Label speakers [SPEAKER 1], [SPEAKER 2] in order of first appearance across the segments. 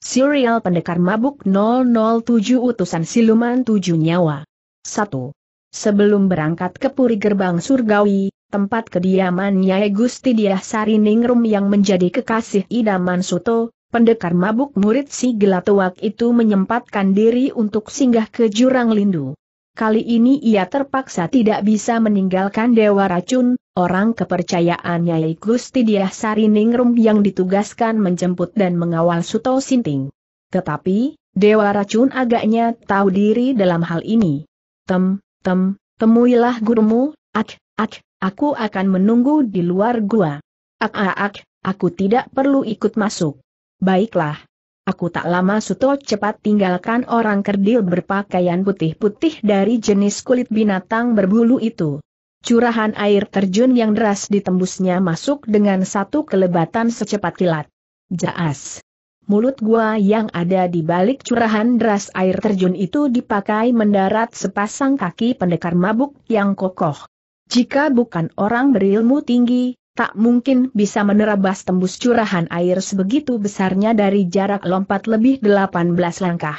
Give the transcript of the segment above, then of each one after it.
[SPEAKER 1] Serial Pendekar Mabuk 007 Utusan Siluman 7 Nyawa 1. Sebelum berangkat ke Puri Gerbang Surgawi, tempat kediaman Nyai Gusti Diah Sariningrum yang menjadi kekasih idaman Suto, pendekar mabuk murid si Gelatowak itu menyempatkan diri untuk singgah ke Jurang Lindu kali ini ia terpaksa tidak bisa meninggalkan Dewa Racun, orang kepercayaannya Yai Gusti Diah Sariningrum yang ditugaskan menjemput dan mengawal Suto Sinting. Tetapi, Dewa Racun agaknya tahu diri dalam hal ini. Tem, tem, temuilah gurumu, ak, ak, aku akan menunggu di luar gua. Ak, ak, ak, aku tidak perlu ikut masuk. Baiklah, Aku tak lama Suto cepat tinggalkan orang kerdil berpakaian putih-putih dari jenis kulit binatang berbulu itu. Curahan air terjun yang deras ditembusnya masuk dengan satu kelebatan secepat kilat. Jaas. Mulut gua yang ada di balik curahan deras air terjun itu dipakai mendarat sepasang kaki pendekar mabuk yang kokoh. Jika bukan orang berilmu tinggi, tak mungkin bisa menerabas tembus curahan air sebegitu besarnya dari jarak lompat lebih 18 langkah.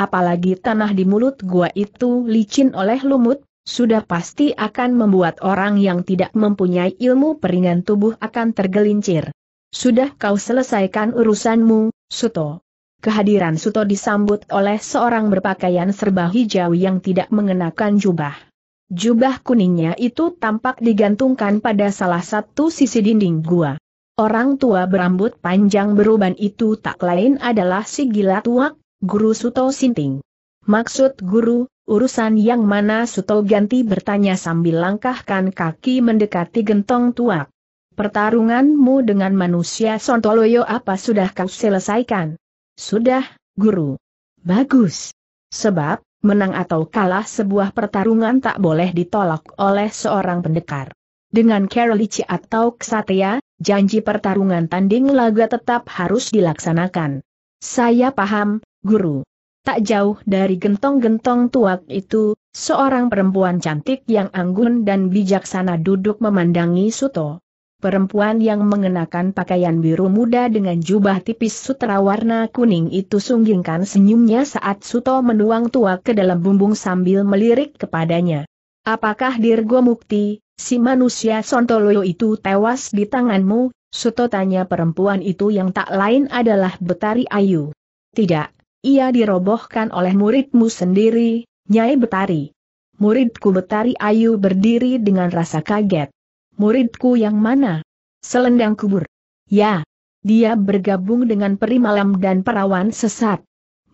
[SPEAKER 1] Apalagi tanah di mulut gua itu licin oleh lumut, sudah pasti akan membuat orang yang tidak mempunyai ilmu peringan tubuh akan tergelincir. Sudah kau selesaikan urusanmu, Suto. Kehadiran Suto disambut oleh seorang berpakaian serba hijau yang tidak mengenakan jubah. Jubah kuningnya itu tampak digantungkan pada salah satu sisi dinding gua. Orang tua berambut panjang beruban itu tak lain adalah si gila tua, guru Suto Sinting. Maksud guru, urusan yang mana Suto ganti bertanya sambil langkahkan kaki mendekati gentong tua. Pertarunganmu dengan manusia Sontoloyo apa sudah kau selesaikan? Sudah, guru. Bagus. Sebab, menang atau kalah sebuah pertarungan tak boleh ditolak oleh seorang pendekar. Dengan Carolici atau Ksatria, janji pertarungan tanding laga tetap harus dilaksanakan. Saya paham, Guru. Tak jauh dari gentong-gentong tuak itu, seorang perempuan cantik yang anggun dan bijaksana duduk memandangi Suto. Perempuan yang mengenakan pakaian biru muda dengan jubah tipis sutra warna kuning itu sunggingkan senyumnya saat Suto menuang tua ke dalam bumbung sambil melirik kepadanya. Apakah Dirgo Mukti, si manusia Sontoloyo itu tewas di tanganmu? Suto tanya perempuan itu yang tak lain adalah Betari Ayu. Tidak, ia dirobohkan oleh muridmu sendiri, Nyai Betari. Muridku Betari Ayu berdiri dengan rasa kaget. Muridku yang mana? Selendang kubur. Ya. Dia bergabung dengan peri malam dan perawan sesat.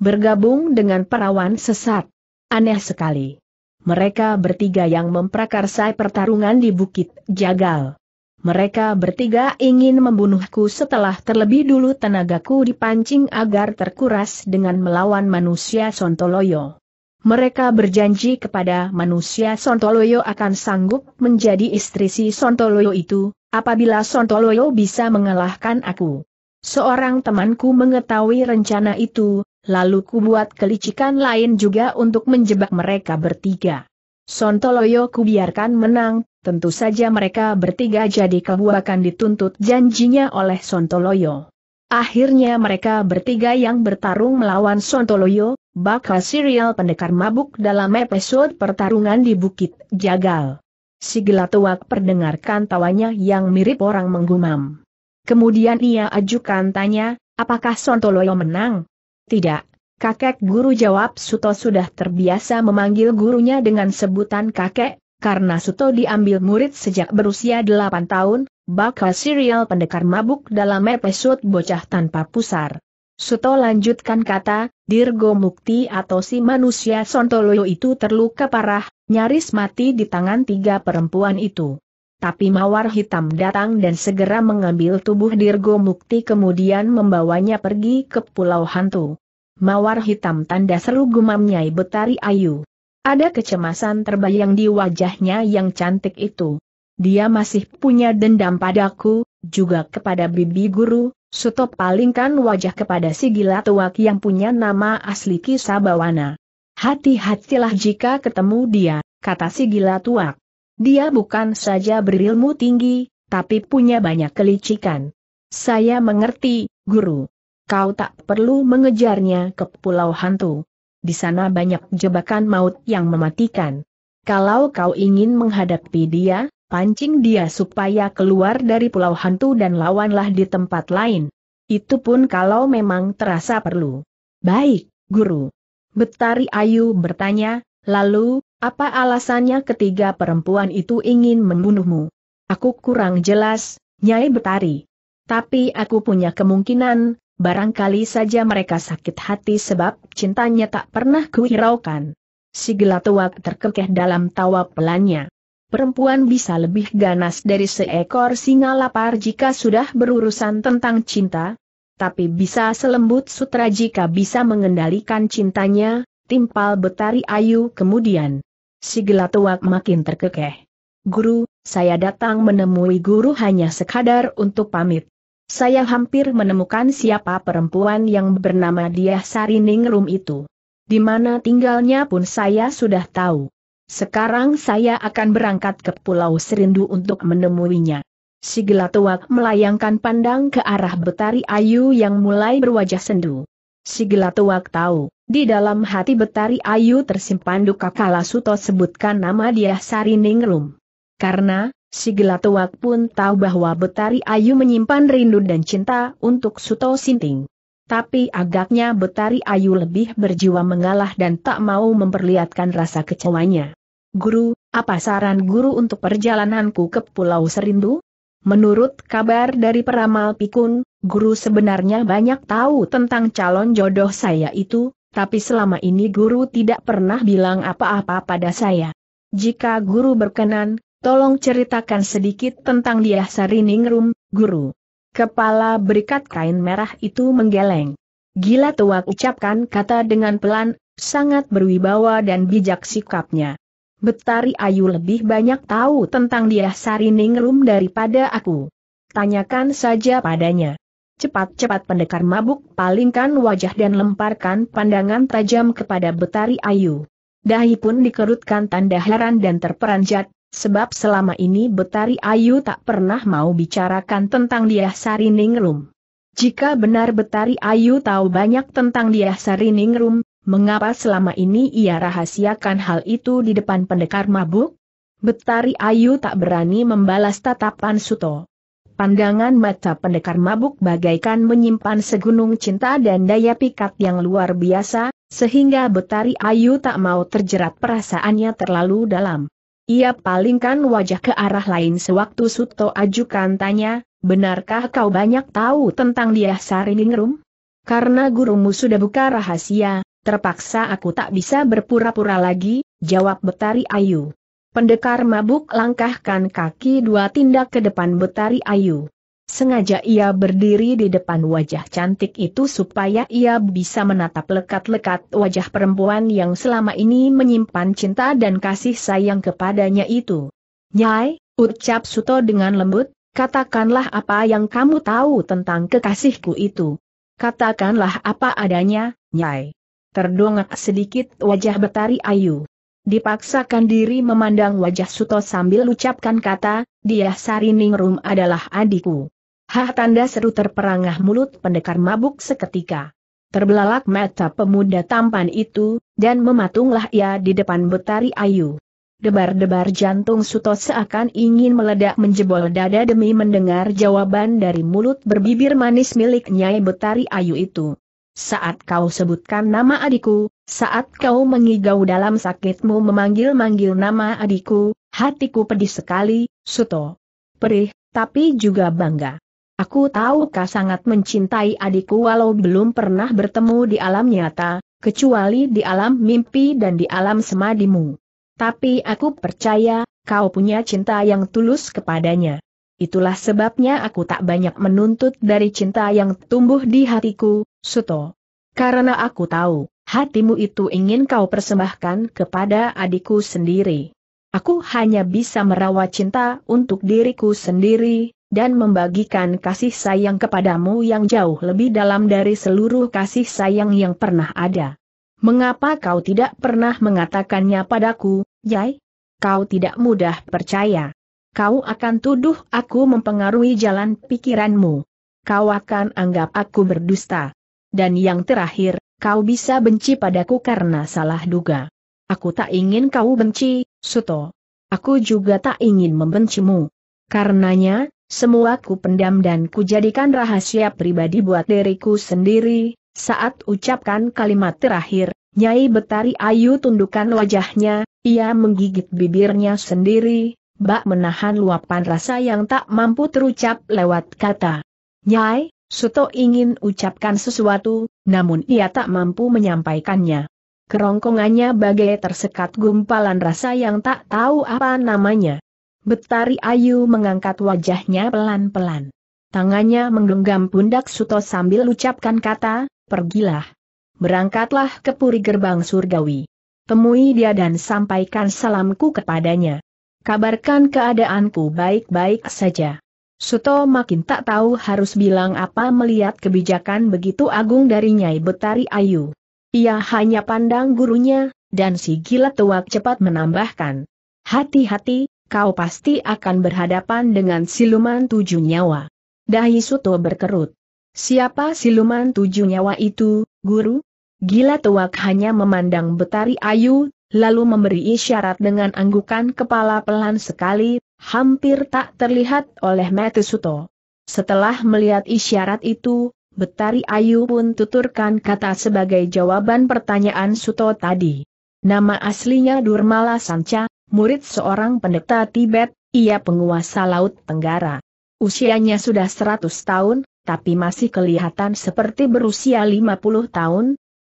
[SPEAKER 1] Bergabung dengan perawan sesat. Aneh sekali. Mereka bertiga yang memprakarsai pertarungan di Bukit Jagal. Mereka bertiga ingin membunuhku setelah terlebih dulu tenagaku dipancing agar terkuras dengan melawan manusia Sontoloyo mereka berjanji kepada manusia Sontoloyo akan sanggup menjadi istri si Sontoloyo itu, apabila Sontoloyo bisa mengalahkan aku. Seorang temanku mengetahui rencana itu, lalu kubuat kelicikan lain juga untuk menjebak mereka bertiga. Sontoloyo kubiarkan menang, tentu saja mereka bertiga jadi kebuakan dituntut janjinya oleh Sontoloyo. Akhirnya mereka bertiga yang bertarung melawan Sontoloyo, bakal serial pendekar mabuk dalam episode pertarungan di Bukit Jagal. Si Gelatuak perdengarkan tawanya yang mirip orang menggumam. Kemudian ia ajukan tanya, apakah Sontoloyo menang? Tidak, kakek guru jawab Suto sudah terbiasa memanggil gurunya dengan sebutan kakek, karena Suto diambil murid sejak berusia 8 tahun, bakal serial pendekar mabuk dalam episode bocah tanpa pusar. Suto lanjutkan kata, Dirgo Mukti atau si manusia Sontoloyo itu terluka parah, nyaris mati di tangan tiga perempuan itu. Tapi Mawar Hitam datang dan segera mengambil tubuh Dirgo Mukti kemudian membawanya pergi ke Pulau Hantu. Mawar Hitam tanda seru gumam Nyai Betari Ayu. Ada kecemasan terbayang di wajahnya yang cantik itu. Dia masih punya dendam padaku, juga kepada bibi guru, sutop palingkan wajah kepada si gila tuak yang punya nama asli Kisabawana. Hati-hatilah jika ketemu dia, kata si gila tua. Dia bukan saja berilmu tinggi, tapi punya banyak kelicikan. Saya mengerti, guru. Kau tak perlu mengejarnya ke pulau hantu. Di sana banyak jebakan maut yang mematikan. Kalau kau ingin menghadapi dia, pancing dia supaya keluar dari pulau hantu dan lawanlah di tempat lain. Itu pun kalau memang terasa perlu. Baik, guru. Betari Ayu bertanya, lalu, apa alasannya ketiga perempuan itu ingin membunuhmu? Aku kurang jelas, Nyai Betari. Tapi aku punya kemungkinan, barangkali saja mereka sakit hati sebab cintanya tak pernah kuhiraukan. Si gelatuak terkekeh dalam tawa pelannya perempuan bisa lebih ganas dari seekor singa lapar jika sudah berurusan tentang cinta, tapi bisa selembut sutra jika bisa mengendalikan cintanya, timpal betari ayu kemudian. Si gelatuak makin terkekeh. Guru, saya datang menemui guru hanya sekadar untuk pamit. Saya hampir menemukan siapa perempuan yang bernama Diah Ningrum itu. Di mana tinggalnya pun saya sudah tahu. Sekarang saya akan berangkat ke Pulau Serindu untuk menemuinya. Si Gelatuak melayangkan pandang ke arah Betari Ayu yang mulai berwajah sendu. Si Gelatuak tahu, di dalam hati Betari Ayu tersimpan duka kala Suto sebutkan nama dia Sari Ningrum. Karena, si Gelatuak pun tahu bahwa Betari Ayu menyimpan rindu dan cinta untuk Suto Sinting. Tapi agaknya Betari Ayu lebih berjiwa mengalah dan tak mau memperlihatkan rasa kecewanya. Guru, apa saran guru untuk perjalananku ke Pulau Serindu? Menurut kabar dari peramal Pikun, guru sebenarnya banyak tahu tentang calon jodoh saya itu, tapi selama ini guru tidak pernah bilang apa-apa pada saya. Jika guru berkenan, tolong ceritakan sedikit tentang dia Sarining Room, guru. Kepala berikat kain merah itu menggeleng. Gila tua," ucapkan kata dengan pelan, sangat berwibawa dan bijak sikapnya. Betari Ayu lebih banyak tahu tentang dia Sariningrum daripada aku. Tanyakan saja padanya. Cepat-cepat pendekar mabuk palingkan wajah dan lemparkan pandangan tajam kepada Betari Ayu. Dahi pun dikerutkan tanda heran dan terperanjat, Sebab selama ini Betari Ayu tak pernah mau bicarakan tentang dia Sari Ningrum. Jika benar Betari Ayu tahu banyak tentang dia Sari Ningrum, mengapa selama ini ia rahasiakan hal itu di depan pendekar mabuk? Betari Ayu tak berani membalas tatapan Suto. Pandangan mata pendekar mabuk bagaikan menyimpan segunung cinta dan daya pikat yang luar biasa, sehingga Betari Ayu tak mau terjerat perasaannya terlalu dalam. Ia palingkan wajah ke arah lain sewaktu Suto ajukan tanya, benarkah kau banyak tahu tentang dia Sariningrum? Karena gurumu sudah buka rahasia, terpaksa aku tak bisa berpura-pura lagi, jawab Betari Ayu. Pendekar mabuk langkahkan kaki dua tindak ke depan Betari Ayu. Sengaja ia berdiri di depan wajah cantik itu supaya ia bisa menatap lekat-lekat wajah perempuan yang selama ini menyimpan cinta dan kasih sayang kepadanya itu. Nyai, ucap Suto dengan lembut, katakanlah apa yang kamu tahu tentang kekasihku itu. Katakanlah apa adanya, Nyai. Terdongak sedikit wajah Betari Ayu. Dipaksakan diri memandang wajah Suto sambil ucapkan kata, dia Sariningrum adalah adikku. Hah tanda seru terperangah mulut pendekar mabuk seketika. Terbelalak mata pemuda tampan itu, dan mematunglah ia di depan betari ayu. Debar-debar jantung Suto seakan ingin meledak menjebol dada demi mendengar jawaban dari mulut berbibir manis milik Nyai Betari Ayu itu. Saat kau sebutkan nama adikku, saat kau mengigau dalam sakitmu memanggil-manggil nama adikku, hatiku pedih sekali, Suto. Perih, tapi juga bangga. Aku tahu kau sangat mencintai adikku walau belum pernah bertemu di alam nyata, kecuali di alam mimpi dan di alam semadimu. Tapi aku percaya, kau punya cinta yang tulus kepadanya. Itulah sebabnya aku tak banyak menuntut dari cinta yang tumbuh di hatiku, Suto. Karena aku tahu, hatimu itu ingin kau persembahkan kepada adikku sendiri. Aku hanya bisa merawat cinta untuk diriku sendiri, dan membagikan kasih sayang kepadamu yang jauh lebih dalam dari seluruh kasih sayang yang pernah ada. Mengapa kau tidak pernah mengatakannya padaku, Yai? Kau tidak mudah percaya. Kau akan tuduh aku mempengaruhi jalan pikiranmu. Kau akan anggap aku berdusta. Dan yang terakhir, kau bisa benci padaku karena salah duga. Aku tak ingin kau benci, Suto. Aku juga tak ingin membencimu. Karenanya, semua ku pendam dan kujadikan rahasia pribadi buat diriku sendiri, saat ucapkan kalimat terakhir, Nyai Betari Ayu tundukkan wajahnya, ia menggigit bibirnya sendiri, bak menahan luapan rasa yang tak mampu terucap lewat kata. Nyai, Suto ingin ucapkan sesuatu, namun ia tak mampu menyampaikannya. Kerongkongannya bagai tersekat gumpalan rasa yang tak tahu apa namanya. Betari Ayu mengangkat wajahnya pelan-pelan. Tangannya menggenggam pundak Suto sambil ucapkan kata, pergilah. Berangkatlah ke puri gerbang surgawi. Temui dia dan sampaikan salamku kepadanya. Kabarkan keadaanku baik-baik saja. Suto makin tak tahu harus bilang apa melihat kebijakan begitu agung dari Nyai Betari Ayu. Ia hanya pandang gurunya, dan si gila tuak cepat menambahkan. Hati-hati, kau pasti akan berhadapan dengan siluman tujuh nyawa. Dahi Suto berkerut. Siapa siluman tujuh nyawa itu, guru? Gila tuak hanya memandang betari ayu, lalu memberi isyarat dengan anggukan kepala pelan sekali, hampir tak terlihat oleh Mete Suto. Setelah melihat isyarat itu, Betari Ayu pun tuturkan kata sebagai jawaban pertanyaan Suto tadi. Nama aslinya Durmala Sanca, murid seorang pendeta Tibet, ia penguasa Laut Tenggara. Usianya sudah 100 tahun, tapi masih kelihatan seperti berusia 50 tahun.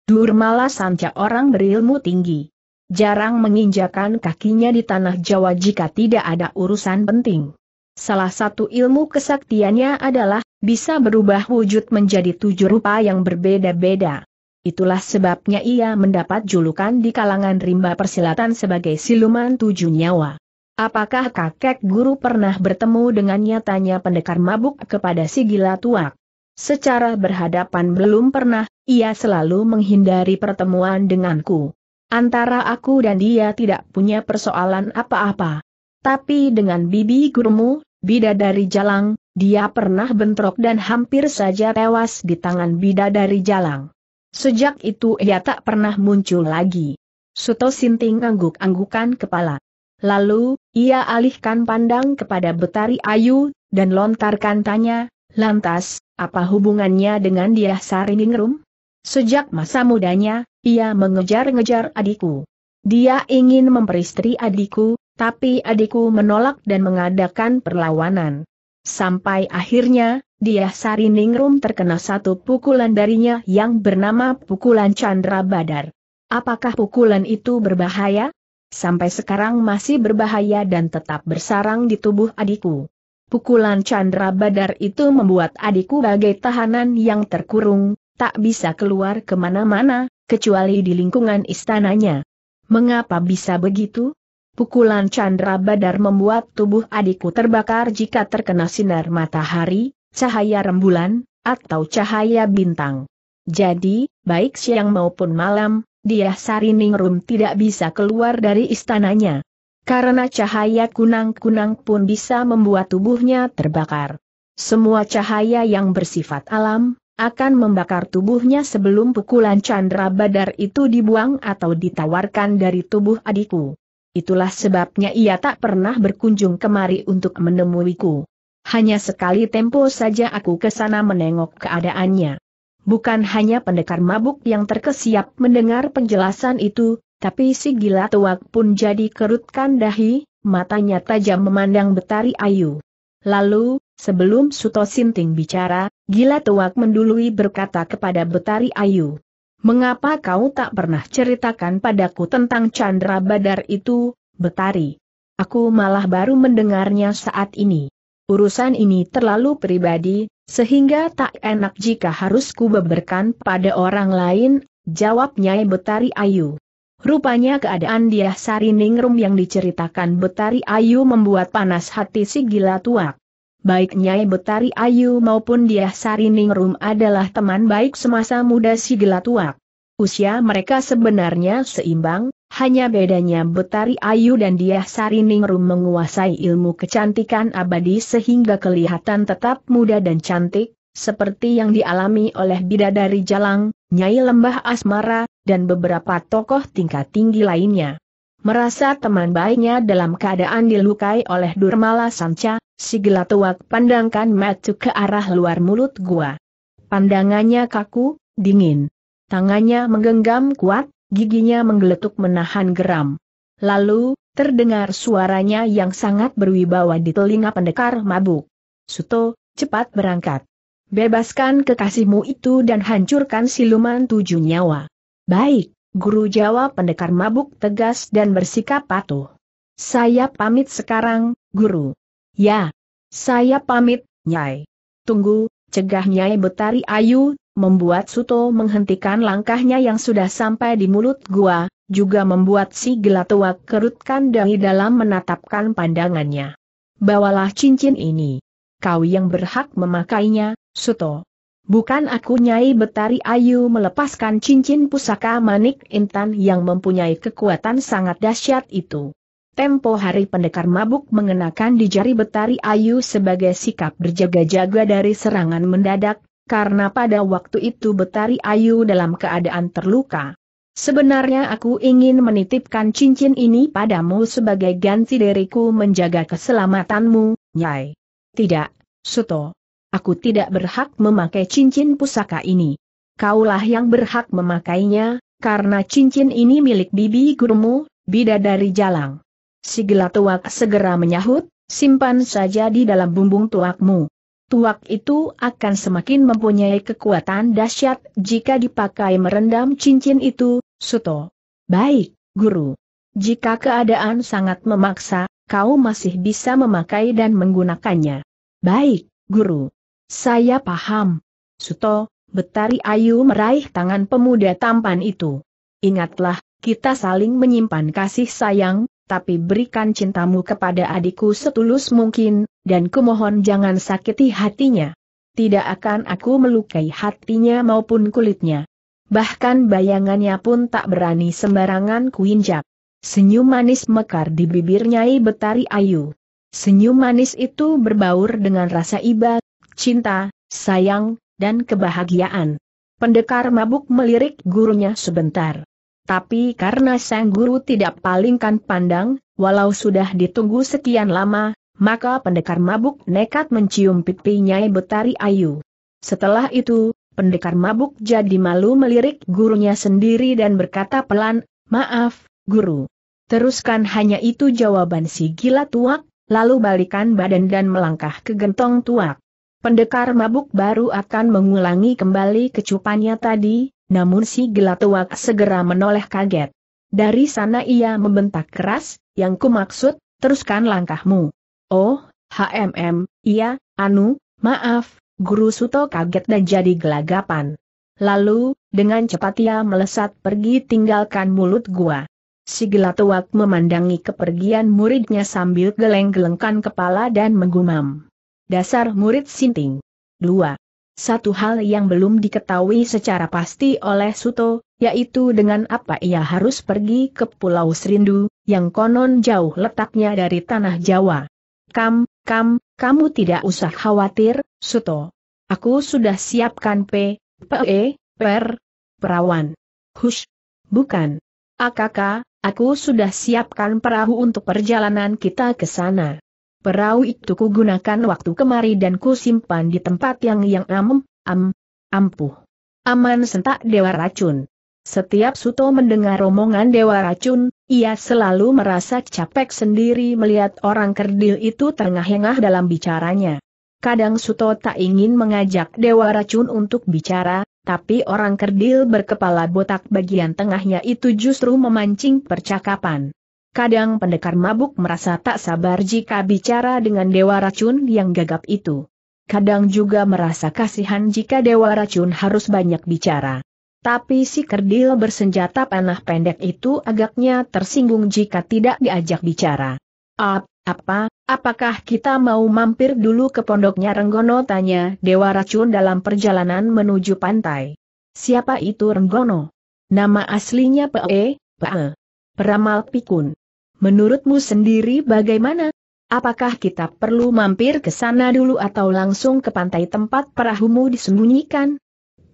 [SPEAKER 1] Durmala Sanca orang berilmu tinggi. Jarang menginjakan kakinya di tanah Jawa jika tidak ada urusan penting. Salah satu ilmu kesaktiannya adalah, bisa berubah wujud menjadi tujuh rupa yang berbeda-beda. Itulah sebabnya ia mendapat julukan di kalangan rimba persilatan sebagai siluman tujuh nyawa. Apakah kakek guru pernah bertemu dengannya tanya pendekar mabuk kepada si gila tuak? Secara berhadapan belum pernah, ia selalu menghindari pertemuan denganku. Antara aku dan dia tidak punya persoalan apa-apa. Tapi dengan bibi gurumu, bidadari jalang, dia pernah bentrok dan hampir saja tewas di tangan bidadari jalang. Sejak itu ia tak pernah muncul lagi. Suto Sinting angguk-anggukan kepala. Lalu, ia alihkan pandang kepada Betari Ayu, dan lontarkan tanya, lantas, apa hubungannya dengan dia Sariningrum? Sejak masa mudanya, ia mengejar-ngejar adikku. Dia ingin memperistri adikku, tapi adikku menolak dan mengadakan perlawanan. Sampai akhirnya, dia Sari Ningrum terkena satu pukulan darinya yang bernama pukulan Chandra Badar. Apakah pukulan itu berbahaya? Sampai sekarang masih berbahaya dan tetap bersarang di tubuh adikku. Pukulan Chandra Badar itu membuat adikku bagai tahanan yang terkurung, tak bisa keluar kemana-mana, kecuali di lingkungan istananya. Mengapa bisa begitu? Pukulan Chandra Badar membuat tubuh adikku terbakar jika terkena sinar matahari, cahaya rembulan, atau cahaya bintang. Jadi, baik siang maupun malam, dia Sari Ningrum tidak bisa keluar dari istananya. Karena cahaya kunang-kunang pun bisa membuat tubuhnya terbakar. Semua cahaya yang bersifat alam, akan membakar tubuhnya sebelum pukulan Chandra Badar itu dibuang atau ditawarkan dari tubuh adikku. Itulah sebabnya ia tak pernah berkunjung kemari untuk menemuiku. Hanya sekali tempo saja aku ke sana menengok keadaannya. Bukan hanya pendekar mabuk yang terkesiap mendengar penjelasan itu, tapi si gila tuak pun jadi kerutkan dahi, matanya tajam memandang betari ayu. Lalu, sebelum Suto Sinting bicara, gila tuak mendului berkata kepada betari ayu. Mengapa kau tak pernah ceritakan padaku tentang Chandra Badar itu, Betari? Aku malah baru mendengarnya saat ini. Urusan ini terlalu pribadi, sehingga tak enak jika harus kubeberkan pada orang lain, Jawabnya, Betari Ayu. Rupanya keadaan dia Sari Ningrum yang diceritakan Betari Ayu membuat panas hati si gila tuak baik Nyai Betari Ayu maupun Diah Sariningrum adalah teman baik semasa muda si Gelatuak. Usia mereka sebenarnya seimbang, hanya bedanya Betari Ayu dan Diah Sariningrum menguasai ilmu kecantikan abadi sehingga kelihatan tetap muda dan cantik, seperti yang dialami oleh Bidadari Jalang, Nyai Lembah Asmara, dan beberapa tokoh tingkat tinggi lainnya. Merasa teman baiknya dalam keadaan dilukai oleh Durmala Sanca, si gelatuak pandangkan matu ke arah luar mulut gua. Pandangannya kaku, dingin. Tangannya menggenggam kuat, giginya menggeletuk menahan geram. Lalu, terdengar suaranya yang sangat berwibawa di telinga pendekar mabuk. Suto, cepat berangkat. Bebaskan kekasihmu itu dan hancurkan siluman tujuh nyawa. Baik. Guru Jawa pendekar mabuk tegas dan bersikap patuh. Saya pamit sekarang, guru. Ya. Saya pamit, Nyai. Tunggu, cegah Nyai Betari Ayu, membuat Suto menghentikan langkahnya yang sudah sampai di mulut gua, juga membuat si gelatua kerutkan dahi dalam menatapkan pandangannya. Bawalah cincin ini. Kau yang berhak memakainya, Suto. Bukan aku Nyai Betari Ayu melepaskan cincin pusaka manik intan yang mempunyai kekuatan sangat dahsyat itu. Tempo hari pendekar mabuk mengenakan di jari Betari Ayu sebagai sikap berjaga-jaga dari serangan mendadak, karena pada waktu itu Betari Ayu dalam keadaan terluka. Sebenarnya aku ingin menitipkan cincin ini padamu sebagai ganti diriku menjaga keselamatanmu, Nyai. Tidak, Suto. Aku tidak berhak memakai cincin pusaka ini. Kaulah yang berhak memakainya, karena cincin ini milik bibi gurumu, bidadari jalang. Si tuak segera menyahut, simpan saja di dalam bumbung tuakmu. Tuak itu akan semakin mempunyai kekuatan dahsyat jika dipakai merendam cincin itu, Suto. Baik, Guru. Jika keadaan sangat memaksa, kau masih bisa memakai dan menggunakannya. Baik, Guru. Saya paham. Suto, Betari Ayu meraih tangan pemuda tampan itu. Ingatlah, kita saling menyimpan kasih sayang, tapi berikan cintamu kepada adikku setulus mungkin, dan kumohon jangan sakiti hatinya. Tidak akan aku melukai hatinya maupun kulitnya. Bahkan bayangannya pun tak berani sembarangan kuinjak. Senyum manis mekar di bibirnya, Nyai Betari Ayu. Senyum manis itu berbaur dengan rasa iba, cinta, sayang, dan kebahagiaan. Pendekar mabuk melirik gurunya sebentar. Tapi karena sang guru tidak palingkan pandang, walau sudah ditunggu sekian lama, maka pendekar mabuk nekat mencium pipi Nyai Betari Ayu. Setelah itu, pendekar mabuk jadi malu melirik gurunya sendiri dan berkata pelan, Maaf, guru. Teruskan hanya itu jawaban si gila tuak, lalu balikan badan dan melangkah ke gentong tuak. Pendekar mabuk baru akan mengulangi kembali kecupannya tadi, namun si gelatuak segera menoleh kaget. Dari sana ia membentak keras, yang maksud, teruskan langkahmu. Oh, HMM, iya, Anu, maaf, Guru Suto kaget dan jadi gelagapan. Lalu, dengan cepat ia melesat pergi tinggalkan mulut gua. Si gelatuak memandangi kepergian muridnya sambil geleng-gelengkan kepala dan menggumam. Dasar murid sinting. 2. Satu hal yang belum diketahui secara pasti oleh Suto, yaitu dengan apa ia harus pergi ke Pulau Serindu, yang konon jauh letaknya dari tanah Jawa. Kam, kam, kamu tidak usah khawatir, Suto. Aku sudah siapkan P, P, E, Per, Perawan. Hush. Bukan. Akaka, aku sudah siapkan perahu untuk perjalanan kita ke sana. Perahu itu kugunakan waktu kemari dan simpan di tempat yang yang am, am, ampuh. Aman sentak Dewa Racun. Setiap Suto mendengar omongan Dewa Racun, ia selalu merasa capek sendiri melihat orang kerdil itu tengah engah dalam bicaranya. Kadang Suto tak ingin mengajak Dewa Racun untuk bicara, tapi orang kerdil berkepala botak bagian tengahnya itu justru memancing percakapan. Kadang pendekar mabuk merasa tak sabar jika bicara dengan dewa racun yang gagap itu. Kadang juga merasa kasihan jika dewa racun harus banyak bicara. Tapi si kerdil bersenjata panah pendek itu agaknya tersinggung jika tidak diajak bicara. Ap, apa, apakah kita mau mampir dulu ke pondoknya Renggono tanya Dewa Racun dalam perjalanan menuju pantai. Siapa itu Renggono? Nama aslinya Pe, eh, Pe, eh, Peramal Pikun. Menurutmu sendiri bagaimana? Apakah kita perlu mampir ke sana dulu atau langsung ke pantai tempat perahumu disembunyikan?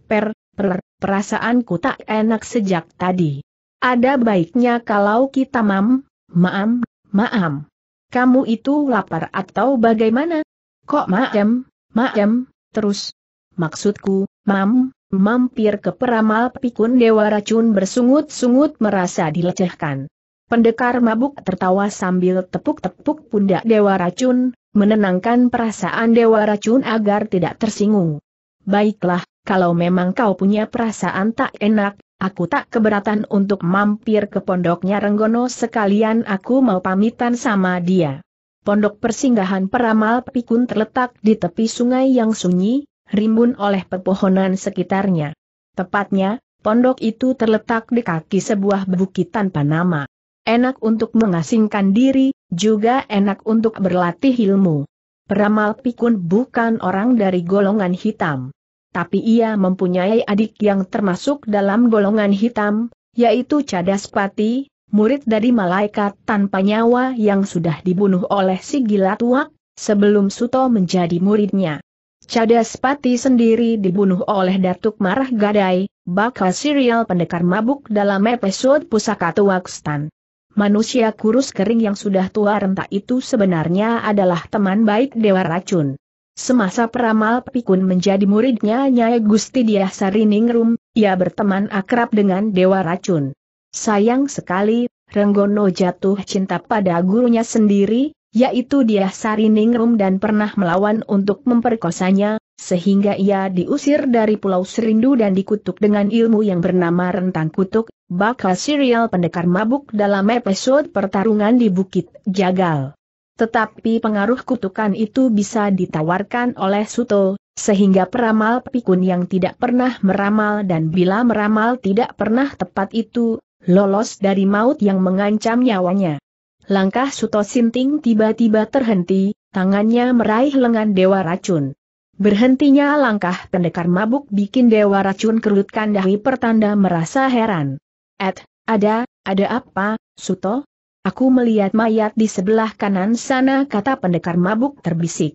[SPEAKER 1] Per, per, perasaanku tak enak sejak tadi. Ada baiknya kalau kita mam, maam, maam. Kamu itu lapar atau bagaimana? Kok maam, maam, terus? Maksudku, mam, mampir ke peramal pikun dewa racun bersungut-sungut merasa dilecehkan. Pendekar mabuk tertawa sambil tepuk-tepuk pundak Dewa Racun, menenangkan perasaan Dewa Racun agar tidak tersinggung. Baiklah, kalau memang kau punya perasaan tak enak, aku tak keberatan untuk mampir ke pondoknya Renggono sekalian aku mau pamitan sama dia. Pondok persinggahan peramal pikun terletak di tepi sungai yang sunyi, rimbun oleh pepohonan sekitarnya. Tepatnya, pondok itu terletak di kaki sebuah bukit tanpa nama. Enak untuk mengasingkan diri, juga enak untuk berlatih ilmu. Peramal Pikun bukan orang dari golongan hitam. Tapi ia mempunyai adik yang termasuk dalam golongan hitam, yaitu Cadaspati, murid dari malaikat tanpa nyawa yang sudah dibunuh oleh si gila tua, sebelum Suto menjadi muridnya. Cadaspati sendiri dibunuh oleh Datuk Marah Gadai, bakal serial pendekar mabuk dalam episode Pusaka Tuakstan. Manusia kurus kering yang sudah tua renta itu sebenarnya adalah teman baik Dewa Racun. Semasa peramal Pikun menjadi muridnya Nyai Gusti Diah Ningrum, ia berteman akrab dengan Dewa Racun. Sayang sekali, Renggono jatuh cinta pada gurunya sendiri, yaitu Diah Ningrum dan pernah melawan untuk memperkosanya, sehingga ia diusir dari Pulau Serindu dan dikutuk dengan ilmu yang bernama Rentang Kutuk, bakal serial pendekar mabuk dalam episode pertarungan di Bukit Jagal. Tetapi pengaruh kutukan itu bisa ditawarkan oleh Suto, sehingga peramal pikun yang tidak pernah meramal dan bila meramal tidak pernah tepat itu, lolos dari maut yang mengancam nyawanya. Langkah Suto Sinting tiba-tiba terhenti, tangannya meraih lengan Dewa Racun. Berhentinya langkah pendekar mabuk bikin Dewa Racun kerutkan dahi pertanda merasa heran. Et, ada, ada apa, Suto? Aku melihat mayat di sebelah kanan sana kata pendekar mabuk terbisik.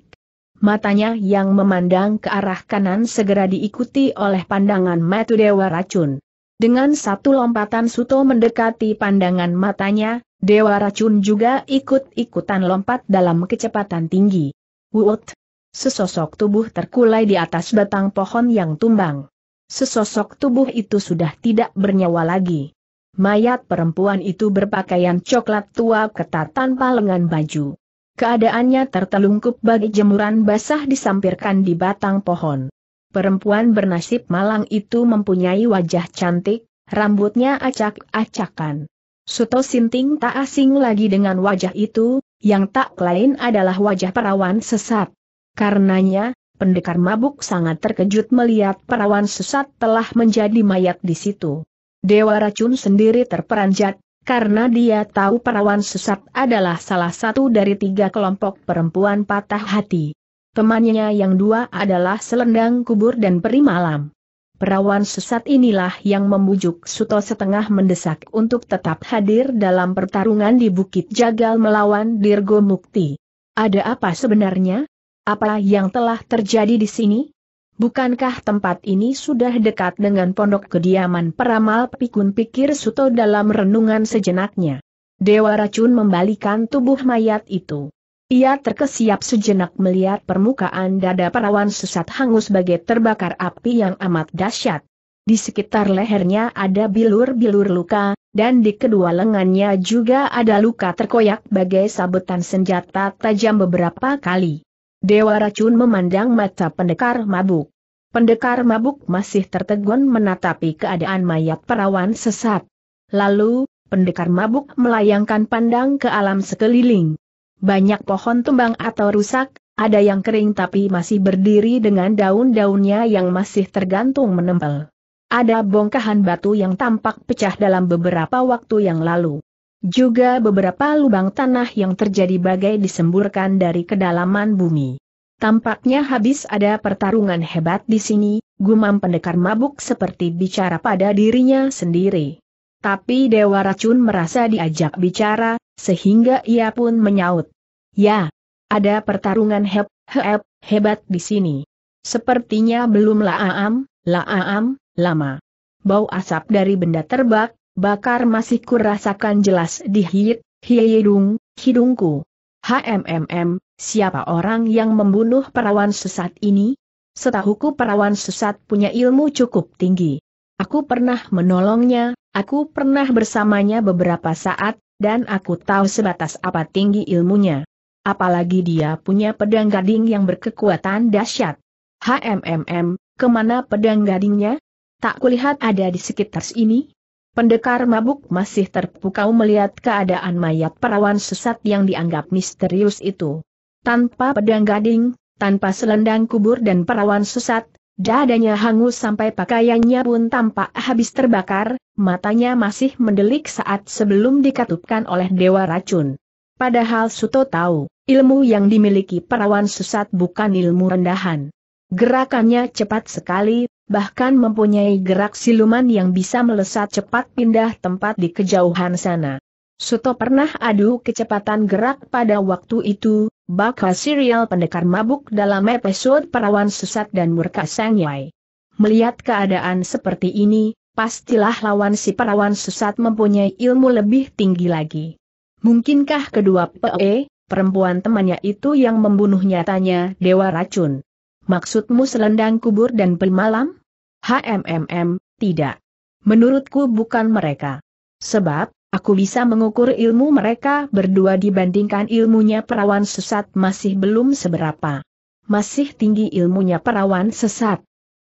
[SPEAKER 1] Matanya yang memandang ke arah kanan segera diikuti oleh pandangan mata Dewa Racun. Dengan satu lompatan Suto mendekati pandangan matanya, Dewa Racun juga ikut-ikutan lompat dalam kecepatan tinggi. Wut! Sesosok tubuh terkulai di atas batang pohon yang tumbang. Sesosok tubuh itu sudah tidak bernyawa lagi. Mayat perempuan itu berpakaian coklat tua ketat tanpa lengan baju. Keadaannya tertelungkup bagi jemuran basah disampirkan di batang pohon. Perempuan bernasib malang itu mempunyai wajah cantik, rambutnya acak-acakan. Suto Sinting tak asing lagi dengan wajah itu, yang tak lain adalah wajah perawan sesat. Karenanya, Pendekar mabuk sangat terkejut melihat perawan sesat telah menjadi mayat di situ. Dewa racun sendiri terperanjat, karena dia tahu perawan sesat adalah salah satu dari tiga kelompok perempuan patah hati. Temannya yang dua adalah selendang kubur dan peri malam. Perawan sesat inilah yang membujuk Suto setengah mendesak untuk tetap hadir dalam pertarungan di Bukit Jagal melawan Dirgo Mukti. Ada apa sebenarnya? Apa yang telah terjadi di sini? Bukankah tempat ini sudah dekat dengan pondok kediaman peramal pikun pikir Suto dalam renungan sejenaknya? Dewa racun membalikan tubuh mayat itu. Ia terkesiap sejenak melihat permukaan dada perawan sesat hangus sebagai terbakar api yang amat dahsyat. Di sekitar lehernya ada bilur-bilur luka, dan di kedua lengannya juga ada luka terkoyak bagai sabetan senjata tajam beberapa kali. Dewa racun memandang mata pendekar mabuk. Pendekar mabuk masih tertegun menatapi keadaan mayat perawan sesat. Lalu, pendekar mabuk melayangkan pandang ke alam sekeliling. Banyak pohon tumbang atau rusak, ada yang kering tapi masih berdiri dengan daun-daunnya yang masih tergantung menempel. Ada bongkahan batu yang tampak pecah dalam beberapa waktu yang lalu. Juga beberapa lubang tanah yang terjadi bagai disemburkan dari kedalaman bumi. Tampaknya habis ada pertarungan hebat di sini, gumam pendekar mabuk seperti bicara pada dirinya sendiri. Tapi Dewa Racun merasa diajak bicara, sehingga ia pun menyaut. Ya, ada pertarungan heb, heb, hebat di sini. Sepertinya belum lah laam, lama. Bau asap dari benda terbak, bakar masih kurasakan jelas di hit, hidung, hidungku. HMMM, siapa orang yang membunuh perawan sesat ini? Setahuku perawan sesat punya ilmu cukup tinggi. Aku pernah menolongnya, aku pernah bersamanya beberapa saat, dan aku tahu sebatas apa tinggi ilmunya. Apalagi dia punya pedang gading yang berkekuatan dahsyat. HMMM, kemana pedang gadingnya? Tak kulihat ada di sekitar sini. Pendekar mabuk masih terpukau melihat keadaan mayat perawan sesat yang dianggap misterius itu. Tanpa pedang gading, tanpa selendang kubur dan perawan sesat, dadanya hangus sampai pakaiannya pun tampak habis terbakar, matanya masih mendelik saat sebelum dikatupkan oleh dewa racun. Padahal Suto tahu, ilmu yang dimiliki perawan sesat bukan ilmu rendahan. Gerakannya cepat sekali, bahkan mempunyai gerak siluman yang bisa melesat cepat pindah tempat di kejauhan sana. Suto pernah adu kecepatan gerak pada waktu itu, bakal serial pendekar mabuk dalam episode Perawan Sesat dan Murka Sangyai. Melihat keadaan seperti ini, pastilah lawan si perawan sesat mempunyai ilmu lebih tinggi lagi. Mungkinkah kedua PE, perempuan temannya itu yang membunuhnya tanya Dewa Racun. Maksudmu selendang kubur dan pemalam? HMMM, tidak. Menurutku bukan mereka. Sebab, aku bisa mengukur ilmu mereka berdua dibandingkan ilmunya perawan sesat masih belum seberapa. Masih tinggi ilmunya perawan sesat.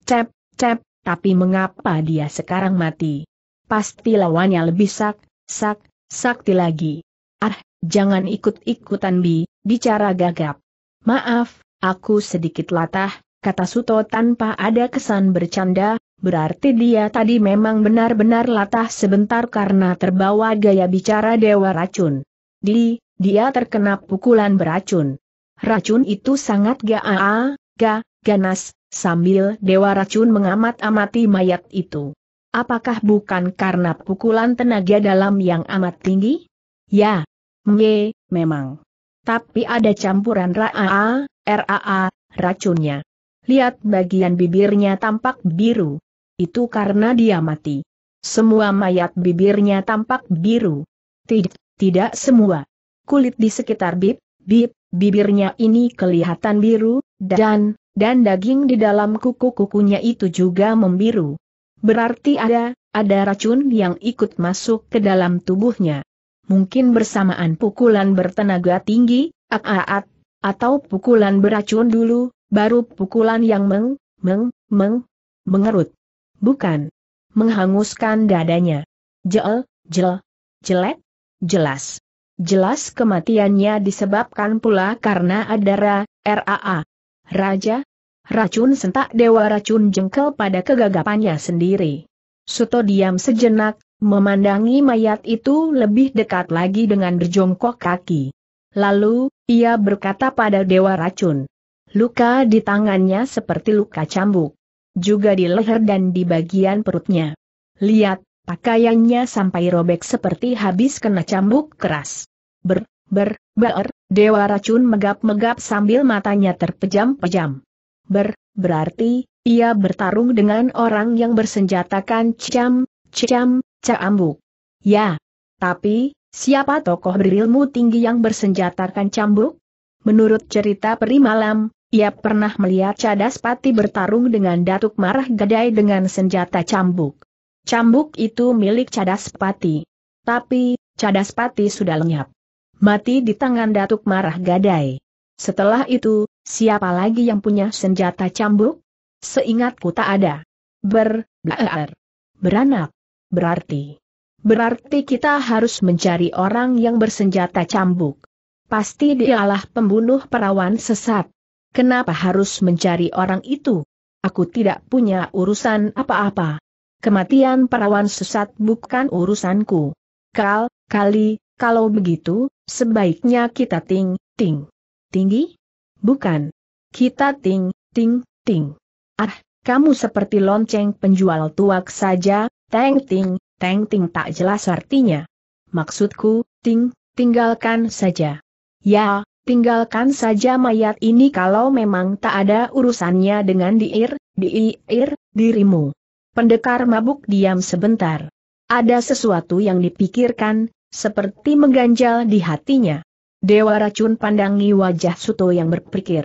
[SPEAKER 1] Cep, cep, tapi mengapa dia sekarang mati? Pasti lawannya lebih sak, sak, sakti lagi. Ah, jangan ikut-ikutan bi, bicara gagap. Maaf, aku sedikit latah, kata Suto tanpa ada kesan bercanda, berarti dia tadi memang benar-benar latah sebentar karena terbawa gaya bicara Dewa Racun. Di, dia terkena pukulan beracun. Racun itu sangat gaa, ga, ganas, sambil Dewa Racun mengamat-amati mayat itu. Apakah bukan karena pukulan tenaga dalam yang amat tinggi? Ya, nge, memang. Tapi ada campuran raa, raa, racunnya lihat bagian bibirnya tampak biru. Itu karena dia mati. Semua mayat bibirnya tampak biru. Tidak, tidak semua. Kulit di sekitar bib, bib, bibirnya ini kelihatan biru, dan, dan daging di dalam kuku-kukunya itu juga membiru. Berarti ada, ada racun yang ikut masuk ke dalam tubuhnya. Mungkin bersamaan pukulan bertenaga tinggi, aat atau pukulan beracun dulu, baru pukulan yang meng, meng, meng, mengerut. Bukan. Menghanguskan dadanya. Jel, jel, jelek, jelas. Jelas kematiannya disebabkan pula karena ada ra, raa. Raja, racun sentak dewa racun jengkel pada kegagapannya sendiri. Suto diam sejenak, memandangi mayat itu lebih dekat lagi dengan berjongkok kaki. Lalu, ia berkata pada dewa racun. Luka di tangannya seperti luka cambuk. Juga di leher dan di bagian perutnya. Lihat, pakaiannya sampai robek seperti habis kena cambuk keras. Ber, ber, ber, dewa racun megap-megap sambil matanya terpejam-pejam. Ber, berarti, ia bertarung dengan orang yang bersenjatakan cam, cam, cambuk. Ya. Tapi, siapa tokoh berilmu tinggi yang bersenjatakan cambuk? Menurut cerita peri malam, ia pernah melihat Cadas Pati bertarung dengan Datuk Marah Gadai dengan senjata cambuk. Cambuk itu milik Cadas Pati. Tapi, Cadas Pati sudah lenyap. Mati di tangan Datuk Marah Gadai. Setelah itu, siapa lagi yang punya senjata cambuk? Seingatku tak ada. Ber, blaar. Beranak. Berarti. Berarti kita harus mencari orang yang bersenjata cambuk. Pasti dialah pembunuh perawan sesat. Kenapa harus mencari orang itu? Aku tidak punya urusan apa-apa. Kematian perawan sesat bukan urusanku. Kal, kali, kalau begitu, sebaiknya kita ting, ting. Tinggi? Bukan. Kita ting, ting, ting. Ah, kamu seperti lonceng penjual tuak saja, teng ting, teng ting tak jelas artinya. Maksudku, ting, tinggalkan saja. Ya, Tinggalkan saja mayat ini kalau memang tak ada urusannya dengan diir, diir, dirimu. Pendekar mabuk diam sebentar. Ada sesuatu yang dipikirkan, seperti mengganjal di hatinya. Dewa racun pandangi wajah Suto yang berpikir.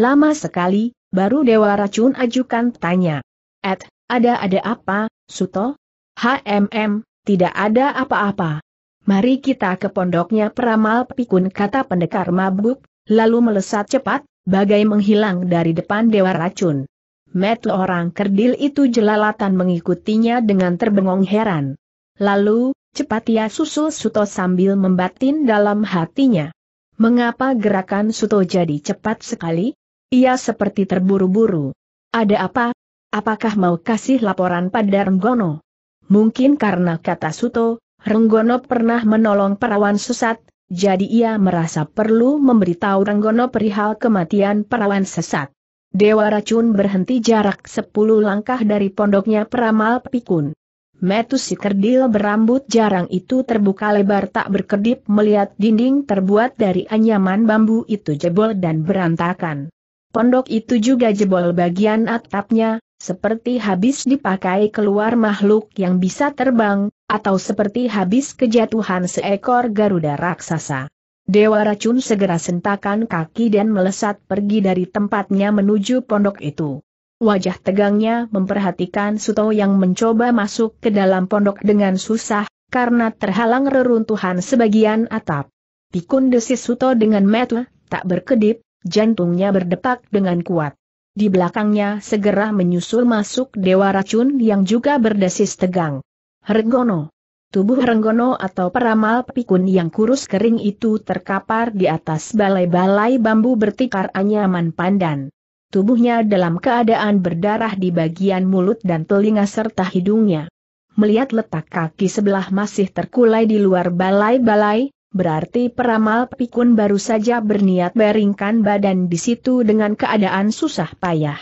[SPEAKER 1] Lama sekali, baru Dewa racun ajukan tanya. Ed, ada-ada apa, Suto? HMM, tidak ada apa-apa. Mari kita ke pondoknya peramal pikun kata pendekar mabuk, lalu melesat cepat, bagai menghilang dari depan dewa racun. Met orang kerdil itu jelalatan mengikutinya dengan terbengong heran. Lalu, cepat ia susul Suto sambil membatin dalam hatinya. Mengapa gerakan Suto jadi cepat sekali? Ia seperti terburu-buru. Ada apa? Apakah mau kasih laporan pada Renggono? Mungkin karena kata Suto, Renggono pernah menolong perawan sesat, jadi ia merasa perlu memberitahu Renggono perihal kematian perawan sesat. Dewa Racun berhenti jarak sepuluh langkah dari pondoknya peramal pikun. Metu si kerdil berambut jarang itu terbuka lebar tak berkedip melihat dinding terbuat dari anyaman bambu itu jebol dan berantakan. Pondok itu juga jebol bagian atapnya, seperti habis dipakai keluar makhluk yang bisa terbang, atau seperti habis kejatuhan seekor Garuda raksasa. Dewa racun segera sentakan kaki dan melesat pergi dari tempatnya menuju pondok itu. Wajah tegangnya memperhatikan Suto yang mencoba masuk ke dalam pondok dengan susah, karena terhalang reruntuhan sebagian atap. Pikun desis Suto dengan metu, tak berkedip, jantungnya berdepak dengan kuat. Di belakangnya segera menyusul masuk Dewa Racun yang juga berdesis tegang. Renggono. Tubuh Renggono atau peramal pikun yang kurus kering itu terkapar di atas balai-balai bambu bertikar anyaman pandan. Tubuhnya dalam keadaan berdarah di bagian mulut dan telinga serta hidungnya. Melihat letak kaki sebelah masih terkulai di luar balai-balai, berarti peramal pikun baru saja berniat beringkan badan di situ dengan keadaan susah payah.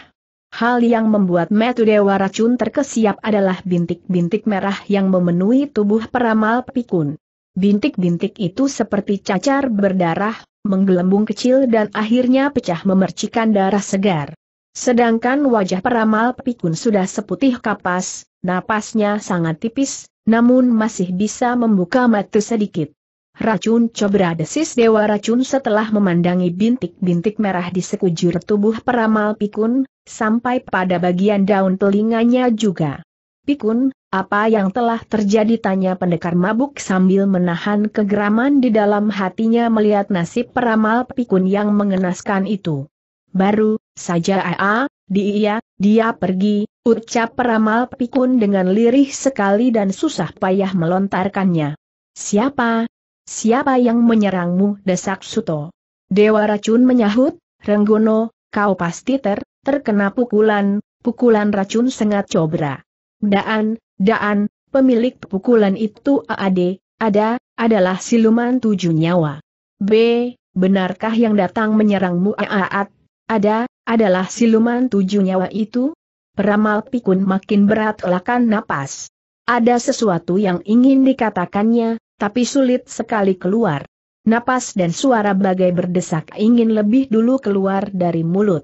[SPEAKER 1] Hal yang membuat metu dewa racun terkesiap adalah bintik-bintik merah yang memenuhi tubuh peramal pikun. Bintik-bintik itu seperti cacar berdarah, menggelembung kecil dan akhirnya pecah memercikan darah segar. Sedangkan wajah peramal pikun sudah seputih kapas, napasnya sangat tipis, namun masih bisa membuka mata sedikit. Racun Cobra desis Dewa Racun setelah memandangi bintik-bintik merah di sekujur tubuh peramal Pikun, sampai pada bagian daun telinganya juga. Pikun, apa yang telah terjadi tanya pendekar mabuk sambil menahan kegeraman di dalam hatinya melihat nasib peramal Pikun yang mengenaskan itu. Baru, saja AA, di dia pergi, ucap peramal Pikun dengan lirih sekali dan susah payah melontarkannya. Siapa, Siapa yang menyerangmu? Desak Suto. Dewa racun menyahut, Renggono, kau pasti ter, terkena pukulan, pukulan racun sengat cobra. Daan, Daan, pemilik pukulan itu AAD, ada, adalah siluman tujuh nyawa. B, benarkah yang datang menyerangmu Aaat, ada, adalah siluman tujuh nyawa itu? Peramal pikun makin berat lakan napas. Ada sesuatu yang ingin dikatakannya, tapi sulit sekali keluar. Napas dan suara bagai berdesak ingin lebih dulu keluar dari mulut.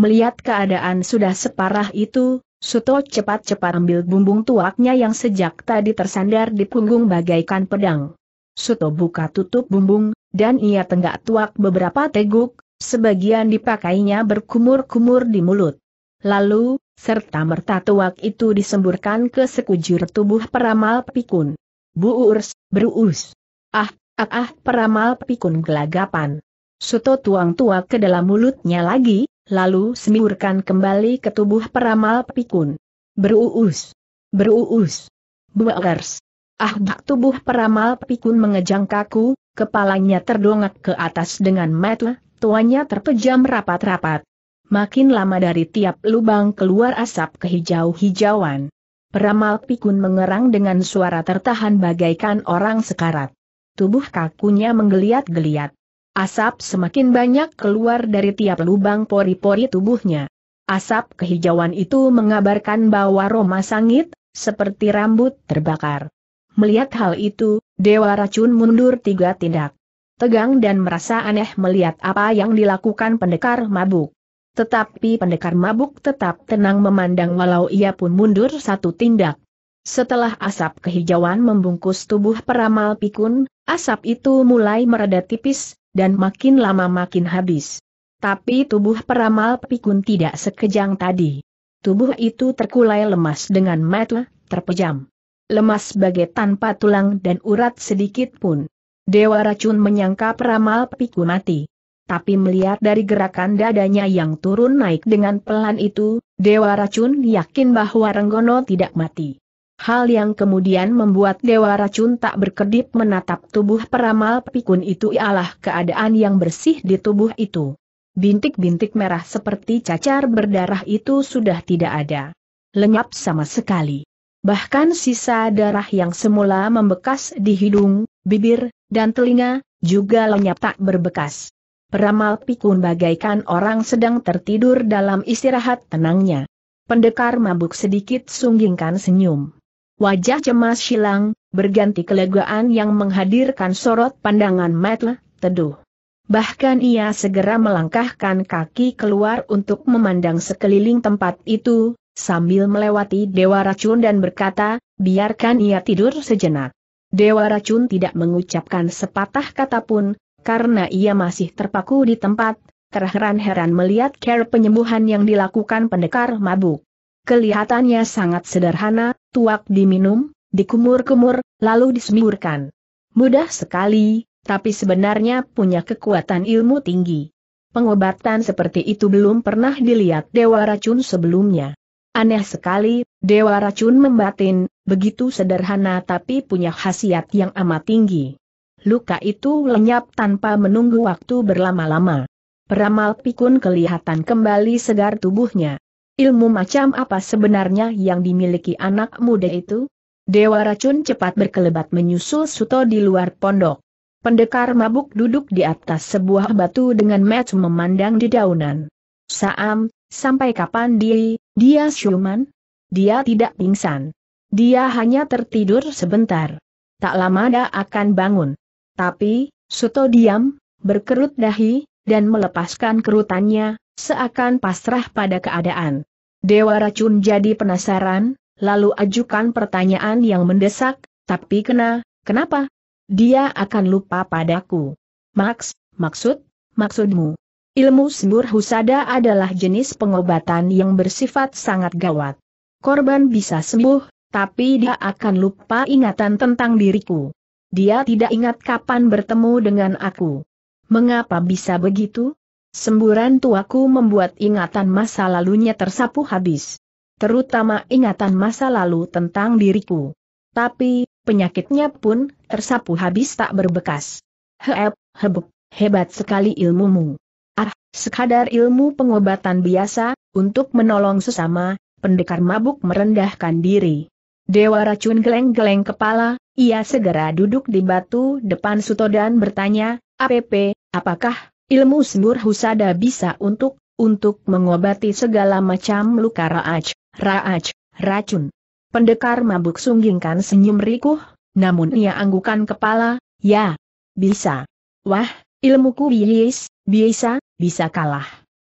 [SPEAKER 1] Melihat keadaan sudah separah itu, Suto cepat-cepat ambil bumbung tuaknya yang sejak tadi tersandar di punggung bagaikan pedang. Suto buka tutup bumbung, dan ia tenggak tuak beberapa teguk, sebagian dipakainya berkumur-kumur di mulut. Lalu, serta merta tuak itu disemburkan ke sekujur tubuh peramal pikun. Bu Urs, beruus. Ah, ah, ah, peramal pikun gelagapan. Soto tuang tua ke dalam mulutnya lagi, lalu semiurkan kembali ke tubuh peramal pikun. Beruus. Beruus. Urs, Ah, bak tubuh peramal pikun mengejang kaku, kepalanya terdongak ke atas dengan mata, tuanya terpejam rapat-rapat. Makin lama dari tiap lubang keluar asap kehijau-hijauan. Ramal pikun mengerang dengan suara tertahan bagaikan orang sekarat. Tubuh kakunya menggeliat-geliat. Asap semakin banyak keluar dari tiap lubang pori-pori tubuhnya. Asap kehijauan itu mengabarkan bahwa Roma sangit, seperti rambut terbakar. Melihat hal itu, Dewa Racun mundur tiga tindak. Tegang dan merasa aneh melihat apa yang dilakukan pendekar mabuk. Tetapi pendekar mabuk tetap tenang memandang walau ia pun mundur satu tindak. Setelah asap kehijauan membungkus tubuh peramal pikun, asap itu mulai mereda tipis, dan makin lama makin habis. Tapi tubuh peramal pikun tidak sekejang tadi. Tubuh itu terkulai lemas dengan mata, terpejam. Lemas bagai tanpa tulang dan urat sedikit pun. Dewa racun menyangka peramal pikun mati tapi melihat dari gerakan dadanya yang turun naik dengan pelan itu, Dewa Racun yakin bahwa Renggono tidak mati. Hal yang kemudian membuat Dewa Racun tak berkedip menatap tubuh peramal pikun itu ialah keadaan yang bersih di tubuh itu. Bintik-bintik merah seperti cacar berdarah itu sudah tidak ada. Lenyap sama sekali. Bahkan sisa darah yang semula membekas di hidung, bibir, dan telinga, juga lenyap tak berbekas. Peramal pikun bagaikan orang sedang tertidur dalam istirahat tenangnya. Pendekar mabuk sedikit sunggingkan senyum. Wajah cemas silang, berganti kelegaan yang menghadirkan sorot pandangan mata teduh. Bahkan ia segera melangkahkan kaki keluar untuk memandang sekeliling tempat itu, sambil melewati Dewa Racun dan berkata, biarkan ia tidur sejenak. Dewa Racun tidak mengucapkan sepatah kata pun, karena ia masih terpaku di tempat, terheran-heran melihat care penyembuhan yang dilakukan pendekar mabuk. Kelihatannya sangat sederhana, tuak diminum, dikumur-kumur, lalu disemburkan. Mudah sekali, tapi sebenarnya punya kekuatan ilmu tinggi. Pengobatan seperti itu belum pernah dilihat Dewa Racun sebelumnya. Aneh sekali, Dewa Racun membatin, begitu sederhana tapi punya khasiat yang amat tinggi luka itu lenyap tanpa menunggu waktu berlama-lama. Peramal pikun kelihatan kembali segar tubuhnya. Ilmu macam apa sebenarnya yang dimiliki anak muda itu? Dewa racun cepat berkelebat menyusul Suto di luar pondok. Pendekar mabuk duduk di atas sebuah batu dengan match memandang di daunan. Saam, sampai kapan dia, dia siuman? Dia tidak pingsan. Dia hanya tertidur sebentar. Tak lama dia akan bangun. Tapi, Suto diam, berkerut dahi, dan melepaskan kerutannya, seakan pasrah pada keadaan. Dewa racun jadi penasaran, lalu ajukan pertanyaan yang mendesak, tapi kena, kenapa? Dia akan lupa padaku. Max, maksud, maksudmu. Ilmu sembur husada adalah jenis pengobatan yang bersifat sangat gawat. Korban bisa sembuh, tapi dia akan lupa ingatan tentang diriku. Dia tidak ingat kapan bertemu dengan aku. Mengapa bisa begitu? Semburan tuaku membuat ingatan masa lalunya tersapu habis. Terutama ingatan masa lalu tentang diriku. Tapi, penyakitnya pun tersapu habis tak berbekas. Heep, hebuk, hebat sekali ilmumu. Ah, sekadar ilmu pengobatan biasa, untuk menolong sesama, pendekar mabuk merendahkan diri. Dewa racun geleng-geleng kepala, ia segera duduk di batu depan Suto dan bertanya, APP, apakah ilmu sembur husada bisa untuk, untuk mengobati segala macam luka raaj, raaj, racun? Pendekar mabuk sunggingkan senyum rikuh, namun ia anggukan kepala, ya, bisa. Wah, ilmuku biis, bisa, bisa kalah.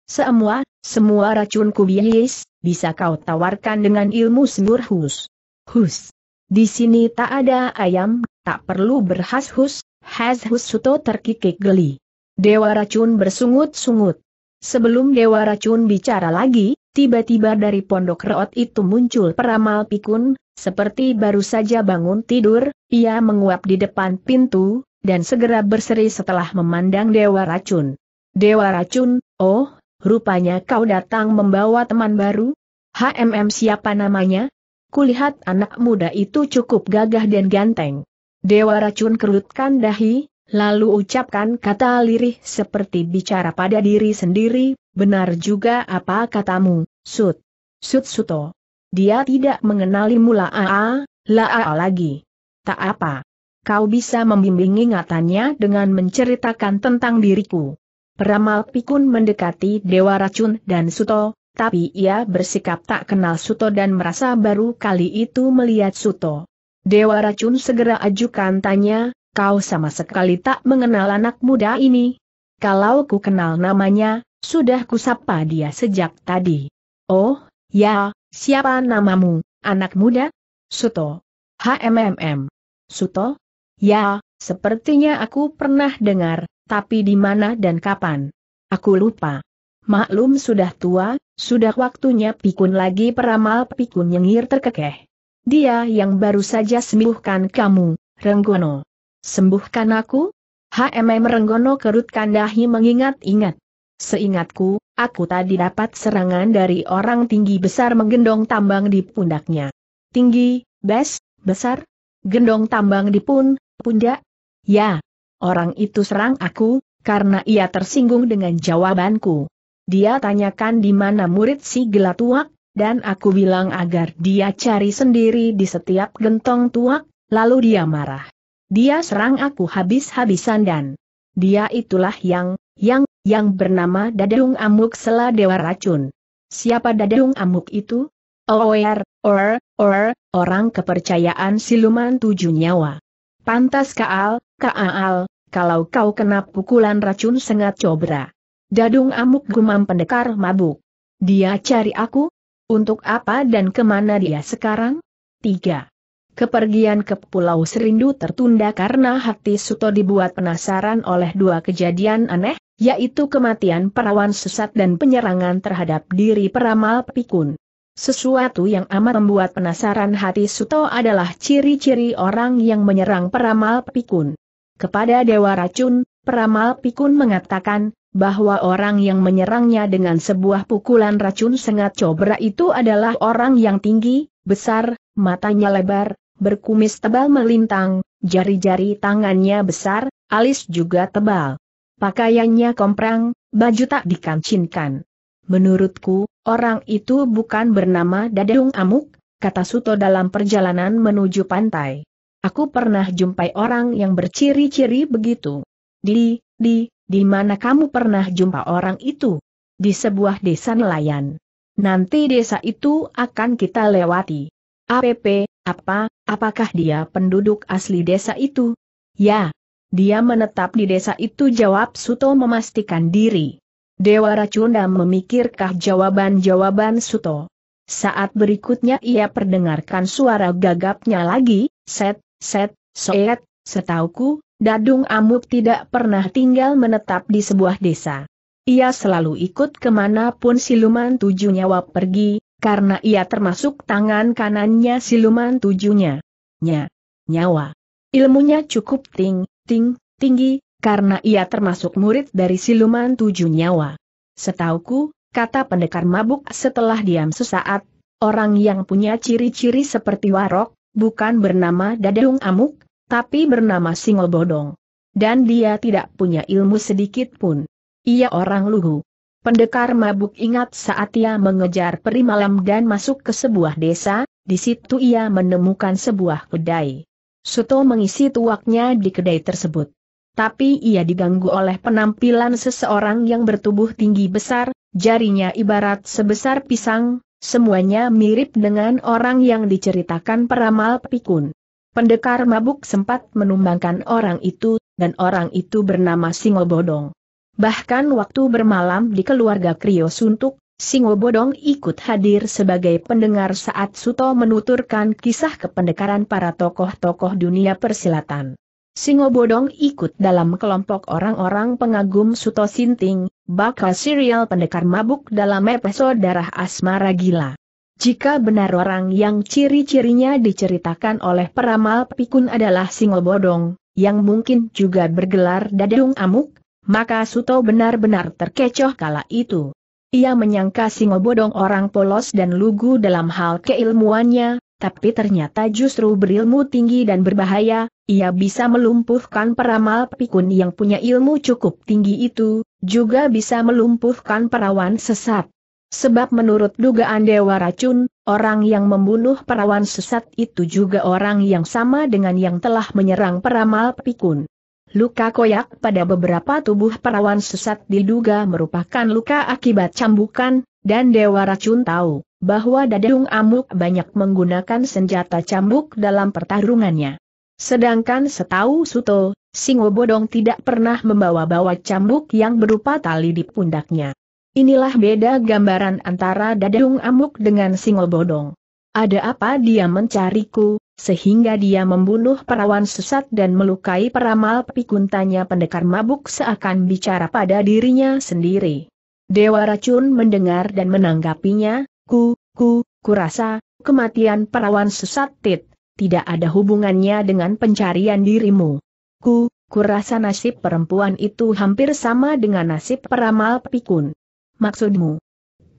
[SPEAKER 1] Semua, semua racunku biis, bisa kau tawarkan dengan ilmu sembur hus. Hus. Di sini tak ada ayam, tak perlu berhas-hus, has-hus suto terkikik geli. Dewa racun bersungut-sungut. Sebelum Dewa Racun bicara lagi, tiba-tiba dari pondok reot itu muncul peramal pikun, seperti baru saja bangun tidur, ia menguap di depan pintu, dan segera berseri setelah memandang Dewa Racun. Dewa Racun, oh, rupanya kau datang membawa teman baru? HMM siapa namanya? Kulihat anak muda itu cukup gagah dan ganteng. Dewa racun kerutkan dahi, lalu ucapkan kata lirih seperti bicara pada diri sendiri, benar juga apa katamu, Sut. Sut Suto. Dia tidak mengenali mula AA, laa lagi. Tak apa. Kau bisa membimbing ingatannya dengan menceritakan tentang diriku. Peramal Pikun mendekati Dewa Racun dan Suto, tapi ia bersikap tak kenal Suto dan merasa baru kali itu melihat Suto. Dewa Racun segera ajukan tanya, kau sama sekali tak mengenal anak muda ini. Kalau ku kenal namanya, sudah ku sapa dia sejak tadi. Oh, ya, siapa namamu, anak muda? Suto. HMMM. Suto? Ya, sepertinya aku pernah dengar, tapi di mana dan kapan? Aku lupa. Maklum sudah tua, sudah waktunya pikun lagi peramal pikun nyengir terkekeh. Dia yang baru saja sembuhkan kamu, Renggono. Sembuhkan aku? HMM Renggono kerutkan dahi mengingat-ingat. Seingatku, aku tadi dapat serangan dari orang tinggi besar menggendong tambang di pundaknya. Tinggi, bes, besar? Gendong tambang di pun, pundak? Ya. Orang itu serang aku, karena ia tersinggung dengan jawabanku. Dia tanyakan di mana murid si gelat tuak, dan aku bilang agar dia cari sendiri di setiap gentong tuak, lalu dia marah. Dia serang aku habis-habisan dan dia itulah yang, yang, yang bernama Dadung Amuk Sela Dewa Racun. Siapa Dadung Amuk itu? Oer, or, or, orang kepercayaan siluman tujuh nyawa. Pantas Kaal, Kaal, kalau kau kena pukulan racun sengat cobra. Dadung amuk gumam pendekar mabuk. Dia cari aku? Untuk apa dan kemana dia sekarang? 3. Kepergian ke Pulau Serindu tertunda karena hati Suto dibuat penasaran oleh dua kejadian aneh, yaitu kematian perawan sesat dan penyerangan terhadap diri peramal pikun. Sesuatu yang amat membuat penasaran hati Suto adalah ciri-ciri orang yang menyerang peramal pikun. Kepada Dewa Racun, peramal pikun mengatakan, bahwa orang yang menyerangnya dengan sebuah pukulan racun sengat cobra itu adalah orang yang tinggi, besar, matanya lebar, berkumis tebal melintang, jari-jari tangannya besar, alis juga tebal. Pakaiannya komprang, baju tak dikancinkan. Menurutku, orang itu bukan bernama Dadung Amuk, kata Suto dalam perjalanan menuju pantai. Aku pernah jumpai orang yang berciri-ciri begitu. Di, di, di mana kamu pernah jumpa orang itu? Di sebuah desa nelayan. Nanti desa itu akan kita lewati. APP, apa, apakah dia penduduk asli desa itu? Ya. Dia menetap di desa itu jawab Suto memastikan diri. Dewa Racunda memikirkah jawaban-jawaban Suto. Saat berikutnya ia perdengarkan suara gagapnya lagi, set, set, soet, setauku, Dadung Amuk tidak pernah tinggal menetap di sebuah desa. Ia selalu ikut kemanapun siluman tujuh nyawa pergi, karena ia termasuk tangan kanannya siluman tujuhnya. Nya, nyawa. Ilmunya cukup ting, ting, tinggi, karena ia termasuk murid dari siluman tujuh nyawa. Setauku, kata pendekar mabuk setelah diam sesaat, orang yang punya ciri-ciri seperti warok, bukan bernama Dadung Amuk, tapi bernama Singo Bodong. Dan dia tidak punya ilmu sedikit pun. Ia orang lugu. Pendekar mabuk ingat saat ia mengejar peri malam dan masuk ke sebuah desa, di situ ia menemukan sebuah kedai. Suto mengisi tuaknya di kedai tersebut. Tapi ia diganggu oleh penampilan seseorang yang bertubuh tinggi besar, jarinya ibarat sebesar pisang, semuanya mirip dengan orang yang diceritakan peramal pikun. Pendekar mabuk sempat menumbangkan orang itu, dan orang itu bernama Singobodong. Bahkan waktu bermalam di keluarga Krio Suntuk, Singobodong ikut hadir sebagai pendengar saat Suto menuturkan kisah kependekaran para tokoh-tokoh dunia persilatan. Singobodong ikut dalam kelompok orang-orang pengagum Suto Sinting, bakal serial pendekar mabuk dalam episode Darah Asmara Gila. Jika benar orang yang ciri-cirinya diceritakan oleh peramal pikun adalah Singobodong, yang mungkin juga bergelar Dadung Amuk, maka Suto benar-benar terkecoh kala itu. Ia menyangka Singobodong orang polos dan lugu dalam hal keilmuannya, tapi ternyata justru berilmu tinggi dan berbahaya, ia bisa melumpuhkan peramal pikun yang punya ilmu cukup tinggi itu, juga bisa melumpuhkan perawan sesat. Sebab menurut dugaan Dewa Racun, orang yang membunuh perawan sesat itu juga orang yang sama dengan yang telah menyerang peramal pikun. Luka koyak pada beberapa tubuh perawan sesat diduga merupakan luka akibat cambukan, dan Dewa Racun tahu bahwa Dadung Amuk banyak menggunakan senjata cambuk dalam pertarungannya. Sedangkan setahu Suto, Singo Bodong tidak pernah membawa-bawa cambuk yang berupa tali di pundaknya. Inilah beda gambaran antara Dadung Amuk dengan singol bodong. Ada apa dia mencariku, sehingga dia membunuh perawan sesat dan melukai peramal pikuntanya pendekar mabuk seakan bicara pada dirinya sendiri. Dewa racun mendengar dan menanggapinya, ku, ku, ku rasa kematian perawan sesat tit, tidak ada hubungannya dengan pencarian dirimu. Ku, ku rasa nasib perempuan itu hampir sama dengan nasib peramal pikun maksudmu?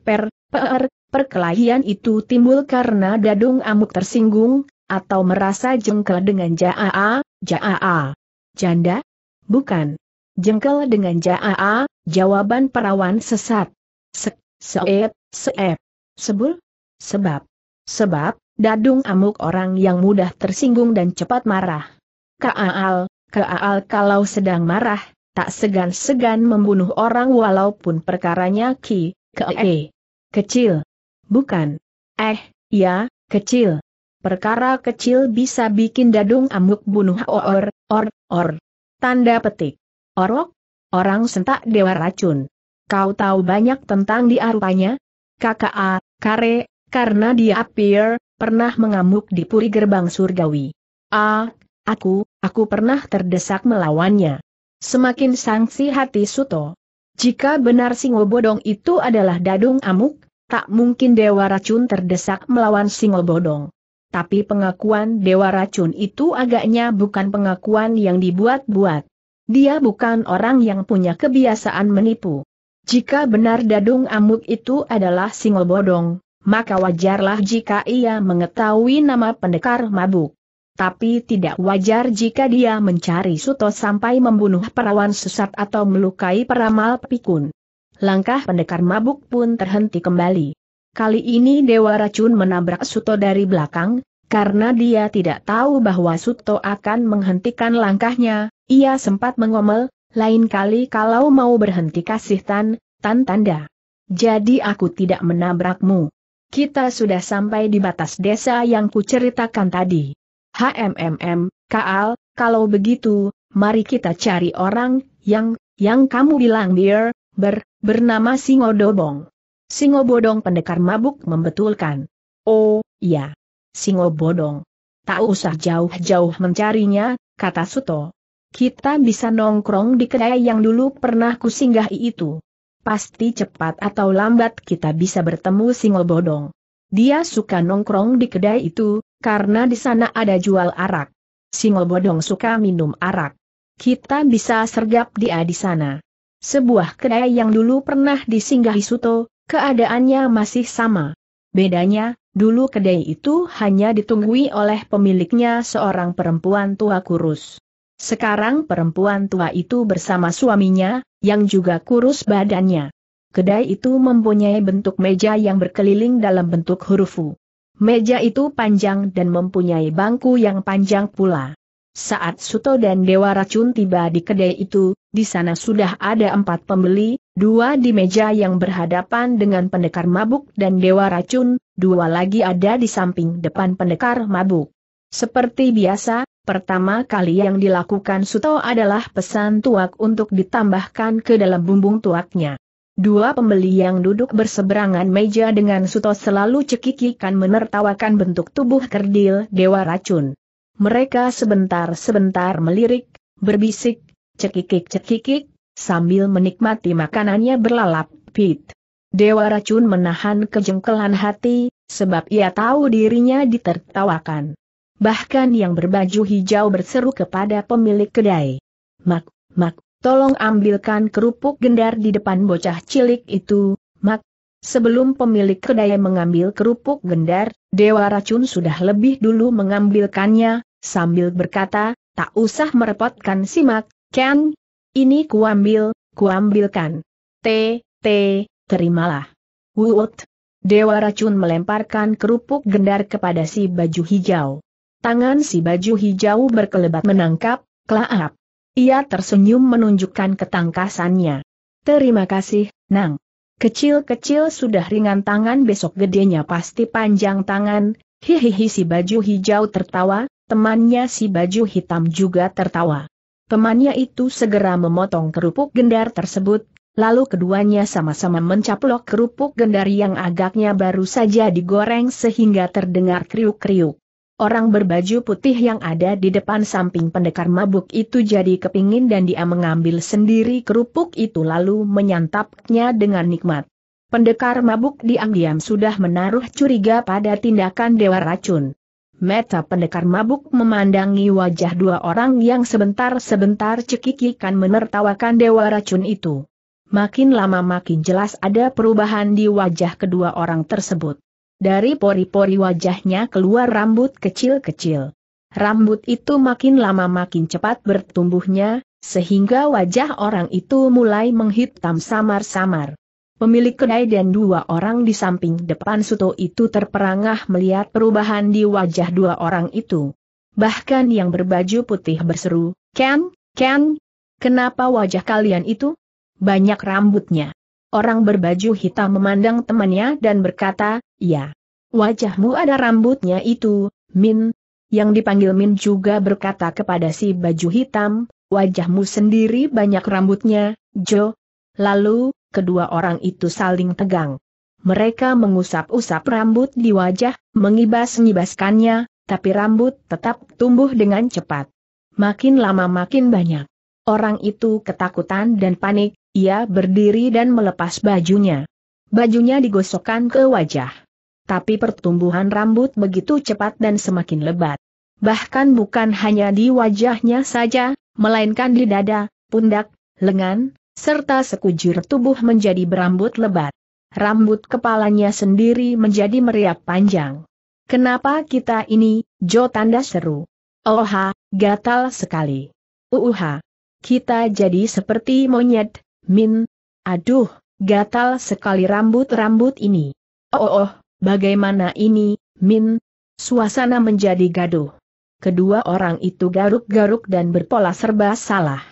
[SPEAKER 1] Per, per, perkelahian itu timbul karena Dadung Amuk tersinggung, atau merasa jengkel dengan Jaa, Jaa. Janda? Bukan. Jengkel dengan Jaa, jawaban perawan sesat. Se, seep, seep. Sebul? Sebab. Sebab, Dadung Amuk orang yang mudah tersinggung dan cepat marah. Kaal, Kaal kalau sedang marah, tak segan-segan membunuh orang walaupun perkaranya ki, ke -e. Kecil. Bukan. Eh, ya, kecil. Perkara kecil bisa bikin dadung amuk bunuh or, or, or. Tanda petik. Orok? Orang sentak dewa racun. Kau tahu banyak tentang dia rupanya? Kakak A, Kare, karena dia peer, pernah mengamuk di puri gerbang surgawi. A, aku, aku pernah terdesak melawannya. Semakin sangsi hati Suto. Jika benar Singo Bodong itu adalah dadung amuk, tak mungkin Dewa Racun terdesak melawan Singo Bodong. Tapi pengakuan Dewa Racun itu agaknya bukan pengakuan yang dibuat-buat. Dia bukan orang yang punya kebiasaan menipu. Jika benar dadung amuk itu adalah Singo Bodong, maka wajarlah jika ia mengetahui nama pendekar mabuk tapi tidak wajar jika dia mencari Suto sampai membunuh perawan sesat atau melukai peramal pikun. Langkah pendekar mabuk pun terhenti kembali. Kali ini Dewa Racun menabrak Suto dari belakang, karena dia tidak tahu bahwa Suto akan menghentikan langkahnya, ia sempat mengomel, lain kali kalau mau berhenti kasih tan, tan tanda. Jadi aku tidak menabrakmu. Kita sudah sampai di batas desa yang kuceritakan tadi. HMMM, Kaal, kalau begitu, mari kita cari orang yang, yang kamu bilang bernama ber, bernama Singodobong. Singobodong pendekar mabuk membetulkan. Oh, iya. Singobodong. Tak usah jauh-jauh mencarinya, kata Suto. Kita bisa nongkrong di kedai yang dulu pernah kusinggahi itu. Pasti cepat atau lambat kita bisa bertemu Singobodong. Dia suka nongkrong di kedai itu, karena di sana ada jual arak. Singo Bodong suka minum arak. Kita bisa sergap dia di sana. Sebuah kedai yang dulu pernah disinggahi Suto, keadaannya masih sama. Bedanya, dulu kedai itu hanya ditunggui oleh pemiliknya seorang perempuan tua kurus. Sekarang perempuan tua itu bersama suaminya, yang juga kurus badannya. Kedai itu mempunyai bentuk meja yang berkeliling dalam bentuk huruf U. Meja itu panjang dan mempunyai bangku yang panjang pula. Saat Suto dan Dewa Racun tiba di kedai itu, di sana sudah ada empat pembeli, dua di meja yang berhadapan dengan pendekar mabuk dan Dewa Racun, dua lagi ada di samping depan pendekar mabuk. Seperti biasa, pertama kali yang dilakukan Suto adalah pesan tuak untuk ditambahkan ke dalam bumbung tuaknya. Dua pembeli yang duduk berseberangan meja dengan Suto selalu cekikikan menertawakan bentuk tubuh kerdil Dewa Racun. Mereka sebentar-sebentar melirik, berbisik, cekikik-cekikik, sambil menikmati makanannya berlalap, pit. Dewa Racun menahan kejengkelan hati, sebab ia tahu dirinya ditertawakan. Bahkan yang berbaju hijau berseru kepada pemilik kedai. Mak, mak, tolong ambilkan kerupuk gendar di depan bocah cilik itu, mak. Sebelum pemilik kedai mengambil kerupuk gendar, Dewa Racun sudah lebih dulu mengambilkannya, sambil berkata, tak usah merepotkan si Mak, Ken. Ini kuambil, kuambilkan. T, T, terimalah. Wut. Dewa Racun melemparkan kerupuk gendar kepada si baju hijau. Tangan si baju hijau berkelebat menangkap, klaap. Ia tersenyum menunjukkan ketangkasannya. Terima kasih, Nang. Kecil-kecil sudah ringan tangan besok gedenya pasti panjang tangan, hihihi si baju hijau tertawa, temannya si baju hitam juga tertawa. Temannya itu segera memotong kerupuk gendar tersebut, lalu keduanya sama-sama mencaplok kerupuk gendar yang agaknya baru saja digoreng sehingga terdengar kriuk-kriuk. Orang berbaju putih yang ada di depan samping pendekar mabuk itu jadi kepingin dan dia mengambil sendiri kerupuk itu lalu menyantapnya dengan nikmat. Pendekar mabuk diam-diam sudah menaruh curiga pada tindakan Dewa Racun. Meta pendekar mabuk memandangi wajah dua orang yang sebentar-sebentar cekikikan menertawakan Dewa Racun itu. Makin lama makin jelas ada perubahan di wajah kedua orang tersebut. Dari pori-pori wajahnya keluar rambut kecil-kecil. Rambut itu makin lama makin cepat bertumbuhnya, sehingga wajah orang itu mulai menghitam samar-samar. Pemilik kedai dan dua orang di samping depan Suto itu terperangah melihat perubahan di wajah dua orang itu. Bahkan yang berbaju putih berseru, Ken, Ken, kenapa wajah kalian itu? Banyak rambutnya. Orang berbaju hitam memandang temannya dan berkata, ya. Wajahmu ada rambutnya itu, Min. Yang dipanggil Min juga berkata kepada si baju hitam, wajahmu sendiri banyak rambutnya, Jo. Lalu, kedua orang itu saling tegang. Mereka mengusap-usap rambut di wajah, mengibas-ngibaskannya, tapi rambut tetap tumbuh dengan cepat. Makin lama makin banyak. Orang itu ketakutan dan panik, ia berdiri dan melepas bajunya. Bajunya digosokkan ke wajah. Tapi pertumbuhan rambut begitu cepat dan semakin lebat. Bahkan bukan hanya di wajahnya saja, melainkan di dada, pundak, lengan, serta sekujur tubuh menjadi berambut lebat. Rambut kepalanya sendiri menjadi meriak panjang. Kenapa kita ini, Jo tanda seru. Oha, gatal sekali. Uuha. Kita jadi seperti monyet, Min, aduh, gatal sekali rambut-rambut ini. Oh, oh, oh, bagaimana ini, Min? Suasana menjadi gaduh. Kedua orang itu garuk-garuk dan berpola serba salah.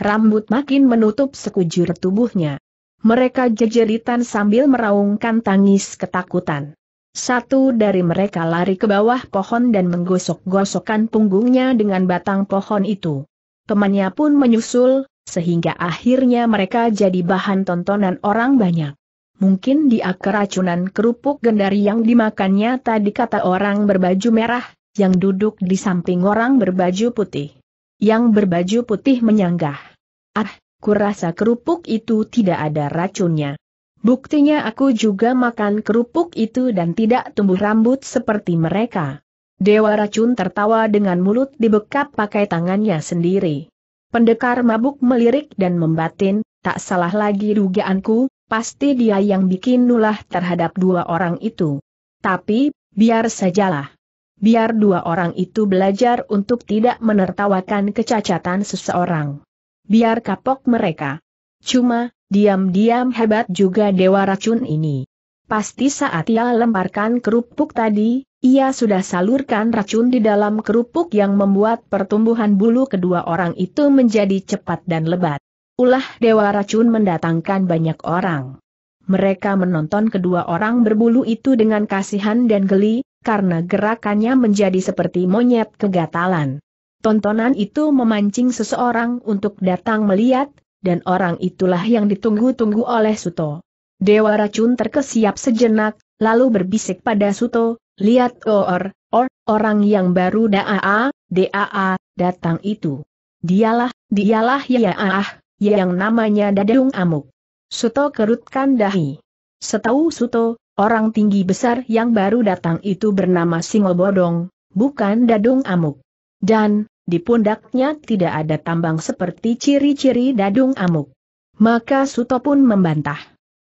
[SPEAKER 1] Rambut makin menutup sekujur tubuhnya. Mereka jejeritan sambil meraungkan tangis ketakutan. Satu dari mereka lari ke bawah pohon dan menggosok-gosokkan punggungnya dengan batang pohon itu. Temannya pun menyusul, sehingga akhirnya mereka jadi bahan tontonan orang banyak. Mungkin dia keracunan kerupuk gendari yang dimakannya tadi kata orang berbaju merah, yang duduk di samping orang berbaju putih. Yang berbaju putih menyanggah. Ah, kurasa kerupuk itu tidak ada racunnya. Buktinya aku juga makan kerupuk itu dan tidak tumbuh rambut seperti mereka. Dewa racun tertawa dengan mulut dibekap pakai tangannya sendiri. Pendekar mabuk melirik dan membatin, tak salah lagi dugaanku, pasti dia yang bikin nulah terhadap dua orang itu. Tapi, biar sajalah. Biar dua orang itu belajar untuk tidak menertawakan kecacatan seseorang. Biar kapok mereka. Cuma, diam-diam hebat juga dewa racun ini. Pasti saat ia lemparkan kerupuk tadi, ia sudah salurkan racun di dalam kerupuk yang membuat pertumbuhan bulu kedua orang itu menjadi cepat dan lebat. Ulah Dewa Racun mendatangkan banyak orang. Mereka menonton kedua orang berbulu itu dengan kasihan dan geli, karena gerakannya menjadi seperti monyet kegatalan. Tontonan itu memancing seseorang untuk datang melihat, dan orang itulah yang ditunggu-tunggu oleh Suto. Dewa Racun terkesiap sejenak, lalu berbisik pada Suto, Lihat oh, or, or, orang yang baru daa, daa, datang itu. Dialah, dialah ya ah, yang namanya Dadung Amuk. Suto kerutkan dahi. Setahu Suto, orang tinggi besar yang baru datang itu bernama Singobodong, bukan Dadung Amuk. Dan, di pundaknya tidak ada tambang seperti ciri-ciri Dadung Amuk. Maka Suto pun membantah.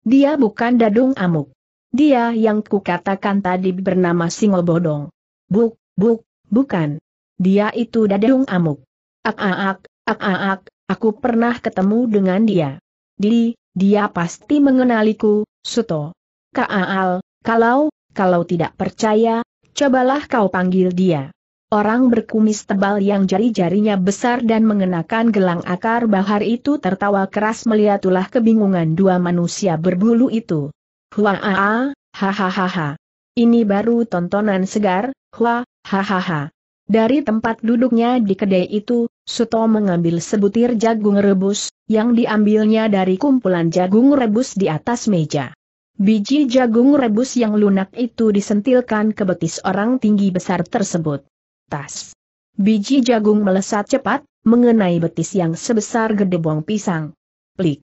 [SPEAKER 1] Dia bukan Dadung Amuk. Dia yang kukatakan tadi bernama Singo Bodong. Buk, buk, bukan. Dia itu Dadung Amuk. Ak ak ak, ak ak, aku pernah ketemu dengan dia. Di, dia pasti mengenaliku, Suto. Kaal, kalau, kalau tidak percaya, cobalah kau panggil dia. Orang berkumis tebal yang jari-jarinya besar dan mengenakan gelang akar bahar itu tertawa keras melihat ulah kebingungan dua manusia berbulu itu. Hua Huaa, hahaha. Ini baru tontonan segar, hua, hahaha. Dari tempat duduknya di kedai itu, Suto mengambil sebutir jagung rebus, yang diambilnya dari kumpulan jagung rebus di atas meja. Biji jagung rebus yang lunak itu disentilkan ke betis orang tinggi besar tersebut. Tas. Biji jagung melesat cepat, mengenai betis yang sebesar gedebong pisang. Plik.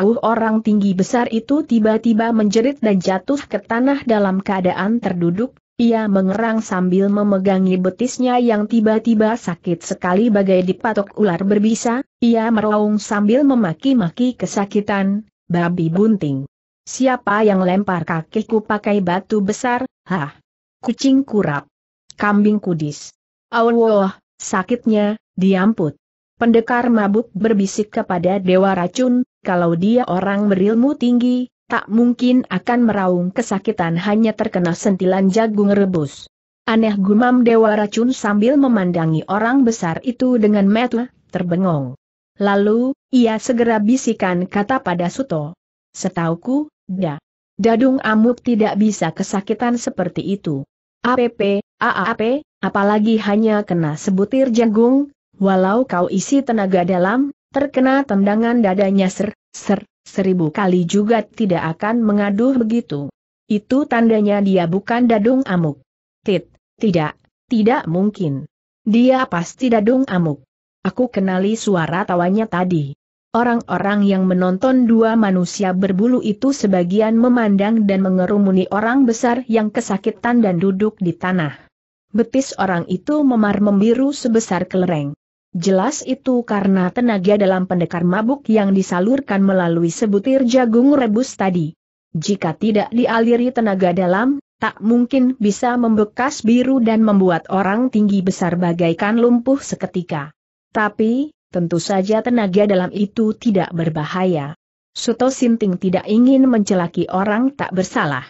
[SPEAKER 1] Au orang tinggi besar itu tiba-tiba menjerit dan jatuh ke tanah dalam keadaan terduduk, ia mengerang sambil memegangi betisnya yang tiba-tiba sakit sekali bagai dipatok ular berbisa, ia meraung sambil memaki-maki kesakitan, babi bunting. Siapa yang lempar kakiku pakai batu besar, hah? Kucing kurap. Kambing kudis. Allah, sakitnya, diamput. Pendekar mabuk berbisik kepada Dewa Racun, kalau dia orang berilmu tinggi, tak mungkin akan meraung kesakitan hanya terkena sentilan jagung rebus. Aneh gumam Dewa Racun sambil memandangi orang besar itu dengan mata terbengong. Lalu, ia segera bisikan kata pada Suto. Setauku, da. Dadung Amuk tidak bisa kesakitan seperti itu. APP, AAP, apalagi hanya kena sebutir jagung, Walau kau isi tenaga dalam, terkena tendangan dadanya ser, ser, seribu kali juga tidak akan mengaduh begitu. Itu tandanya dia bukan dadung amuk. Tit, tidak, tidak mungkin. Dia pasti dadung amuk. Aku kenali suara tawanya tadi. Orang-orang yang menonton dua manusia berbulu itu sebagian memandang dan mengerumuni orang besar yang kesakitan dan duduk di tanah. Betis orang itu memar membiru sebesar kelereng. Jelas itu karena tenaga dalam pendekar mabuk yang disalurkan melalui sebutir jagung rebus tadi. Jika tidak dialiri tenaga dalam, tak mungkin bisa membekas biru dan membuat orang tinggi besar bagaikan lumpuh seketika. Tapi, tentu saja tenaga dalam itu tidak berbahaya. Suto Sinting tidak ingin mencelaki orang tak bersalah.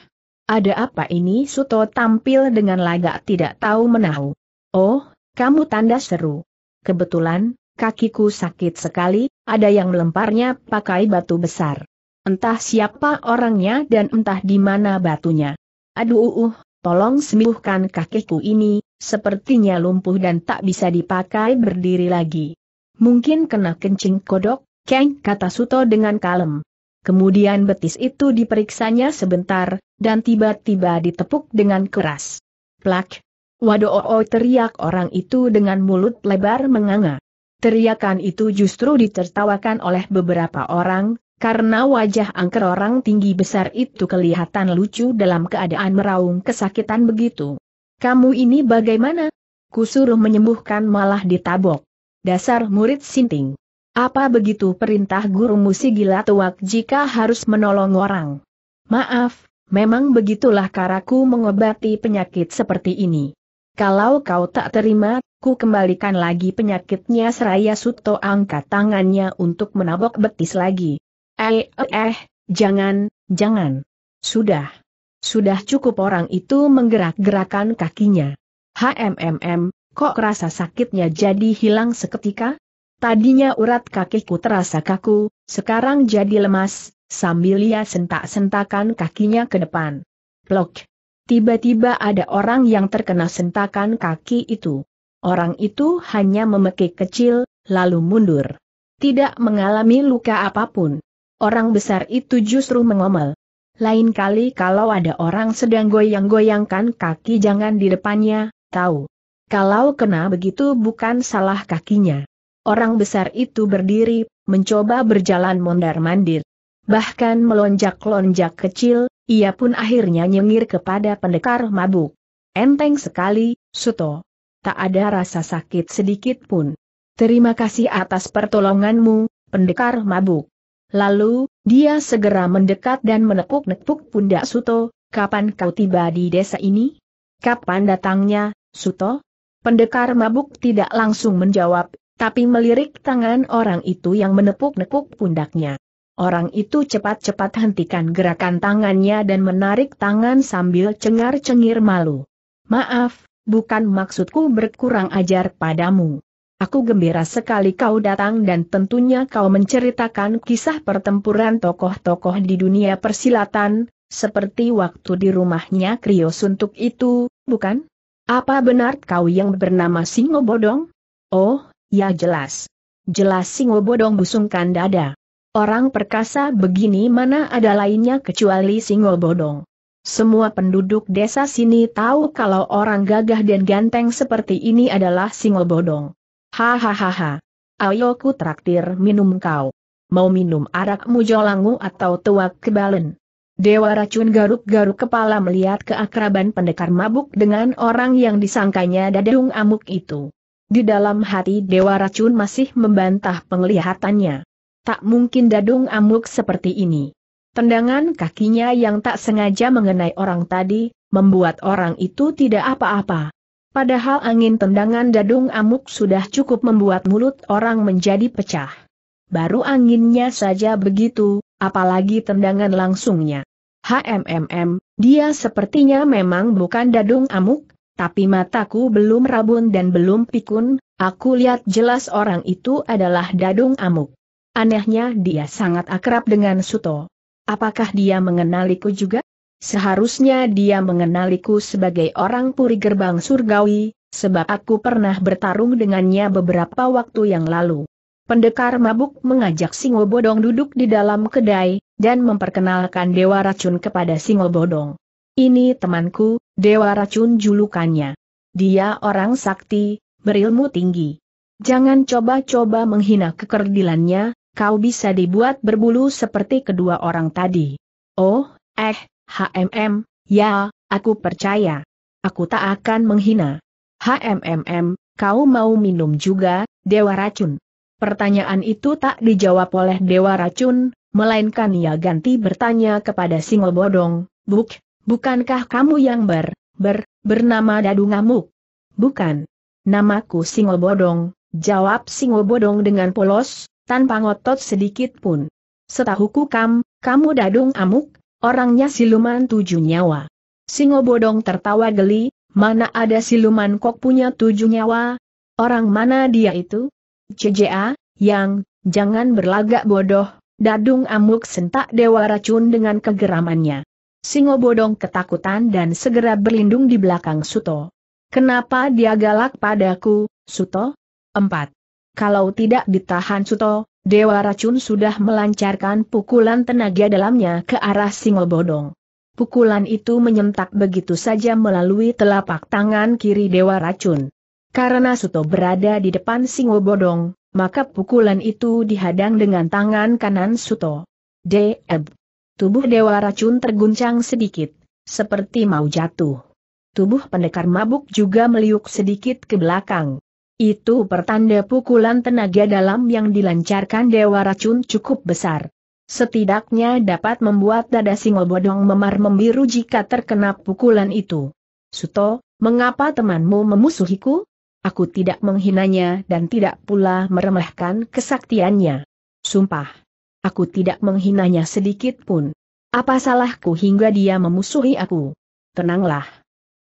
[SPEAKER 1] Ada apa ini Suto tampil dengan lagak tidak tahu menahu. Oh, kamu tanda seru. Kebetulan, kakiku sakit sekali, ada yang melemparnya pakai batu besar. Entah siapa orangnya dan entah di mana batunya. Aduh, uh, uh, tolong sembuhkan kakiku ini, sepertinya lumpuh dan tak bisa dipakai berdiri lagi. Mungkin kena kencing kodok, Keng, kata Suto dengan kalem. Kemudian betis itu diperiksanya sebentar, dan tiba-tiba ditepuk dengan keras. Plak, Wadooo oh, oh, teriak orang itu dengan mulut lebar menganga. Teriakan itu justru ditertawakan oleh beberapa orang, karena wajah angker orang tinggi besar itu kelihatan lucu dalam keadaan meraung kesakitan begitu. Kamu ini bagaimana? Kusuruh menyembuhkan malah ditabok. Dasar murid sinting. Apa begitu perintah guru si gila tuak jika harus menolong orang? Maaf, memang begitulah karaku mengobati penyakit seperti ini. Kalau kau tak terima, ku kembalikan lagi penyakitnya seraya Suto angkat tangannya untuk menabok betis lagi. Eh, eh, eh, jangan, jangan. Sudah. Sudah cukup orang itu menggerak-gerakan kakinya. HMMM, kok rasa sakitnya jadi hilang seketika? Tadinya urat kakiku terasa kaku, sekarang jadi lemas, sambil ia sentak-sentakan kakinya ke depan. Plok, Tiba-tiba ada orang yang terkena sentakan kaki itu. Orang itu hanya memekik kecil, lalu mundur. Tidak mengalami luka apapun. Orang besar itu justru mengomel. Lain kali kalau ada orang sedang goyang-goyangkan kaki jangan di depannya, tahu. Kalau kena begitu bukan salah kakinya. Orang besar itu berdiri, mencoba berjalan mondar-mandir. Bahkan melonjak-lonjak kecil, ia pun akhirnya nyengir kepada pendekar mabuk. Enteng sekali, Suto. Tak ada rasa sakit sedikit pun. Terima kasih atas pertolonganmu, pendekar mabuk. Lalu, dia segera mendekat dan menepuk-nepuk pundak Suto, kapan kau tiba di desa ini? Kapan datangnya, Suto? Pendekar mabuk tidak langsung menjawab, tapi melirik tangan orang itu yang menepuk-nepuk pundaknya. Orang itu cepat-cepat hentikan gerakan tangannya dan menarik tangan sambil cengar-cengir malu. Maaf, bukan maksudku berkurang ajar padamu. Aku gembira sekali kau datang dan tentunya kau menceritakan kisah pertempuran tokoh-tokoh di dunia persilatan, seperti waktu di rumahnya Krio Suntuk itu, bukan? Apa benar kau yang bernama Singo Bodong? Oh, ya jelas. Jelas Singo Bodong busungkan dada. Orang perkasa begini mana ada lainnya kecuali singol bodong. Semua penduduk desa sini tahu kalau orang gagah dan ganteng seperti ini adalah singol bodong. Hahaha. Ayo ku traktir minum kau. Mau minum arak jolangu atau tuak kebalen? Dewa racun garuk-garuk kepala melihat keakraban pendekar mabuk dengan orang yang disangkanya dadung amuk itu. Di dalam hati Dewa Racun masih membantah penglihatannya. Tak mungkin Dadung amuk seperti ini. Tendangan kakinya yang tak sengaja mengenai orang tadi, membuat orang itu tidak apa-apa. Padahal angin tendangan Dadung amuk sudah cukup membuat mulut orang menjadi pecah. Baru anginnya saja begitu, apalagi tendangan langsungnya. HMMM, dia sepertinya memang bukan Dadung amuk, tapi mataku belum rabun dan belum pikun, aku lihat jelas orang itu adalah Dadung amuk. Anehnya dia sangat akrab dengan Suto. Apakah dia mengenaliku juga? Seharusnya dia mengenaliku sebagai orang puri gerbang surgawi, sebab aku pernah bertarung dengannya beberapa waktu yang lalu. Pendekar mabuk mengajak Singobodong duduk di dalam kedai, dan memperkenalkan Dewa Racun kepada Singobodong. Ini temanku, Dewa Racun julukannya. Dia orang sakti, berilmu tinggi. Jangan coba-coba menghina kekerdilannya, kau bisa dibuat berbulu seperti kedua orang tadi. Oh, eh, HMM, ya, aku percaya. Aku tak akan menghina. HMM, kau mau minum juga, Dewa Racun? Pertanyaan itu tak dijawab oleh Dewa Racun, melainkan ia ganti bertanya kepada Bodong, Buk, bukankah kamu yang ber, ber, bernama Dadu Ngamuk? Bukan. Namaku Bodong, jawab Bodong dengan polos, tanpa ngotot sedikit pun. Setahuku kam, kamu dadung amuk, orangnya siluman tujuh nyawa. Singo bodong tertawa geli, mana ada siluman kok punya tujuh nyawa? Orang mana dia itu? CJA, yang, jangan berlagak bodoh, dadung amuk sentak dewa racun dengan kegeramannya. Singo bodong ketakutan dan segera berlindung di belakang Suto. Kenapa dia galak padaku, Suto? 4. Kalau tidak ditahan Suto, Dewa Racun sudah melancarkan pukulan tenaga dalamnya ke arah Singobodong. Pukulan itu menyentak begitu saja melalui telapak tangan kiri Dewa Racun. Karena Suto berada di depan Singobodong, maka pukulan itu dihadang dengan tangan kanan Suto. Deb. Tubuh Dewa Racun terguncang sedikit, seperti mau jatuh. Tubuh pendekar mabuk juga meliuk sedikit ke belakang. Itu pertanda pukulan tenaga dalam yang dilancarkan Dewa Racun cukup besar. Setidaknya dapat membuat dada singo bodong memar membiru jika terkena pukulan itu. Suto, mengapa temanmu memusuhiku? Aku tidak menghinanya dan tidak pula meremehkan kesaktiannya. Sumpah. Aku tidak menghinanya sedikit pun. Apa salahku hingga dia memusuhi aku? Tenanglah.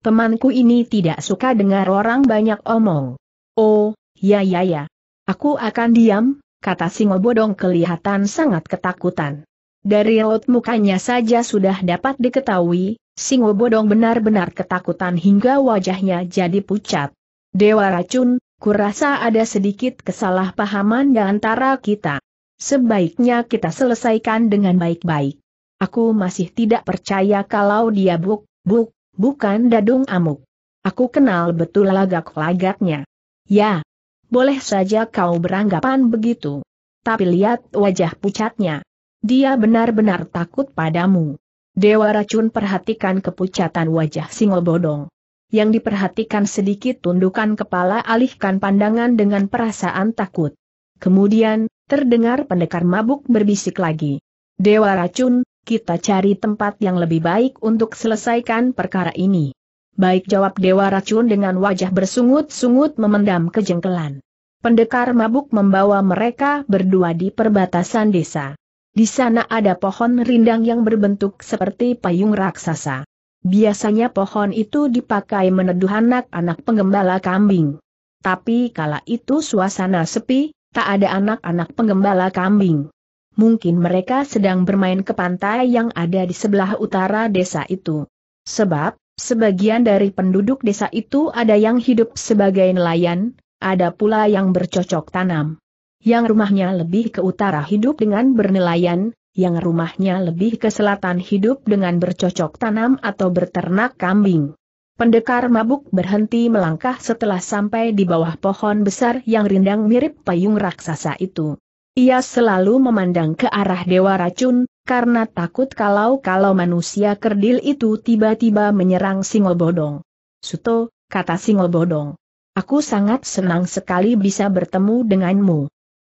[SPEAKER 1] Temanku ini tidak suka dengar orang banyak omong. Oh, ya ya ya. Aku akan diam, kata singo bodong kelihatan sangat ketakutan. Dari raut mukanya saja sudah dapat diketahui, singo bodong benar-benar ketakutan hingga wajahnya jadi pucat. Dewa racun, kurasa ada sedikit kesalahpahaman di antara kita. Sebaiknya kita selesaikan dengan baik-baik. Aku masih tidak percaya kalau dia buk, buk, bukan dadung amuk. Aku kenal betul lagak-lagaknya. Ya, boleh saja kau beranggapan begitu. Tapi lihat wajah pucatnya. Dia benar-benar takut padamu. Dewa racun perhatikan kepucatan wajah Bodong. Yang diperhatikan sedikit tundukan kepala alihkan pandangan dengan perasaan takut. Kemudian, terdengar pendekar mabuk berbisik lagi. Dewa racun, kita cari tempat yang lebih baik untuk selesaikan perkara ini. Baik jawab Dewa Racun dengan wajah bersungut-sungut memendam kejengkelan. Pendekar mabuk membawa mereka berdua di perbatasan desa. Di sana ada pohon rindang yang berbentuk seperti payung raksasa. Biasanya pohon itu dipakai meneduh anak-anak penggembala kambing. Tapi kala itu suasana sepi, tak ada anak-anak penggembala kambing. Mungkin mereka sedang bermain ke pantai yang ada di sebelah utara desa itu. Sebab, Sebagian dari penduduk desa itu ada yang hidup sebagai nelayan, ada pula yang bercocok tanam. Yang rumahnya lebih ke utara hidup dengan bernelayan, yang rumahnya lebih ke selatan hidup dengan bercocok tanam atau berternak kambing. Pendekar mabuk berhenti melangkah setelah sampai di bawah pohon besar yang rindang mirip payung raksasa itu. Ia selalu memandang ke arah Dewa Racun, karena takut kalau-kalau manusia kerdil itu tiba-tiba menyerang Bodong. Suto, kata Bodong, Aku sangat senang sekali bisa bertemu denganmu.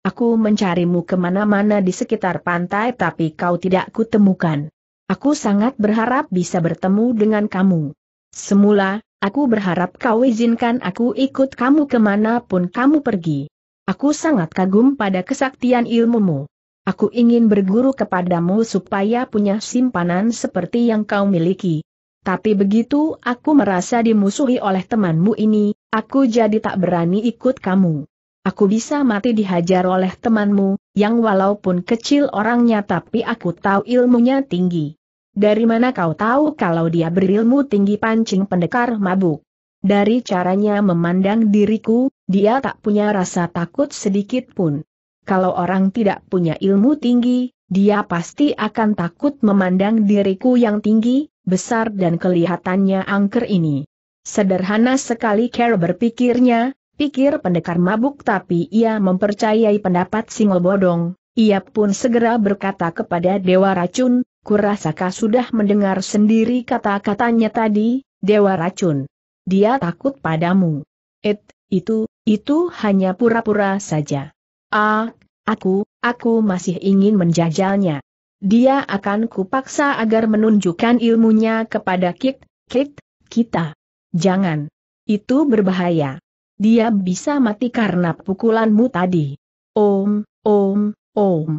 [SPEAKER 1] Aku mencarimu kemana-mana di sekitar pantai tapi kau tidak kutemukan. Aku sangat berharap bisa bertemu dengan kamu. Semula, aku berharap kau izinkan aku ikut kamu kemanapun kamu pergi. Aku sangat kagum pada kesaktian ilmumu. Aku ingin berguru kepadamu supaya punya simpanan seperti yang kau miliki. Tapi begitu aku merasa dimusuhi oleh temanmu ini, aku jadi tak berani ikut kamu. Aku bisa mati dihajar oleh temanmu, yang walaupun kecil orangnya tapi aku tahu ilmunya tinggi. Dari mana kau tahu kalau dia berilmu tinggi pancing pendekar mabuk? Dari caranya memandang diriku, dia tak punya rasa takut sedikit pun kalau orang tidak punya ilmu tinggi, dia pasti akan takut memandang diriku yang tinggi, besar dan kelihatannya angker ini. Sederhana sekali Care berpikirnya, pikir pendekar mabuk tapi ia mempercayai pendapat bodong, Ia pun segera berkata kepada Dewa Racun, kurasakah sudah mendengar sendiri kata-katanya tadi, Dewa Racun. Dia takut padamu. It, itu, itu hanya pura-pura saja. Ah, aku, aku masih ingin menjajalnya. Dia akan kupaksa agar menunjukkan ilmunya kepada Kit, Kit, kita. Jangan. Itu berbahaya. Dia bisa mati karena pukulanmu tadi. Om, om, om.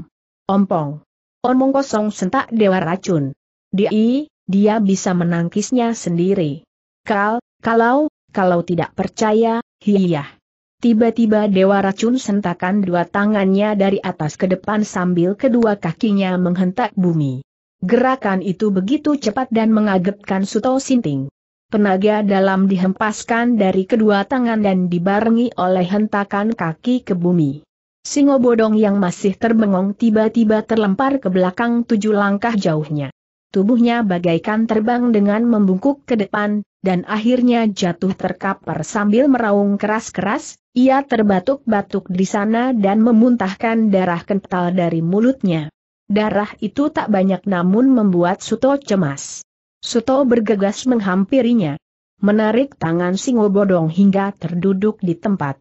[SPEAKER 1] Ompong. Omong kosong sentak dewa racun. Di, dia bisa menangkisnya sendiri. Kal, kalau, kalau tidak percaya, hiyah. Tiba-tiba Dewa Racun sentakan dua tangannya dari atas ke depan sambil kedua kakinya menghentak bumi. Gerakan itu begitu cepat dan mengagetkan Suto Sinting. Tenaga dalam dihempaskan dari kedua tangan dan dibarengi oleh hentakan kaki ke bumi. Singo bodong yang masih terbengong tiba-tiba terlempar ke belakang tujuh langkah jauhnya. Tubuhnya bagaikan terbang dengan membungkuk ke depan, dan akhirnya jatuh terkapar sambil meraung keras-keras, ia terbatuk-batuk di sana dan memuntahkan darah kental dari mulutnya. Darah itu tak banyak namun membuat Suto cemas. Suto bergegas menghampirinya. Menarik tangan Singo Bodong hingga terduduk di tempat.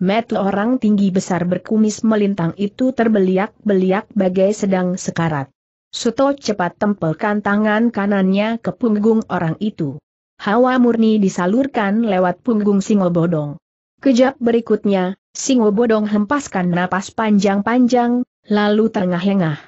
[SPEAKER 1] Met orang tinggi besar berkumis melintang itu terbeliak-beliak bagai sedang sekarat. Suto cepat tempelkan tangan kanannya ke punggung orang itu hawa murni disalurkan lewat punggung Singo Bodong. Kejap berikutnya, Singo Bodong hempaskan napas panjang-panjang, lalu terengah-engah.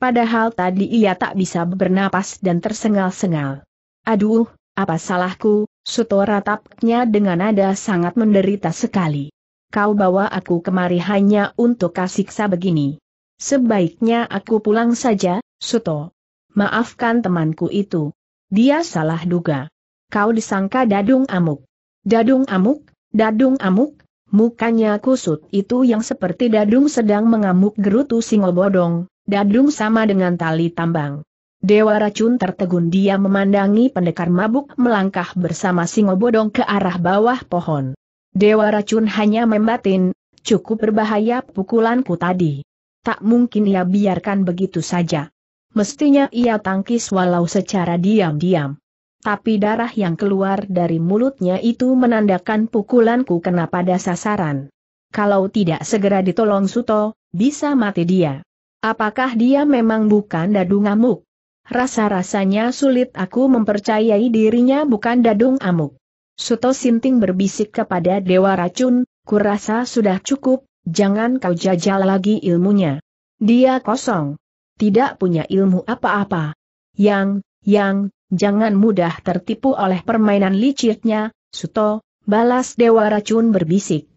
[SPEAKER 1] Padahal tadi ia tak bisa bernapas dan tersengal-sengal. Aduh, apa salahku, Suto ratapnya dengan nada sangat menderita sekali. Kau bawa aku kemari hanya untuk kasiksa begini. Sebaiknya aku pulang saja, Suto. Maafkan temanku itu. Dia salah duga kau disangka dadung amuk. Dadung amuk, dadung amuk, mukanya kusut itu yang seperti dadung sedang mengamuk gerutu singo bodong. dadung sama dengan tali tambang. Dewa racun tertegun dia memandangi pendekar mabuk melangkah bersama singo bodong ke arah bawah pohon. Dewa racun hanya membatin, cukup berbahaya pukulanku tadi. Tak mungkin ia biarkan begitu saja. Mestinya ia tangkis walau secara diam-diam tapi darah yang keluar dari mulutnya itu menandakan pukulanku kena pada sasaran. Kalau tidak segera ditolong Suto, bisa mati dia. Apakah dia memang bukan dadung amuk? Rasa-rasanya sulit aku mempercayai dirinya bukan dadung amuk. Suto Sinting berbisik kepada Dewa Racun, kurasa sudah cukup, jangan kau jajal lagi ilmunya. Dia kosong. Tidak punya ilmu apa-apa. Yang, yang, jangan mudah tertipu oleh permainan liciknya, Suto, balas Dewa Racun berbisik.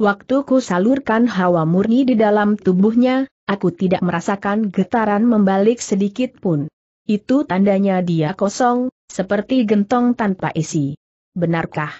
[SPEAKER 1] Waktu ku salurkan hawa murni di dalam tubuhnya, aku tidak merasakan getaran membalik sedikit pun. Itu tandanya dia kosong, seperti gentong tanpa isi. Benarkah?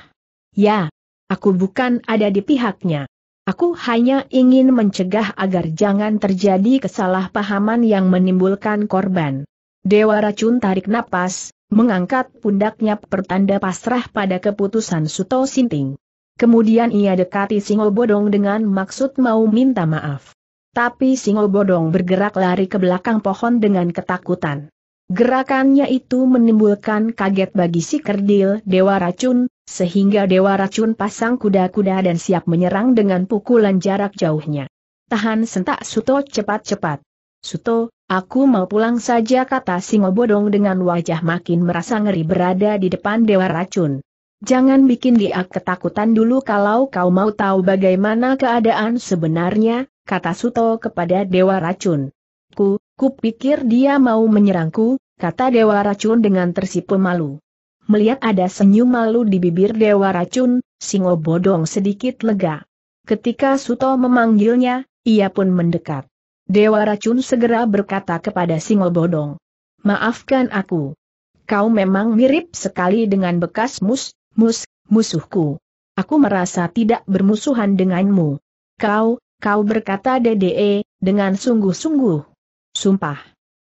[SPEAKER 1] Ya, aku bukan ada di pihaknya. Aku hanya ingin mencegah agar jangan terjadi kesalahpahaman yang menimbulkan korban. Dewa racun tarik napas, Mengangkat pundaknya pertanda pasrah pada keputusan Suto Sinting. Kemudian ia dekati Singo Bodong dengan maksud mau minta maaf. Tapi Singo Bodong bergerak lari ke belakang pohon dengan ketakutan. Gerakannya itu menimbulkan kaget bagi si kerdil Dewa Racun, sehingga Dewa Racun pasang kuda-kuda dan siap menyerang dengan pukulan jarak jauhnya. Tahan sentak Suto cepat-cepat. Suto, aku mau pulang saja kata Singo Bodong dengan wajah makin merasa ngeri berada di depan Dewa Racun. Jangan bikin dia ketakutan dulu kalau kau mau tahu bagaimana keadaan sebenarnya, kata Suto kepada Dewa Racun. Ku, ku pikir dia mau menyerangku, kata Dewa Racun dengan tersipu malu. Melihat ada senyum malu di bibir Dewa Racun, Singo Bodong sedikit lega. Ketika Suto memanggilnya, ia pun mendekat. Dewa Racun segera berkata kepada Bodong, Maafkan aku. Kau memang mirip sekali dengan bekas mus, mus, musuhku. Aku merasa tidak bermusuhan denganmu. Kau, kau berkata Dede dengan sungguh-sungguh. Sumpah.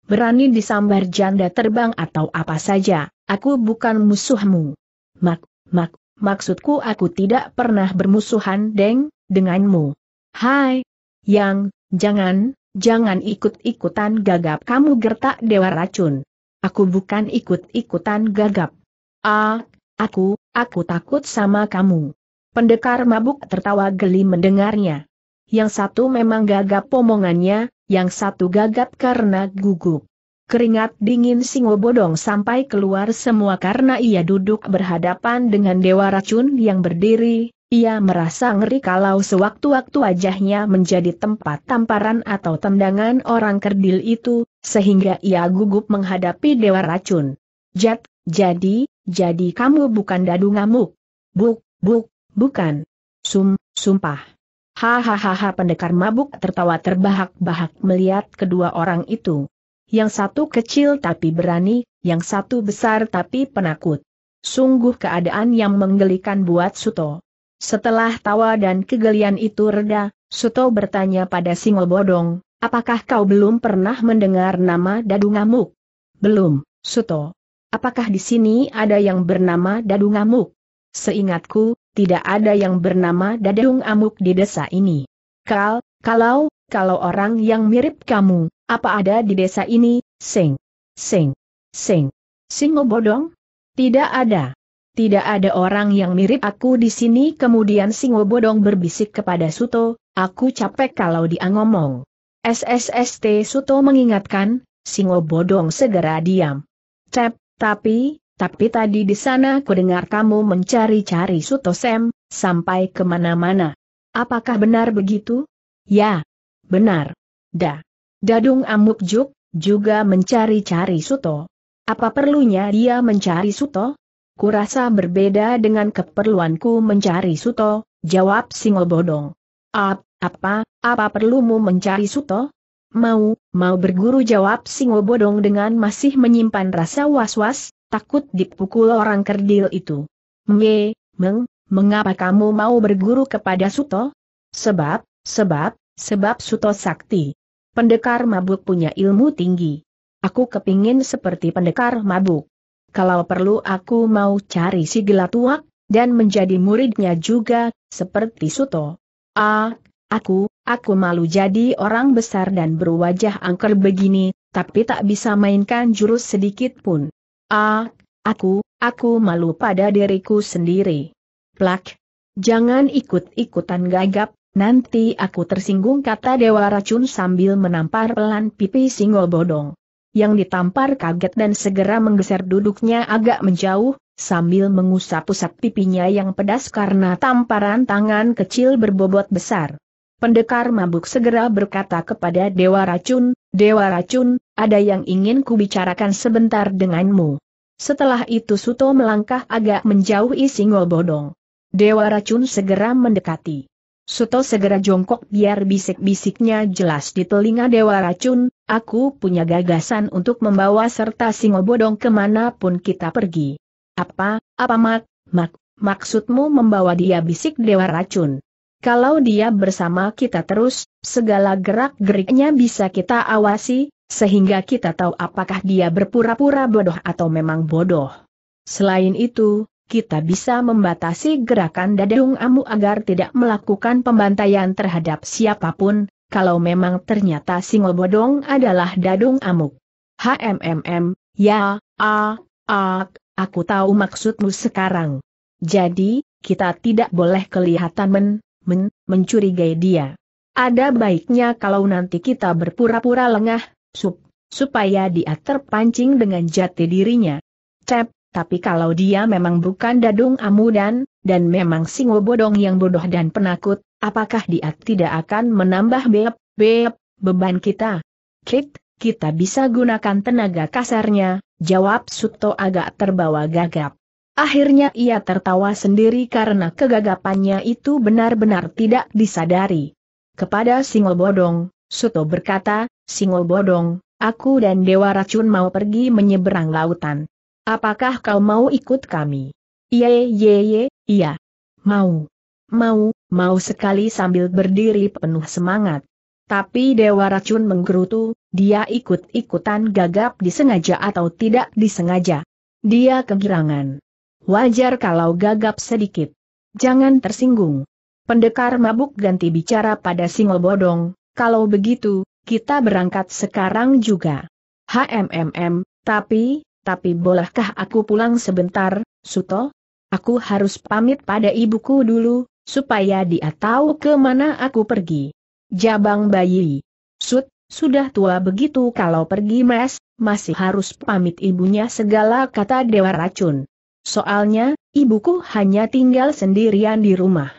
[SPEAKER 1] Berani disambar janda terbang atau apa saja, aku bukan musuhmu. Mak, mak, maksudku aku tidak pernah bermusuhan deng, denganmu. Hai. Yang, jangan, Jangan ikut-ikutan gagap kamu gertak dewa racun. Aku bukan ikut-ikutan gagap. Ah, aku, aku takut sama kamu. Pendekar mabuk tertawa geli mendengarnya. Yang satu memang gagap omongannya, yang satu gagap karena gugup. Keringat dingin Singo Bodong sampai keluar semua karena ia duduk berhadapan dengan Dewa Racun yang berdiri, ia merasa ngeri kalau sewaktu-waktu wajahnya menjadi tempat tamparan atau tendangan orang kerdil itu, sehingga ia gugup menghadapi dewa racun. Jat, jadi, jadi kamu bukan dadu ngamuk. Buk, buk, bukan. Sum, sumpah. Hahaha pendekar mabuk tertawa terbahak-bahak melihat kedua orang itu. Yang satu kecil tapi berani, yang satu besar tapi penakut. Sungguh keadaan yang menggelikan buat Suto. Setelah tawa dan kegelian itu reda, Suto bertanya pada Bodong, apakah kau belum pernah mendengar nama Dadu Ngamuk? Belum, Suto. Apakah di sini ada yang bernama Dadu Ngamuk? Seingatku, tidak ada yang bernama Dadung Amuk di desa ini. Kal, kalau, kalau orang yang mirip kamu, apa ada di desa ini, Sing? Sing? Sing? Singo bodong? Tidak ada tidak ada orang yang mirip aku di sini. Kemudian Singo Bodong berbisik kepada Suto, aku capek kalau dia ngomong. SSST Suto mengingatkan, Singo Bodong segera diam. Cep, tapi, tapi tadi di sana ku dengar kamu mencari-cari Suto Sem, sampai kemana-mana. Apakah benar begitu? Ya, benar. Da. Dadung Amukjuk, juga mencari-cari Suto. Apa perlunya dia mencari Suto? Kurasa berbeda dengan keperluanku mencari Suto, jawab Bodong. Ap, apa, apa perlumu mencari Suto? Mau, mau berguru jawab Singo Bodong dengan masih menyimpan rasa was-was, takut dipukul orang kerdil itu. Mye, meng, mengapa kamu mau berguru kepada Suto? Sebab, sebab, sebab Suto sakti. Pendekar mabuk punya ilmu tinggi. Aku kepingin seperti pendekar mabuk kalau perlu aku mau cari si gelatuak, dan menjadi muridnya juga, seperti Suto. Ah, aku, aku malu jadi orang besar dan berwajah angker begini, tapi tak bisa mainkan jurus sedikit pun. Ah, aku, aku malu pada diriku sendiri. Plak, jangan ikut-ikutan gagap, nanti aku tersinggung kata Dewa Racun sambil menampar pelan pipi singo bodong yang ditampar kaget dan segera menggeser duduknya agak menjauh, sambil mengusap-usap pipinya yang pedas karena tamparan tangan kecil berbobot besar. Pendekar mabuk segera berkata kepada Dewa Racun, Dewa Racun, ada yang ingin kubicarakan sebentar denganmu. Setelah itu Suto melangkah agak menjauhi singol Bodong. Dewa Racun segera mendekati. Suto segera jongkok biar bisik-bisiknya jelas di telinga Dewa Racun, Aku punya gagasan untuk membawa serta singo bodong kemanapun kita pergi. Apa, apa mak, mak, maksudmu membawa dia bisik dewa racun. Kalau dia bersama kita terus, segala gerak-geriknya bisa kita awasi, sehingga kita tahu apakah dia berpura-pura bodoh atau memang bodoh. Selain itu, kita bisa membatasi gerakan dadung amu agar tidak melakukan pembantaian terhadap siapapun, kalau memang ternyata bodong adalah dadung amuk. HMMM, ya, a, a, aku tahu maksudmu sekarang. Jadi, kita tidak boleh kelihatan men, men, mencurigai dia. Ada baiknya kalau nanti kita berpura-pura lengah, sup, supaya dia terpancing dengan jati dirinya. Cep, tapi kalau dia memang bukan dadung amudan, dan, dan memang singo bodong yang bodoh dan penakut, Apakah dia tidak akan menambah beb, beb, beban kita? Kit, kita bisa gunakan tenaga kasarnya, jawab Suto agak terbawa gagap. Akhirnya ia tertawa sendiri karena kegagapannya itu benar-benar tidak disadari. Kepada Singo Bodong, Suto berkata, Singo Bodong, aku dan Dewa Racun mau pergi menyeberang lautan. Apakah kau mau ikut kami? Iya, iya, iya, iya. Mau. Mau, mau sekali sambil berdiri penuh semangat. Tapi Dewa Racun menggerutu, dia ikut-ikutan gagap disengaja atau tidak disengaja. Dia kegirangan. Wajar kalau gagap sedikit. Jangan tersinggung. Pendekar mabuk ganti bicara pada bodong. kalau begitu, kita berangkat sekarang juga. HMMM, tapi, tapi bolehkah aku pulang sebentar, Suto? Aku harus pamit pada ibuku dulu, supaya dia tahu ke mana aku pergi. Jabang bayi. Sud, sudah tua begitu kalau pergi mes, masih harus pamit ibunya segala kata Dewa Racun. Soalnya, ibuku hanya tinggal sendirian di rumah.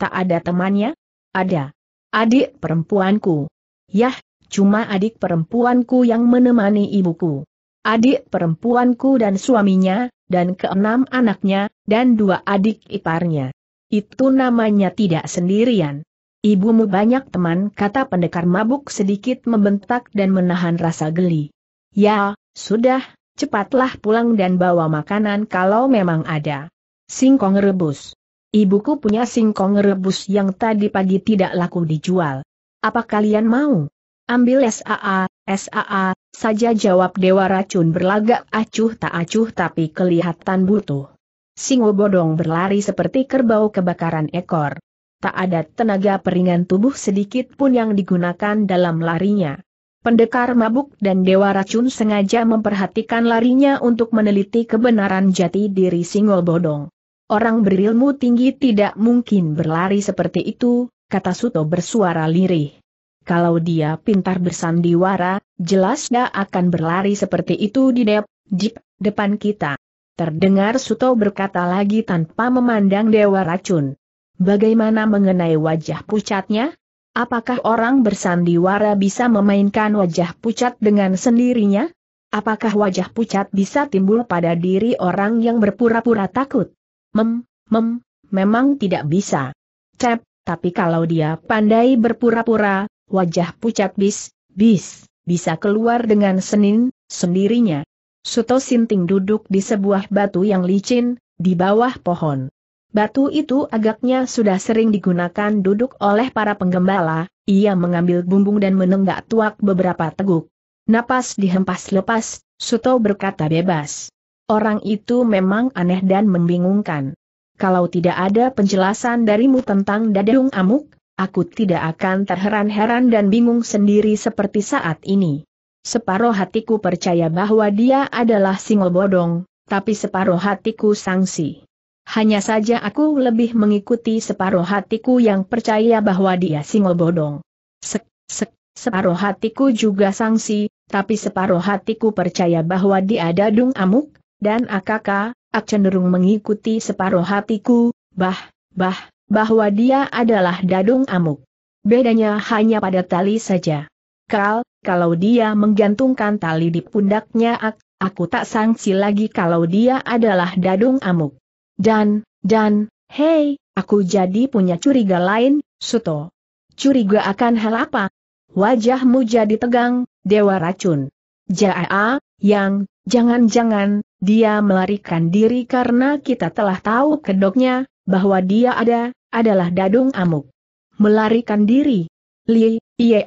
[SPEAKER 1] Tak ada temannya? Ada. Adik perempuanku. Yah, cuma adik perempuanku yang menemani ibuku. Adik perempuanku dan suaminya, dan keenam anaknya, dan dua adik iparnya. Itu namanya tidak sendirian. Ibumu banyak teman kata pendekar mabuk sedikit membentak dan menahan rasa geli. Ya, sudah, cepatlah pulang dan bawa makanan kalau memang ada. Singkong rebus. Ibuku punya singkong rebus yang tadi pagi tidak laku dijual. Apa kalian mau? Ambil SAA, SAA, saja jawab Dewa Racun berlagak acuh tak acuh tapi kelihatan butuh. Singo Bodong berlari seperti kerbau kebakaran ekor. Tak ada tenaga peringan tubuh sedikit pun yang digunakan dalam larinya. Pendekar mabuk dan dewa racun sengaja memperhatikan larinya untuk meneliti kebenaran jati diri Singo Bodong. Orang berilmu tinggi tidak mungkin berlari seperti itu, kata Suto bersuara lirih. Kalau dia pintar bersandiwara, jelas dia akan berlari seperti itu di dep, jip, depan kita. Terdengar Suto berkata lagi tanpa memandang Dewa Racun. Bagaimana mengenai wajah pucatnya? Apakah orang bersandiwara bisa memainkan wajah pucat dengan sendirinya? Apakah wajah pucat bisa timbul pada diri orang yang berpura-pura takut? Mem, mem, memang tidak bisa. Cep, tapi kalau dia pandai berpura-pura, wajah pucat bis, bis, bisa keluar dengan senin, sendirinya. Suto Sinting duduk di sebuah batu yang licin, di bawah pohon. Batu itu agaknya sudah sering digunakan duduk oleh para penggembala, ia mengambil bumbung dan menenggak tuak beberapa teguk. Napas dihempas lepas, Suto berkata bebas. Orang itu memang aneh dan membingungkan. Kalau tidak ada penjelasan darimu tentang Dadung Amuk, aku tidak akan terheran-heran dan bingung sendiri seperti saat ini separuh hatiku percaya bahwa dia adalah singo bodong, tapi separuh hatiku sangsi. Hanya saja aku lebih mengikuti separuh hatiku yang percaya bahwa dia singo bodong. Sek, sek, separuh hatiku juga sangsi, tapi separuh hatiku percaya bahwa dia dadung amuk, dan akaka, ak cenderung mengikuti separuh hatiku, bah, bah, bahwa dia adalah dadung amuk. Bedanya hanya pada tali saja. Kal, kalau dia menggantungkan tali di pundaknya ak, aku tak sangsi lagi kalau dia adalah dadung amuk. Dan, dan, hei, aku jadi punya curiga lain, Suto. Curiga akan hal apa? Wajahmu jadi tegang, Dewa Racun. Jaa, yang, jangan-jangan, dia melarikan diri karena kita telah tahu kedoknya, bahwa dia ada, adalah dadung amuk. Melarikan diri. Li, iya,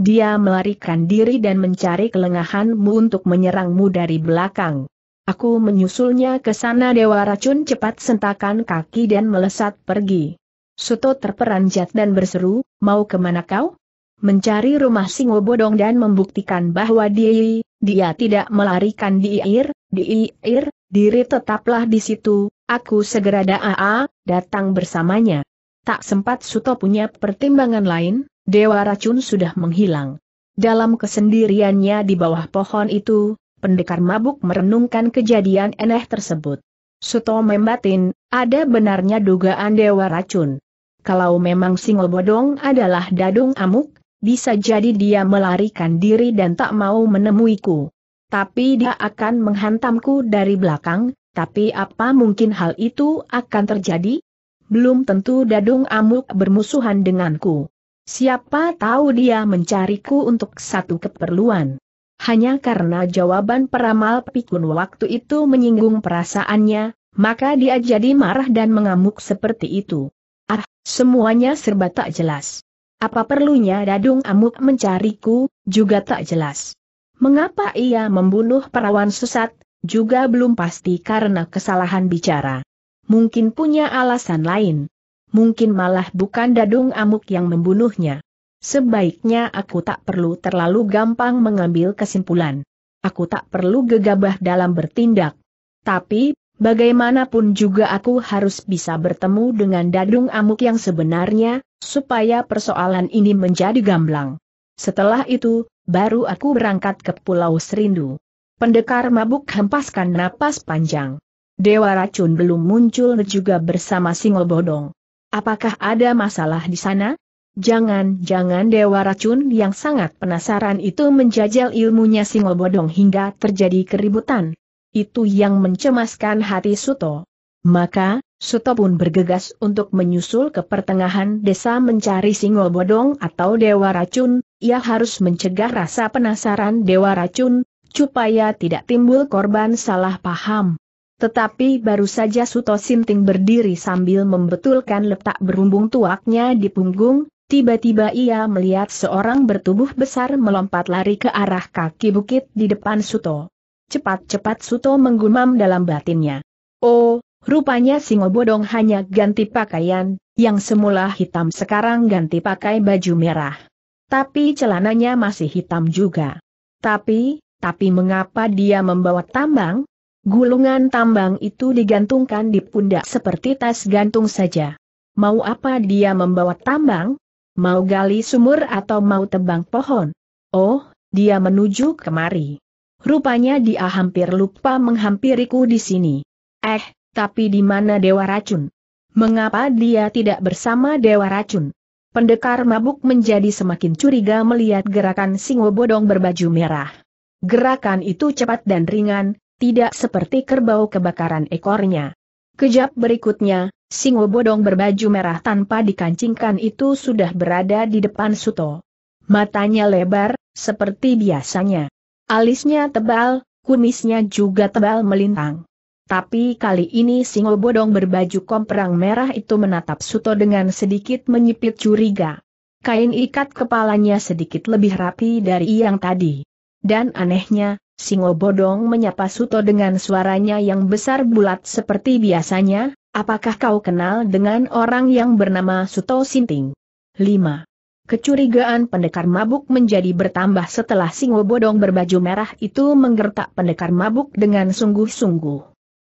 [SPEAKER 1] dia melarikan diri dan mencari kelengahanmu untuk menyerangmu dari belakang. Aku menyusulnya ke sana Dewa Racun cepat sentakan kaki dan melesat pergi. Suto terperanjat dan berseru, mau kemana kau? Mencari rumah Singo Bodong dan membuktikan bahwa dia, dia tidak melarikan diri. diir, diri tetaplah di situ, aku segera daa, datang bersamanya. Tak sempat Suto punya pertimbangan lain, dewa racun sudah menghilang. Dalam kesendiriannya di bawah pohon itu, pendekar mabuk merenungkan kejadian eneh tersebut. Suto membatin, ada benarnya dugaan dewa racun. Kalau memang Bodong adalah dadung amuk, bisa jadi dia melarikan diri dan tak mau menemuiku. Tapi dia akan menghantamku dari belakang, tapi apa mungkin hal itu akan terjadi? Belum tentu dadung amuk bermusuhan denganku. Siapa tahu dia mencariku untuk satu keperluan. Hanya karena jawaban peramal pikun waktu itu menyinggung perasaannya, maka dia jadi marah dan mengamuk seperti itu. Ah, semuanya serba tak jelas. Apa perlunya Dadung Amuk mencariku, juga tak jelas. Mengapa ia membunuh perawan sesat, juga belum pasti karena kesalahan bicara. Mungkin punya alasan lain mungkin malah bukan Dadung Amuk yang membunuhnya. Sebaiknya aku tak perlu terlalu gampang mengambil kesimpulan. Aku tak perlu gegabah dalam bertindak. Tapi, bagaimanapun juga aku harus bisa bertemu dengan Dadung Amuk yang sebenarnya, supaya persoalan ini menjadi gamblang. Setelah itu, baru aku berangkat ke Pulau Serindu. Pendekar mabuk hempaskan napas panjang. Dewa racun belum muncul juga bersama Bodong. Apakah ada masalah di sana? Jangan-jangan Dewa Racun yang sangat penasaran itu menjajal ilmunya Singobodong hingga terjadi keributan. Itu yang mencemaskan hati Suto. Maka, Suto pun bergegas untuk menyusul ke pertengahan desa mencari Singobodong atau Dewa Racun, ia harus mencegah rasa penasaran Dewa Racun, supaya tidak timbul korban salah paham. Tetapi baru saja Suto Sinting berdiri sambil membetulkan letak berumbung tuaknya di punggung, tiba-tiba ia melihat seorang bertubuh besar melompat lari ke arah kaki bukit di depan Suto. Cepat-cepat Suto menggumam dalam batinnya. Oh, rupanya Singo Bodong hanya ganti pakaian, yang semula hitam sekarang ganti pakai baju merah. Tapi celananya masih hitam juga. Tapi, tapi mengapa dia membawa tambang? Gulungan tambang itu digantungkan di pundak seperti tas gantung saja. Mau apa dia membawa tambang? Mau gali sumur atau mau tebang pohon? Oh, dia menuju kemari. Rupanya dia hampir lupa menghampiriku di sini. Eh, tapi di mana Dewa Racun? Mengapa dia tidak bersama Dewa Racun? Pendekar mabuk menjadi semakin curiga melihat gerakan singo bodong berbaju merah. Gerakan itu cepat dan ringan, tidak seperti kerbau kebakaran ekornya. Kejap berikutnya, singo bodong berbaju merah tanpa dikancingkan itu sudah berada di depan Suto. Matanya lebar, seperti biasanya. Alisnya tebal, kumisnya juga tebal melintang. Tapi kali ini singo bodong berbaju komperang merah itu menatap Suto dengan sedikit menyipit curiga. Kain ikat kepalanya sedikit lebih rapi dari yang tadi. Dan anehnya, Singo Bodong menyapa Suto dengan suaranya yang besar bulat seperti biasanya, apakah kau kenal dengan orang yang bernama Suto Sinting? 5. Kecurigaan pendekar mabuk menjadi bertambah setelah Singo Bodong berbaju merah itu menggertak pendekar mabuk dengan sungguh-sungguh.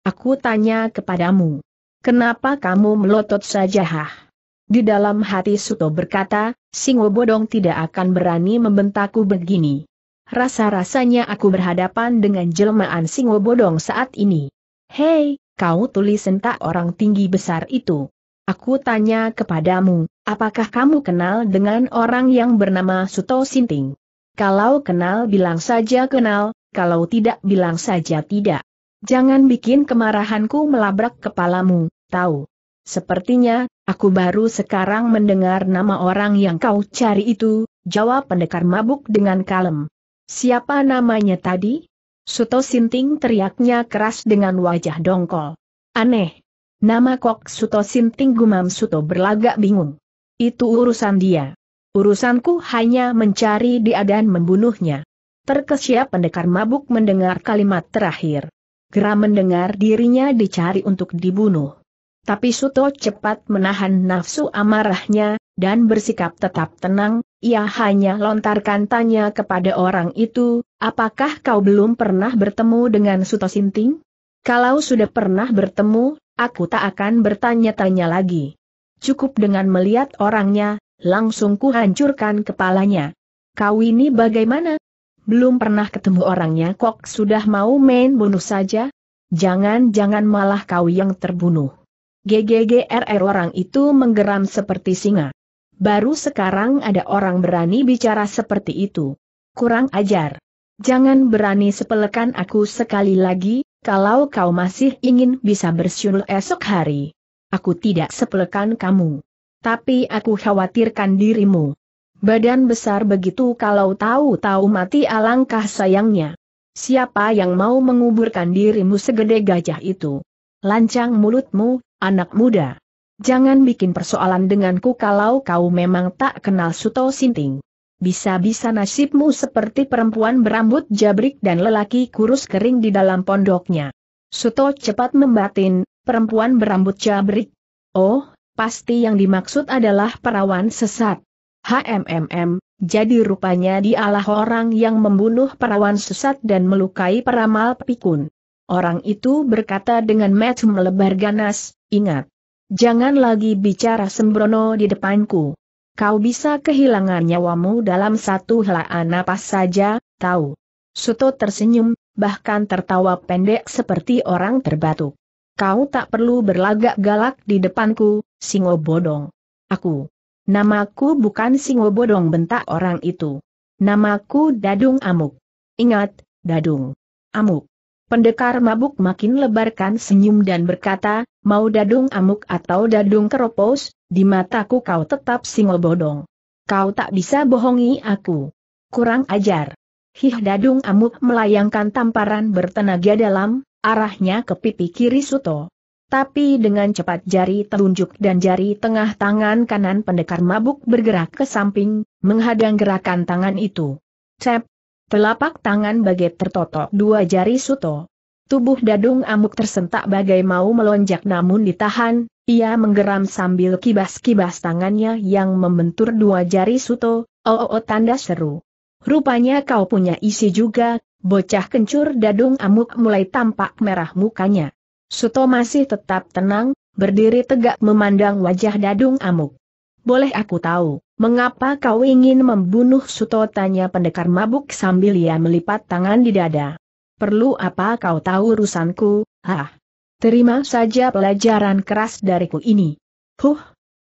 [SPEAKER 1] Aku tanya kepadamu. Kenapa kamu melotot saja hah? Di dalam hati Suto berkata, Singo Bodong tidak akan berani membentakku begini rasa-rasanya aku berhadapan dengan jelmaan singo bodong saat ini. Hei, kau tulis entah orang tinggi besar itu. Aku tanya kepadamu, apakah kamu kenal dengan orang yang bernama Suto Sinting? Kalau kenal bilang saja kenal, kalau tidak bilang saja tidak. Jangan bikin kemarahanku melabrak kepalamu, tahu. Sepertinya, aku baru sekarang mendengar nama orang yang kau cari itu, jawab pendekar mabuk dengan kalem. Siapa namanya tadi? Suto Sinting teriaknya keras dengan wajah dongkol. Aneh. Nama Kok Suto Sinting gumam Suto berlagak bingung. Itu urusan dia. Urusanku hanya mencari dia dan membunuhnya. Terkesiap pendekar mabuk mendengar kalimat terakhir. Geram mendengar dirinya dicari untuk dibunuh. Tapi Suto cepat menahan nafsu amarahnya, dan bersikap tetap tenang, ia hanya lontarkan tanya kepada orang itu, apakah kau belum pernah bertemu dengan Suto Sinting? Kalau sudah pernah bertemu, aku tak akan bertanya-tanya lagi. Cukup dengan melihat orangnya, langsung kuhancurkan kepalanya. Kau ini bagaimana? Belum pernah ketemu orangnya kok sudah mau main bunuh saja? Jangan-jangan malah kau yang terbunuh. GGGRR orang itu menggeram seperti singa. Baru sekarang ada orang berani bicara seperti itu. Kurang ajar. Jangan berani sepelekan aku sekali lagi, kalau kau masih ingin bisa bersyul esok hari. Aku tidak sepelekan kamu. Tapi aku khawatirkan dirimu. Badan besar begitu kalau tahu-tahu mati alangkah sayangnya. Siapa yang mau menguburkan dirimu segede gajah itu? Lancang mulutmu, anak muda. Jangan bikin persoalan denganku kalau kau memang tak kenal Suto Sinting. Bisa-bisa nasibmu seperti perempuan berambut jabrik dan lelaki kurus kering di dalam pondoknya. Suto cepat membatin, perempuan berambut jabrik. Oh, pasti yang dimaksud adalah perawan sesat. HMMM, jadi rupanya dialah orang yang membunuh perawan sesat dan melukai peramal pikun. Orang itu berkata dengan mata melebar ganas, ingat, Jangan lagi bicara sembrono di depanku. Kau bisa kehilangan nyawamu dalam satu helaan napas saja, tahu. Suto tersenyum, bahkan tertawa pendek seperti orang terbatuk. Kau tak perlu berlagak galak di depanku, singo bodong. Aku. Namaku bukan singo bodong bentak orang itu. Namaku Dadung Amuk. Ingat, Dadung. Amuk. Pendekar mabuk makin lebarkan senyum dan berkata, mau dadung amuk atau dadung keropos, di mataku kau tetap singo bodong. Kau tak bisa bohongi aku. Kurang ajar. Hih dadung amuk melayangkan tamparan bertenaga dalam, arahnya ke pipi kiri Suto. Tapi dengan cepat jari telunjuk dan jari tengah tangan kanan pendekar mabuk bergerak ke samping, menghadang gerakan tangan itu. Cep, Telapak tangan bagai tertotok dua jari Suto. Tubuh Dadung Amuk tersentak bagai mau melonjak namun ditahan, ia menggeram sambil kibas-kibas tangannya yang membentur dua jari Suto, oh, oh, oh tanda seru. Rupanya kau punya isi juga, bocah kencur Dadung Amuk mulai tampak merah mukanya. Suto masih tetap tenang, berdiri tegak memandang wajah Dadung Amuk. Boleh aku tahu, Mengapa kau ingin membunuh Suto? Tanya pendekar mabuk sambil ia melipat tangan di dada. Perlu apa kau tahu urusanku, hah? Terima saja pelajaran keras dariku ini. Huh,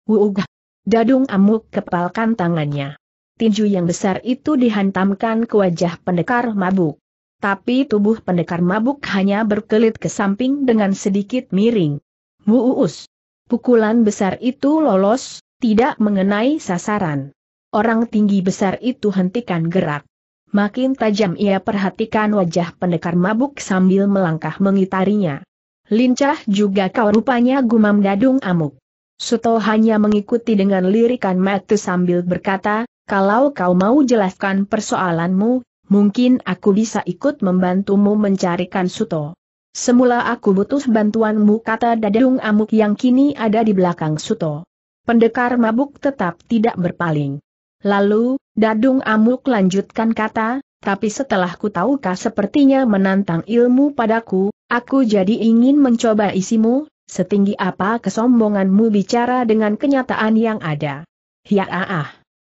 [SPEAKER 1] wuugah. Dadung amuk kepalkan tangannya. Tinju yang besar itu dihantamkan ke wajah pendekar mabuk. Tapi tubuh pendekar mabuk hanya berkelit ke samping dengan sedikit miring. Wuus, Pukulan besar itu lolos, tidak mengenai sasaran. Orang tinggi besar itu hentikan gerak. Makin tajam ia perhatikan wajah pendekar mabuk sambil melangkah mengitarinya. Lincah juga kau rupanya gumam dadung amuk. Suto hanya mengikuti dengan lirikan mata sambil berkata, kalau kau mau jelaskan persoalanmu, mungkin aku bisa ikut membantumu mencarikan Suto. Semula aku butuh bantuanmu kata dadung amuk yang kini ada di belakang Suto. Pendekar mabuk tetap tidak berpaling. Lalu, Dadung Amuk lanjutkan kata, tapi setelah ku tahu kau sepertinya menantang ilmu padaku, aku jadi ingin mencoba isimu, setinggi apa kesombonganmu bicara dengan kenyataan yang ada. Ya ah, ah.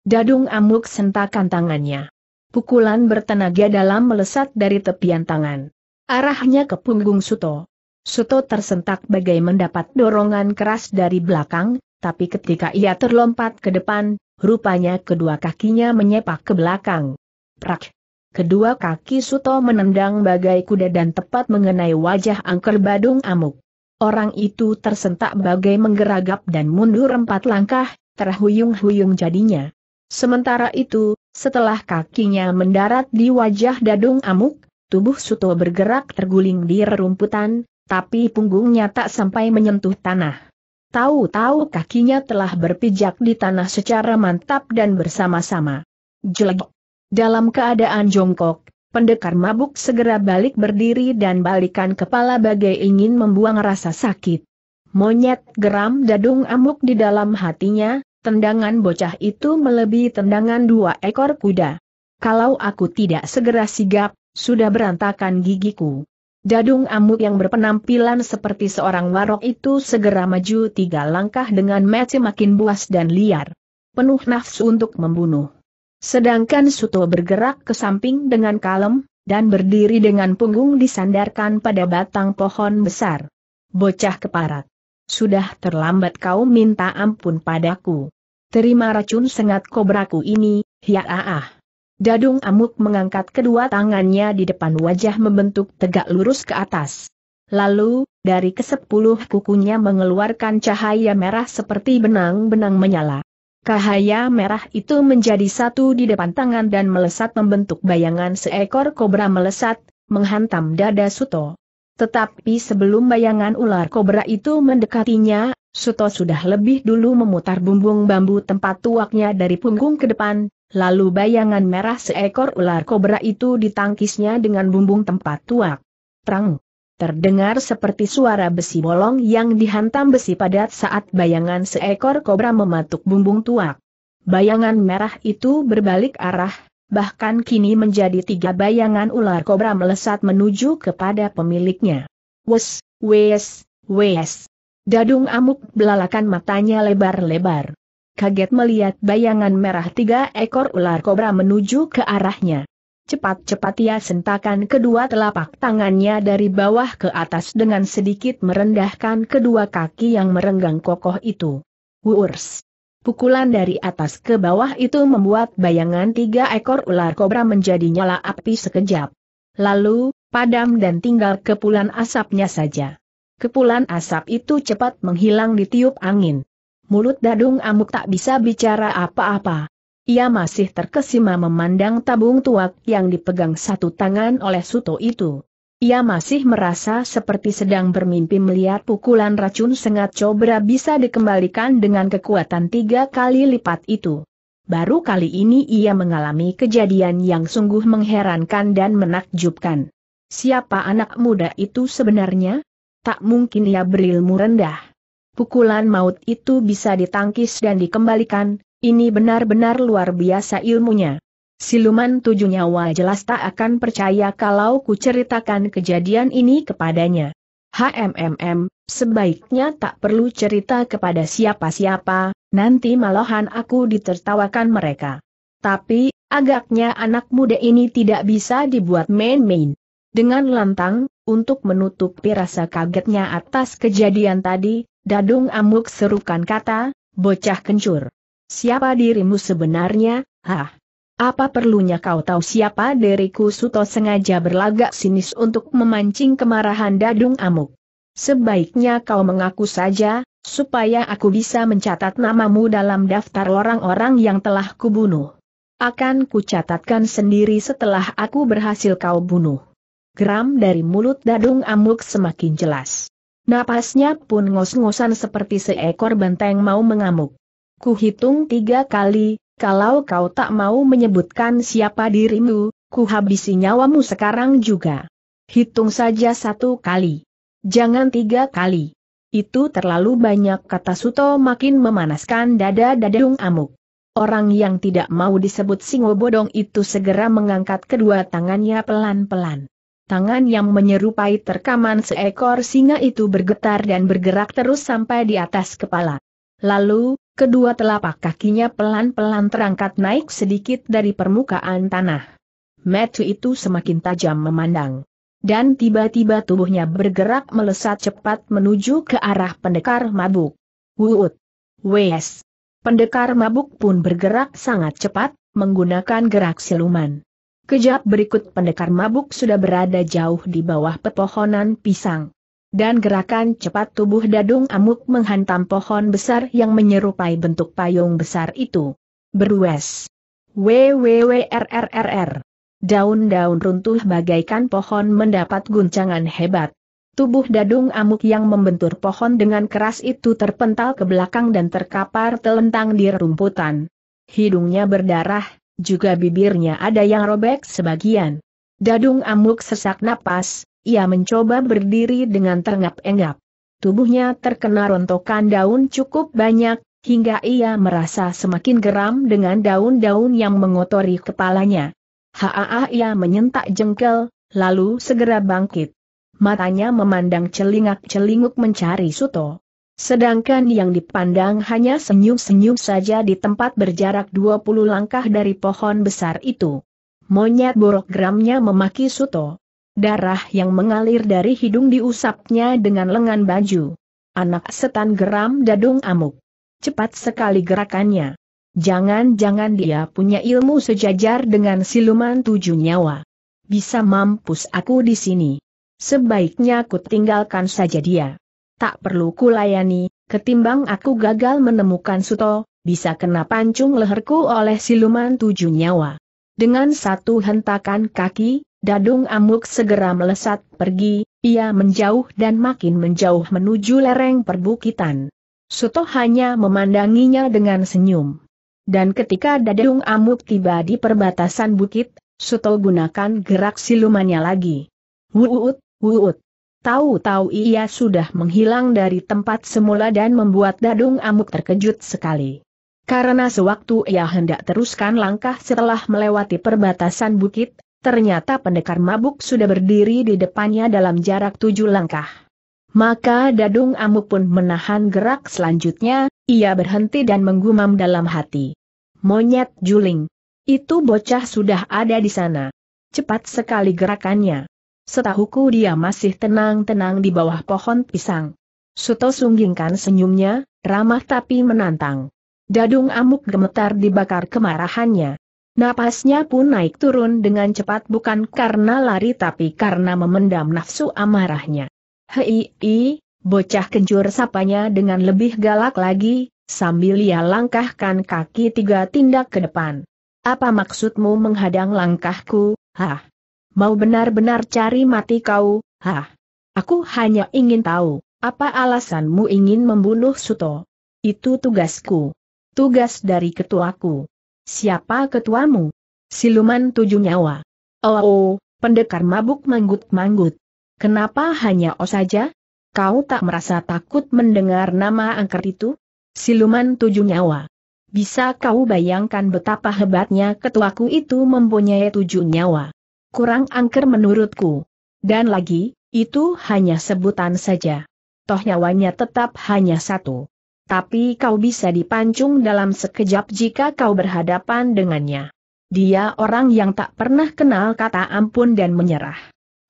[SPEAKER 1] Dadung Amuk sentakan tangannya. Pukulan bertenaga dalam melesat dari tepian tangan. Arahnya ke punggung Suto. Suto tersentak bagai mendapat dorongan keras dari belakang, tapi ketika ia terlompat ke depan, rupanya kedua kakinya menyepak ke belakang. Prak! Kedua kaki Suto menendang bagai kuda dan tepat mengenai wajah angker Badung Amuk. Orang itu tersentak bagai menggeragap dan mundur empat langkah, terhuyung-huyung jadinya. Sementara itu, setelah kakinya mendarat di wajah Dadung Amuk, tubuh Suto bergerak terguling di rerumputan, tapi punggungnya tak sampai menyentuh tanah. Tahu-tahu kakinya telah berpijak di tanah secara mantap dan bersama-sama. Jelek. Dalam keadaan jongkok, pendekar mabuk segera balik berdiri dan balikan kepala bagai ingin membuang rasa sakit. Monyet geram dadung amuk di dalam hatinya, tendangan bocah itu melebihi tendangan dua ekor kuda. Kalau aku tidak segera sigap, sudah berantakan gigiku. Dadung Amuk yang berpenampilan seperti seorang warok itu segera maju tiga langkah dengan mata makin buas dan liar. Penuh nafsu untuk membunuh. Sedangkan Suto bergerak ke samping dengan kalem, dan berdiri dengan punggung disandarkan pada batang pohon besar. Bocah keparat. Sudah terlambat kau minta ampun padaku. Terima racun sengat kobraku ini, ya ah. ah. Dadung Amuk mengangkat kedua tangannya di depan wajah membentuk tegak lurus ke atas. Lalu, dari kesepuluh kukunya mengeluarkan cahaya merah seperti benang-benang menyala. Cahaya merah itu menjadi satu di depan tangan dan melesat membentuk bayangan seekor kobra melesat, menghantam dada Suto. Tetapi sebelum bayangan ular kobra itu mendekatinya, Suto sudah lebih dulu memutar bumbung bambu tempat tuaknya dari punggung ke depan, Lalu bayangan merah seekor ular kobra itu ditangkisnya dengan bumbung tempat tuak. Prang! Terdengar seperti suara besi bolong yang dihantam besi padat saat bayangan seekor kobra mematuk bumbung tuak. Bayangan merah itu berbalik arah, bahkan kini menjadi tiga bayangan ular kobra melesat menuju kepada pemiliknya. Wes, wes, wes. Dadung amuk belalakan matanya lebar-lebar kaget melihat bayangan merah tiga ekor ular kobra menuju ke arahnya. Cepat-cepat ia sentakan kedua telapak tangannya dari bawah ke atas dengan sedikit merendahkan kedua kaki yang merenggang kokoh itu. Wurs! Pukulan dari atas ke bawah itu membuat bayangan tiga ekor ular kobra menjadi nyala api sekejap. Lalu, padam dan tinggal kepulan asapnya saja. Kepulan asap itu cepat menghilang di tiup angin mulut Dadung Amuk tak bisa bicara apa-apa. Ia masih terkesima memandang tabung tuak yang dipegang satu tangan oleh Suto itu. Ia masih merasa seperti sedang bermimpi melihat pukulan racun sengat cobra bisa dikembalikan dengan kekuatan tiga kali lipat itu. Baru kali ini ia mengalami kejadian yang sungguh mengherankan dan menakjubkan. Siapa anak muda itu sebenarnya? Tak mungkin ia berilmu rendah pukulan maut itu bisa ditangkis dan dikembalikan, ini benar-benar luar biasa ilmunya. Siluman tujuh nyawa jelas tak akan percaya kalau ku ceritakan kejadian ini kepadanya. HMMM, sebaiknya tak perlu cerita kepada siapa-siapa, nanti malahan aku ditertawakan mereka. Tapi, agaknya anak muda ini tidak bisa dibuat main-main. Dengan lantang, untuk menutupi rasa kagetnya atas kejadian tadi, Dadung Amuk serukan kata, bocah kencur. Siapa dirimu sebenarnya, hah? Apa perlunya kau tahu siapa diriku Suto sengaja berlagak sinis untuk memancing kemarahan Dadung Amuk. Sebaiknya kau mengaku saja, supaya aku bisa mencatat namamu dalam daftar orang-orang yang telah kubunuh. Akan kucatatkan sendiri setelah aku berhasil kau bunuh geram dari mulut Dadung Amuk semakin jelas. Napasnya pun ngos-ngosan seperti seekor benteng mau mengamuk. Ku hitung tiga kali, kalau kau tak mau menyebutkan siapa dirimu, ku habisi nyawamu sekarang juga. Hitung saja satu kali. Jangan tiga kali. Itu terlalu banyak kata Suto makin memanaskan dada dadung amuk. Orang yang tidak mau disebut singo bodong itu segera mengangkat kedua tangannya pelan-pelan. Tangan yang menyerupai terkaman seekor singa itu bergetar dan bergerak terus sampai di atas kepala. Lalu, kedua telapak kakinya pelan-pelan terangkat naik sedikit dari permukaan tanah. Matthew itu semakin tajam memandang. Dan tiba-tiba tubuhnya bergerak melesat cepat menuju ke arah pendekar mabuk. Wuut! Wes! Pendekar mabuk pun bergerak sangat cepat, menggunakan gerak siluman. Kejap berikut pendekar mabuk sudah berada jauh di bawah pepohonan pisang. Dan gerakan cepat tubuh Dadung Amuk menghantam pohon besar yang menyerupai bentuk payung besar itu. Berues. WWWRRRR. Daun-daun runtuh bagaikan pohon mendapat guncangan hebat. Tubuh Dadung Amuk yang membentur pohon dengan keras itu terpental ke belakang dan terkapar telentang di rumputan. Hidungnya berdarah, juga bibirnya ada yang robek sebagian. Dadung Amuk sesak napas, ia mencoba berdiri dengan terengap-engap. Tubuhnya terkena rontokan daun cukup banyak, hingga ia merasa semakin geram dengan daun-daun yang mengotori kepalanya. Haa ia menyentak jengkel, lalu segera bangkit. Matanya memandang celingak-celinguk mencari Suto. Sedangkan yang dipandang hanya senyum-senyum saja di tempat berjarak 20 langkah dari pohon besar itu. Monyet borok gramnya memaki Suto. Darah yang mengalir dari hidung diusapnya dengan lengan baju. Anak setan geram dadung amuk. Cepat sekali gerakannya. Jangan-jangan dia punya ilmu sejajar dengan siluman tujuh nyawa. Bisa mampus aku di sini. Sebaiknya kutinggalkan tinggalkan saja dia tak perlu kulayani, ketimbang aku gagal menemukan Suto, bisa kena pancung leherku oleh siluman tujuh nyawa. Dengan satu hentakan kaki, Dadung Amuk segera melesat pergi, ia menjauh dan makin menjauh menuju lereng perbukitan. Suto hanya memandanginya dengan senyum. Dan ketika Dadung Amuk tiba di perbatasan bukit, Suto gunakan gerak silumannya lagi. Wuut, wuut. Tahu-tahu ia sudah menghilang dari tempat semula dan membuat Dadung Amuk terkejut sekali. Karena sewaktu ia hendak teruskan langkah setelah melewati perbatasan bukit, ternyata pendekar mabuk sudah berdiri di depannya dalam jarak tujuh langkah. Maka Dadung Amuk pun menahan gerak selanjutnya, ia berhenti dan menggumam dalam hati. Monyet Juling. Itu bocah sudah ada di sana. Cepat sekali gerakannya. Setahuku dia masih tenang-tenang di bawah pohon pisang. Suto sunggingkan senyumnya, ramah tapi menantang. Dadung amuk gemetar dibakar kemarahannya. Napasnya pun naik turun dengan cepat bukan karena lari tapi karena memendam nafsu amarahnya. Hei, i, bocah kencur sapanya dengan lebih galak lagi, sambil ia langkahkan kaki tiga tindak ke depan. Apa maksudmu menghadang langkahku, hah? Mau benar-benar cari mati kau, hah? Aku hanya ingin tahu, apa alasanmu ingin membunuh Suto? Itu tugasku. Tugas dari ketuaku. Siapa ketuamu? Siluman tujuh nyawa. Oh, oh pendekar mabuk manggut-manggut. Kenapa hanya o saja? Kau tak merasa takut mendengar nama angker itu? Siluman tujuh nyawa. Bisa kau bayangkan betapa hebatnya ketuaku itu mempunyai tujuh nyawa kurang angker menurutku. Dan lagi, itu hanya sebutan saja. Toh nyawanya tetap hanya satu. Tapi kau bisa dipancung dalam sekejap jika kau berhadapan dengannya. Dia orang yang tak pernah kenal kata ampun dan menyerah.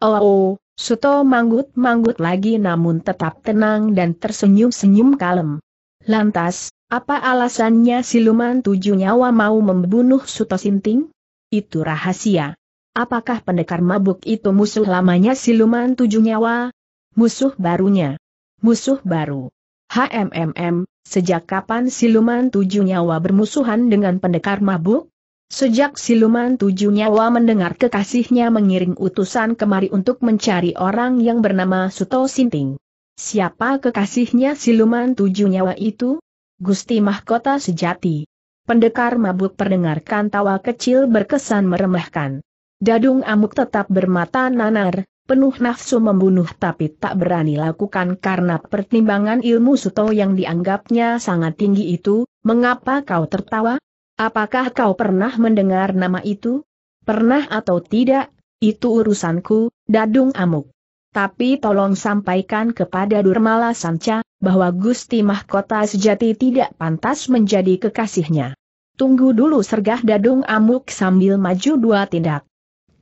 [SPEAKER 1] Oh, oh Suto manggut-manggut lagi namun tetap tenang dan tersenyum-senyum kalem. Lantas, apa alasannya siluman tujuh nyawa mau membunuh Suto Sinting? Itu rahasia. Apakah pendekar mabuk itu musuh lamanya siluman tujuh nyawa? Musuh barunya. Musuh baru. HMMM, sejak kapan siluman tujuh nyawa bermusuhan dengan pendekar mabuk? Sejak siluman tujuh nyawa mendengar kekasihnya mengiring utusan kemari untuk mencari orang yang bernama Suto Sinting. Siapa kekasihnya siluman tujuh nyawa itu? Gusti Mahkota Sejati. Pendekar mabuk perdengarkan tawa kecil berkesan meremehkan. Dadung Amuk tetap bermata nanar, penuh nafsu membunuh tapi tak berani lakukan karena pertimbangan ilmu suto yang dianggapnya sangat tinggi itu, mengapa kau tertawa? Apakah kau pernah mendengar nama itu? Pernah atau tidak, itu urusanku, Dadung Amuk. Tapi tolong sampaikan kepada Durmala Sanca, bahwa Gusti Mahkota sejati tidak pantas menjadi kekasihnya. Tunggu dulu sergah Dadung Amuk sambil maju dua tindak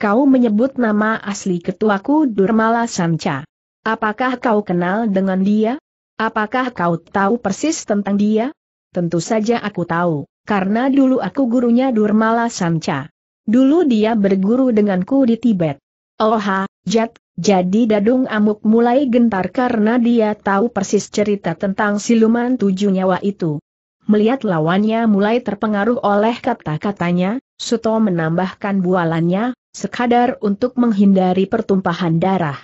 [SPEAKER 1] kau menyebut nama asli ketuaku Durmala Samca. Apakah kau kenal dengan dia? Apakah kau tahu persis tentang dia? Tentu saja aku tahu, karena dulu aku gurunya Durmala Samca. Dulu dia berguru denganku di Tibet. Oha, Jat, jadi Dadung Amuk mulai gentar karena dia tahu persis cerita tentang siluman tujuh nyawa itu. Melihat lawannya mulai terpengaruh oleh kata-katanya, Suto menambahkan bualannya, sekadar untuk menghindari pertumpahan darah.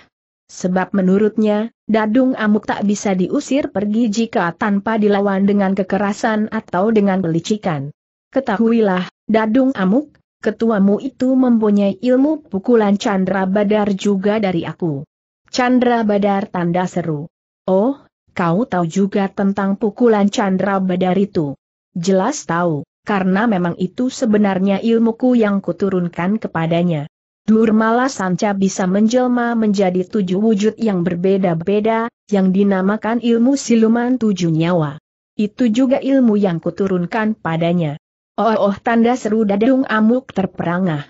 [SPEAKER 1] Sebab menurutnya, Dadung Amuk tak bisa diusir pergi jika tanpa dilawan dengan kekerasan atau dengan kelicikan. Ketahuilah, Dadung Amuk, ketuamu itu mempunyai ilmu pukulan Chandra Badar juga dari aku. Chandra Badar tanda seru. Oh, kau tahu juga tentang pukulan Chandra Badar itu. Jelas tahu karena memang itu sebenarnya ilmuku yang kuturunkan kepadanya. Durmala Sanca bisa menjelma menjadi tujuh wujud yang berbeda-beda, yang dinamakan ilmu siluman tujuh nyawa. Itu juga ilmu yang kuturunkan padanya. Oh, oh tanda seru dadung amuk terperangah.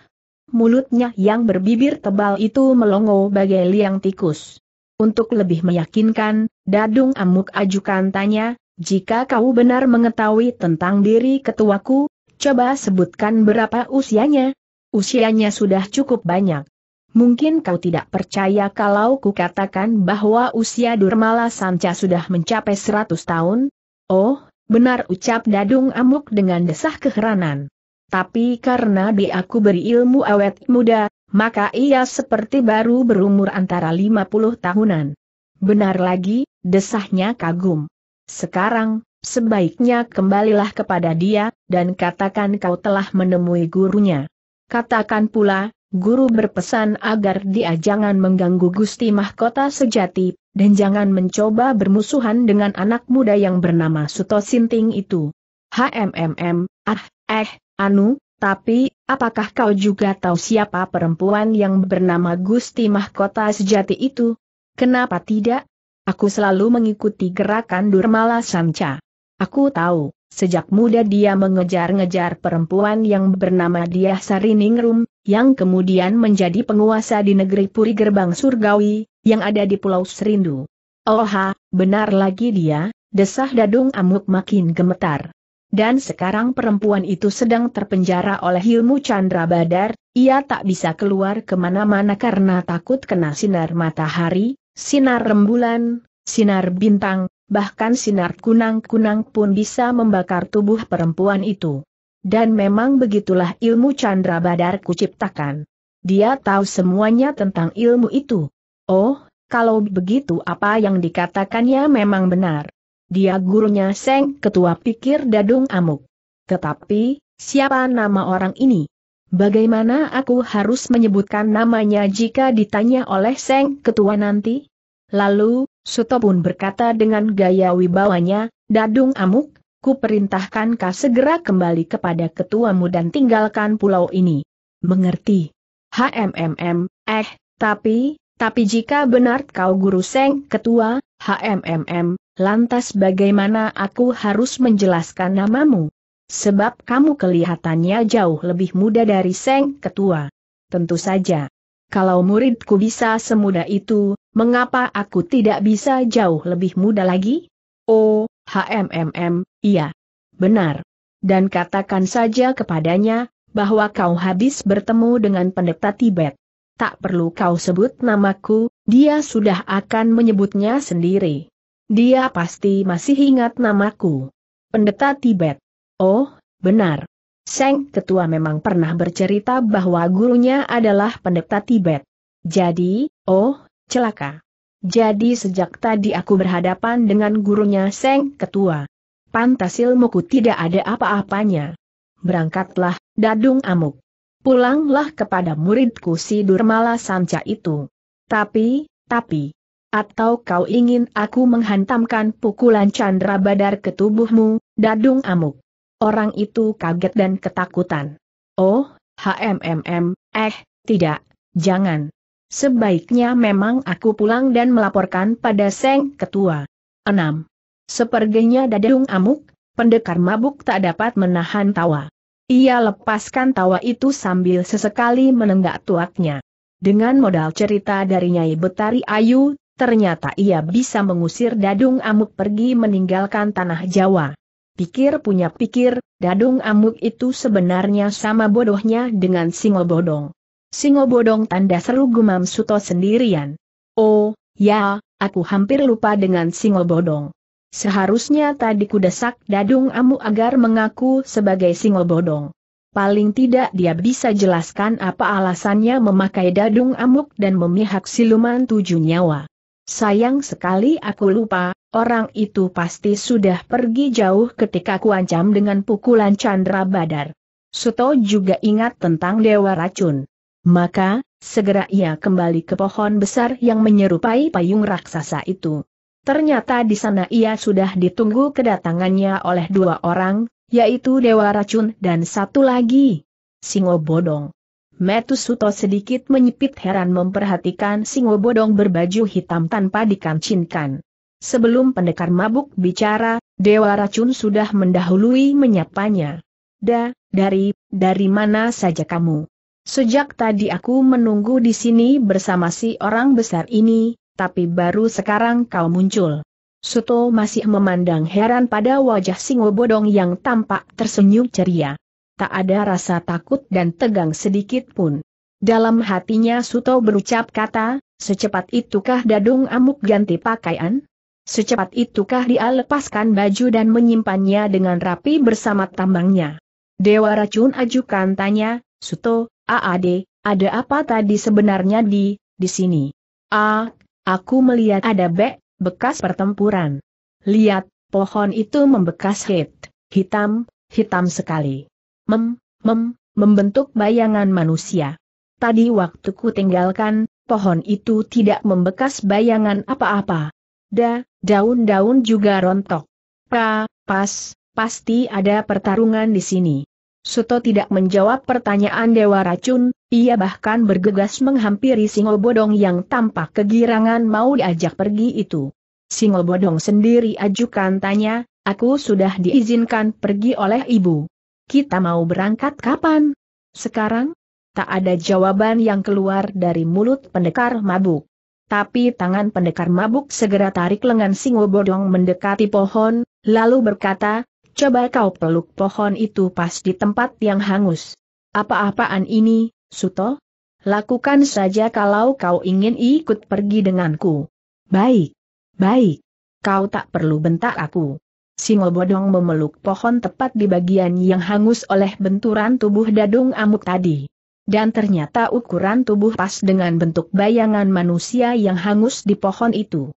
[SPEAKER 1] Mulutnya yang berbibir tebal itu melongo bagai liang tikus. Untuk lebih meyakinkan, dadung amuk ajukan tanya, jika kau benar mengetahui tentang diri ketuaku, coba sebutkan berapa usianya. Usianya sudah cukup banyak. Mungkin kau tidak percaya kalau kukatakan bahwa usia Durmala Sanca sudah mencapai 100 tahun? Oh, benar ucap Dadung Amuk dengan desah keheranan. Tapi karena di aku beri ilmu awet muda, maka ia seperti baru berumur antara 50 tahunan. Benar lagi, desahnya kagum. Sekarang, sebaiknya kembalilah kepada dia, dan katakan kau telah menemui gurunya. Katakan pula, guru berpesan agar dia jangan mengganggu Gusti Mahkota sejati, dan jangan mencoba bermusuhan dengan anak muda yang bernama Suto Sinting itu. HMMM, ah, eh, anu, tapi, apakah kau juga tahu siapa perempuan yang bernama Gusti Mahkota sejati itu? Kenapa tidak? Aku selalu mengikuti gerakan Durmala Sanca. Aku tahu, sejak muda dia mengejar-ngejar perempuan yang bernama Diah Sariningrum, yang kemudian menjadi penguasa di negeri Puri Gerbang Surgawi, yang ada di Pulau Serindu. Oha, benar lagi dia, desah dadung amuk makin gemetar. Dan sekarang perempuan itu sedang terpenjara oleh ilmu Chandra Badar, ia tak bisa keluar kemana-mana karena takut kena sinar matahari, Sinar rembulan, sinar bintang, bahkan sinar kunang-kunang pun bisa membakar tubuh perempuan itu. Dan memang begitulah ilmu Chandra Badar kuciptakan. Dia tahu semuanya tentang ilmu itu. Oh, kalau begitu apa yang dikatakannya memang benar. Dia gurunya Seng Ketua Pikir Dadung Amuk. Tetapi, siapa nama orang ini? Bagaimana aku harus menyebutkan namanya jika ditanya oleh Seng Ketua nanti? Lalu, Suto pun berkata dengan gaya wibawanya, Dadung Amuk, ku perintahkan kau segera kembali kepada ketuamu dan tinggalkan pulau ini. Mengerti? HMMM, eh, tapi, tapi jika benar kau guru seng ketua, HMMM, lantas bagaimana aku harus menjelaskan namamu? Sebab kamu kelihatannya jauh lebih muda dari seng ketua. Tentu saja. Kalau muridku bisa semudah itu, mengapa aku tidak bisa jauh lebih muda lagi? Oh, HMMM, iya. Benar. Dan katakan saja kepadanya, bahwa kau habis bertemu dengan pendeta Tibet. Tak perlu kau sebut namaku, dia sudah akan menyebutnya sendiri. Dia pasti masih ingat namaku. Pendeta Tibet. Oh, benar. Seng Ketua memang pernah bercerita bahwa gurunya adalah pendeta Tibet. Jadi, oh, celaka. Jadi sejak tadi aku berhadapan dengan gurunya Seng Ketua. Pantas ilmuku tidak ada apa-apanya. Berangkatlah, Dadung Amuk. Pulanglah kepada muridku si Durmala Sanca itu. Tapi, tapi... Atau kau ingin aku menghantamkan pukulan Chandra Badar ke tubuhmu, Dadung Amuk? Orang itu kaget dan ketakutan. Oh, HMMM, eh, tidak, jangan. Sebaiknya memang aku pulang dan melaporkan pada Seng Ketua. 6. Sepergenya dadung amuk, pendekar mabuk tak dapat menahan tawa. Ia lepaskan tawa itu sambil sesekali menenggak tuaknya. Dengan modal cerita dari Nyai Betari Ayu, ternyata ia bisa mengusir dadung amuk pergi meninggalkan tanah Jawa. Pikir punya pikir, dadung amuk itu sebenarnya sama bodohnya dengan singo bodong. Singo bodong tanda seru gumam Suto sendirian. Oh, ya, aku hampir lupa dengan Singo bodong. Seharusnya tadi kudesak dadung amu agar mengaku sebagai Singo bodong. Paling tidak dia bisa jelaskan apa alasannya memakai dadung amuk dan memihak siluman tujuh nyawa. Sayang sekali aku lupa, orang itu pasti sudah pergi jauh ketika aku ancam dengan pukulan Chandra Badar. Suto juga ingat tentang Dewa Racun. Maka, segera ia kembali ke pohon besar yang menyerupai payung raksasa itu. Ternyata di sana ia sudah ditunggu kedatangannya oleh dua orang, yaitu Dewa Racun dan satu lagi, Singo Bodong. Metusuto sedikit menyipit heran memperhatikan Singo Bodong berbaju hitam tanpa dikancinkan. Sebelum pendekar mabuk bicara, Dewa Racun sudah mendahului menyapanya. Da, dari, dari mana saja kamu? Sejak tadi aku menunggu di sini bersama si orang besar ini, tapi baru sekarang kau muncul. Suto masih memandang heran pada wajah Singo Bodong yang tampak tersenyum ceria. Tak ada rasa takut dan tegang sedikit pun. Dalam hatinya Suto berucap kata, secepat itukah Dadung Amuk ganti pakaian? Secepat itukah dia lepaskan baju dan menyimpannya dengan rapi bersama tambangnya? Dewa Racun ajukan tanya, Suto, AAD, ada apa tadi sebenarnya di, di sini? A, ah, aku melihat ada bek, bekas pertempuran. Lihat, pohon itu membekas hit, hitam, hitam sekali. Mem, mem, membentuk bayangan manusia. Tadi waktu ku tinggalkan, pohon itu tidak membekas bayangan apa-apa. Da, daun-daun juga rontok. Pa, pas, pasti ada pertarungan di sini. Suto tidak menjawab pertanyaan Dewa Racun, ia bahkan bergegas menghampiri Singo Bodong yang tampak kegirangan mau diajak pergi itu. Singo Bodong sendiri ajukan tanya, aku sudah diizinkan pergi oleh ibu. Kita mau berangkat kapan? Sekarang? Tak ada jawaban yang keluar dari mulut pendekar mabuk. Tapi tangan pendekar mabuk segera tarik lengan Singo Bodong mendekati pohon, lalu berkata, Coba kau peluk pohon itu pas di tempat yang hangus. Apa-apaan ini, Suto? Lakukan saja kalau kau ingin ikut pergi denganku. Baik. Baik. Kau tak perlu bentak aku. Singo Bodong memeluk pohon tepat di bagian yang hangus oleh benturan tubuh Dadung Amuk tadi. Dan ternyata ukuran tubuh pas dengan bentuk bayangan manusia yang hangus di pohon itu.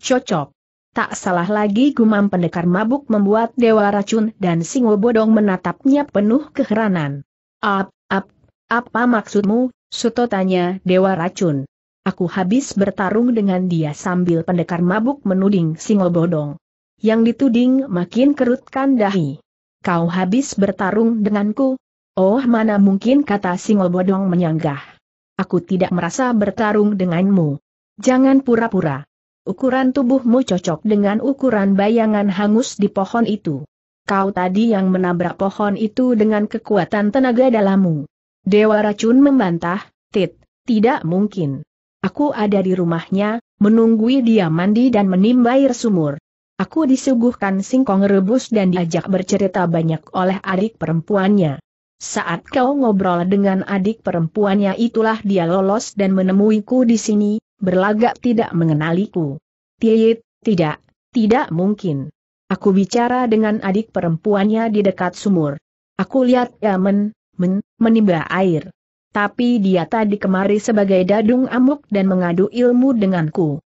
[SPEAKER 1] Cocok. Tak salah lagi gumam pendekar mabuk membuat dewa racun dan singo bodong menatapnya penuh keheranan. Ap, ap, apa maksudmu, Suto tanya dewa racun. Aku habis bertarung dengan dia sambil pendekar mabuk menuding singo bodong. Yang dituding makin kerutkan dahi. Kau habis bertarung denganku? Oh mana mungkin kata singo bodong menyanggah. Aku tidak merasa bertarung denganmu. Jangan pura-pura ukuran tubuhmu cocok dengan ukuran bayangan hangus di pohon itu. Kau tadi yang menabrak pohon itu dengan kekuatan tenaga dalammu. Dewa racun membantah, Tit, tidak mungkin. Aku ada di rumahnya, menunggui dia mandi dan menimba air sumur. Aku disuguhkan singkong rebus dan diajak bercerita banyak oleh adik perempuannya. Saat kau ngobrol dengan adik perempuannya itulah dia lolos dan menemuiku di sini, berlagak tidak mengenaliku. Tiet, tidak, tidak mungkin. Aku bicara dengan adik perempuannya di dekat sumur. Aku lihat dia men, men, menimba air. Tapi dia tadi kemari sebagai dadung amuk dan mengadu ilmu denganku.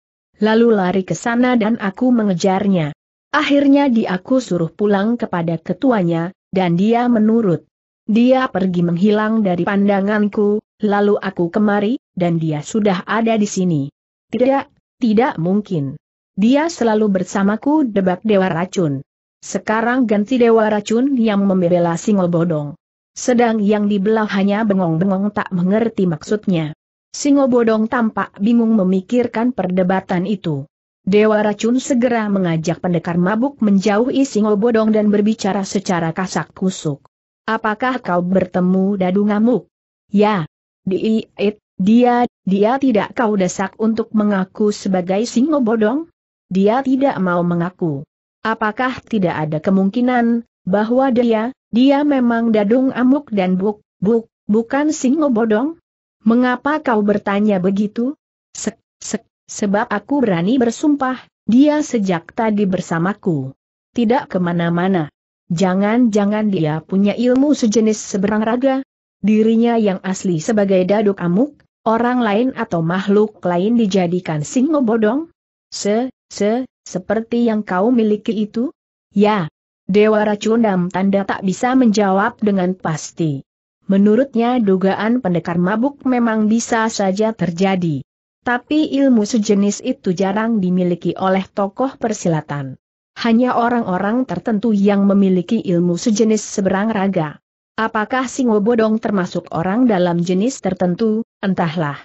[SPEAKER 1] Lalu lari ke sana dan aku mengejarnya. Akhirnya diaku suruh pulang kepada ketuanya, dan dia menurut. Dia pergi menghilang dari pandanganku, lalu aku kemari, dan dia sudah ada di sini. Tidak, tidak mungkin. Dia selalu bersamaku debat Dewa Racun. Sekarang ganti Dewa Racun yang membela Bodong, Sedang yang dibelah hanya bengong-bengong tak mengerti maksudnya. Singo Bodong tampak bingung memikirkan perdebatan itu. Dewa Racun segera mengajak pendekar mabuk menjauhi Singo Bodong dan berbicara secara kasak kusuk. Apakah kau bertemu Dadu Ngamuk? Ya, Diit, dia, dia tidak kau desak untuk mengaku sebagai singo bodong? Dia tidak mau mengaku. Apakah tidak ada kemungkinan, bahwa dia, dia memang dadung amuk dan buk, buk, bukan singo bodong? Mengapa kau bertanya begitu? Sek, sek, sebab aku berani bersumpah, dia sejak tadi bersamaku. Tidak kemana-mana. Jangan-jangan dia punya ilmu sejenis seberang raga, Dirinya yang asli sebagai daduk amuk, orang lain atau makhluk lain dijadikan singo bodong? Se, se, seperti yang kau miliki itu? Ya. Dewa Racundam tanda tak bisa menjawab dengan pasti. Menurutnya dugaan pendekar mabuk memang bisa saja terjadi. Tapi ilmu sejenis itu jarang dimiliki oleh tokoh persilatan. Hanya orang-orang tertentu yang memiliki ilmu sejenis seberang raga. Apakah singo bodong termasuk orang dalam jenis tertentu, entahlah.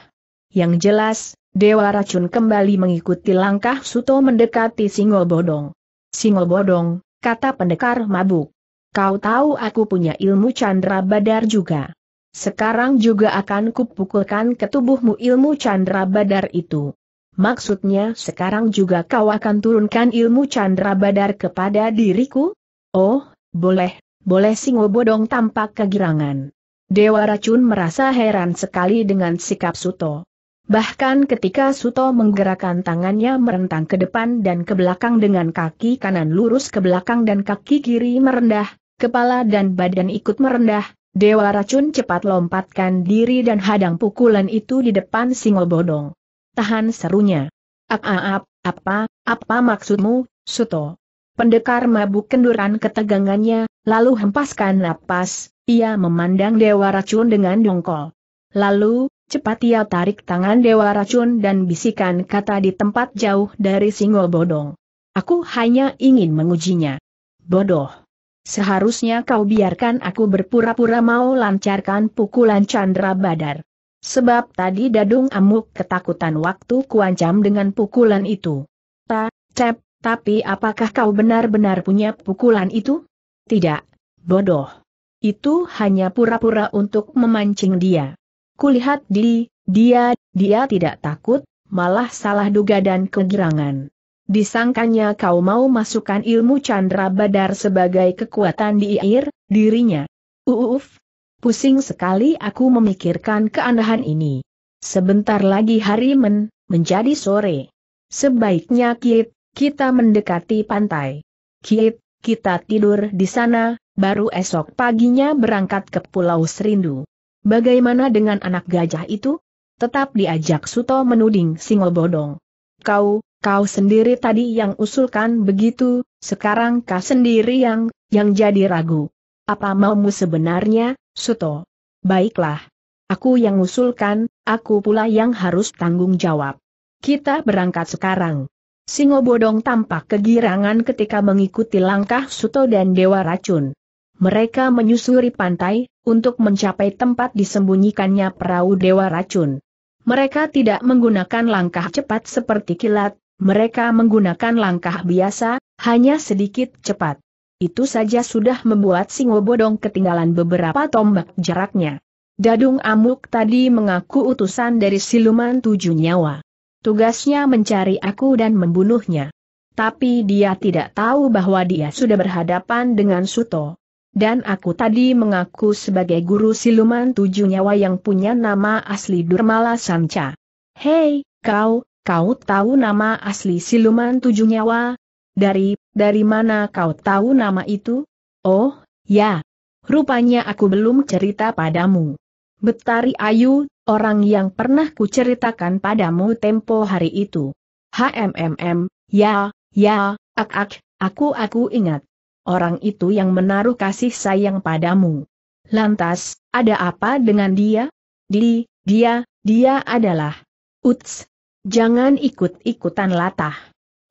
[SPEAKER 1] Yang jelas, Dewa Racun kembali mengikuti langkah Suto mendekati singo bodong. Singo bodong, kata pendekar mabuk. Kau tahu aku punya ilmu Chandra Badar juga. Sekarang juga akan kupukulkan ke tubuhmu ilmu Chandra Badar itu. Maksudnya sekarang juga kau akan turunkan ilmu Chandra Badar kepada diriku? Oh, boleh, boleh singo bodong tampak kegirangan. Dewa Racun merasa heran sekali dengan sikap Suto. Bahkan ketika Suto menggerakkan tangannya merentang ke depan dan ke belakang dengan kaki kanan lurus ke belakang dan kaki kiri merendah, kepala dan badan ikut merendah, Dewa Racun cepat lompatkan diri dan hadang pukulan itu di depan singo bodong. Tahan serunya. Ap-ap, apa, apa maksudmu, Suto? Pendekar mabuk kenduran ketegangannya, lalu hempaskan napas, ia memandang Dewa Racun dengan dongkol. Lalu, cepat ia tarik tangan Dewa Racun dan bisikan kata di tempat jauh dari Singo Bodong. Aku hanya ingin mengujinya. Bodoh. Seharusnya kau biarkan aku berpura-pura mau lancarkan pukulan Chandra Badar. Sebab tadi Dadung Amuk ketakutan waktu kuancam dengan pukulan itu. Ta, cep, tapi apakah kau benar-benar punya pukulan itu? Tidak. Bodoh. Itu hanya pura-pura untuk memancing dia. Kulihat di, dia, dia tidak takut, malah salah duga dan kegirangan. Disangkanya kau mau masukkan ilmu Chandra Badar sebagai kekuatan di air, dirinya. Uuf, pusing sekali aku memikirkan keanehan ini. Sebentar lagi hari men, menjadi sore. Sebaiknya Kit, kita mendekati pantai. Kiit, kita tidur di sana, baru esok paginya berangkat ke Pulau Serindu. Bagaimana dengan anak gajah itu? Tetap diajak Suto menuding bodong. Kau, kau sendiri tadi yang usulkan begitu, sekarang kau sendiri yang, yang jadi ragu. Apa maumu sebenarnya, Suto? Baiklah. Aku yang usulkan, aku pula yang harus tanggung jawab. Kita berangkat sekarang. Singobodong tampak kegirangan ketika mengikuti langkah Suto dan Dewa Racun. Mereka menyusuri pantai, untuk mencapai tempat disembunyikannya perahu Dewa Racun. Mereka tidak menggunakan langkah cepat seperti kilat, mereka menggunakan langkah biasa, hanya sedikit cepat. Itu saja sudah membuat Singobodong ketinggalan beberapa tombak jaraknya. Dadung Amuk tadi mengaku utusan dari siluman tujuh nyawa. Tugasnya mencari aku dan membunuhnya. Tapi dia tidak tahu bahwa dia sudah berhadapan dengan Suto. Dan aku tadi mengaku sebagai guru siluman tujuh nyawa yang punya nama asli Durmala Sanca. Hei, kau, kau tahu nama asli siluman tujuh nyawa? Dari, dari mana kau tahu nama itu? Oh, ya. Rupanya aku belum cerita padamu. Betari Ayu, orang yang pernah kuceritakan padamu tempo hari itu. HMMM, ya, ya, ak ak, aku aku ingat. Orang itu yang menaruh kasih sayang padamu. Lantas, ada apa dengan dia? Di, dia, dia adalah. Uts. Jangan ikut-ikutan latah.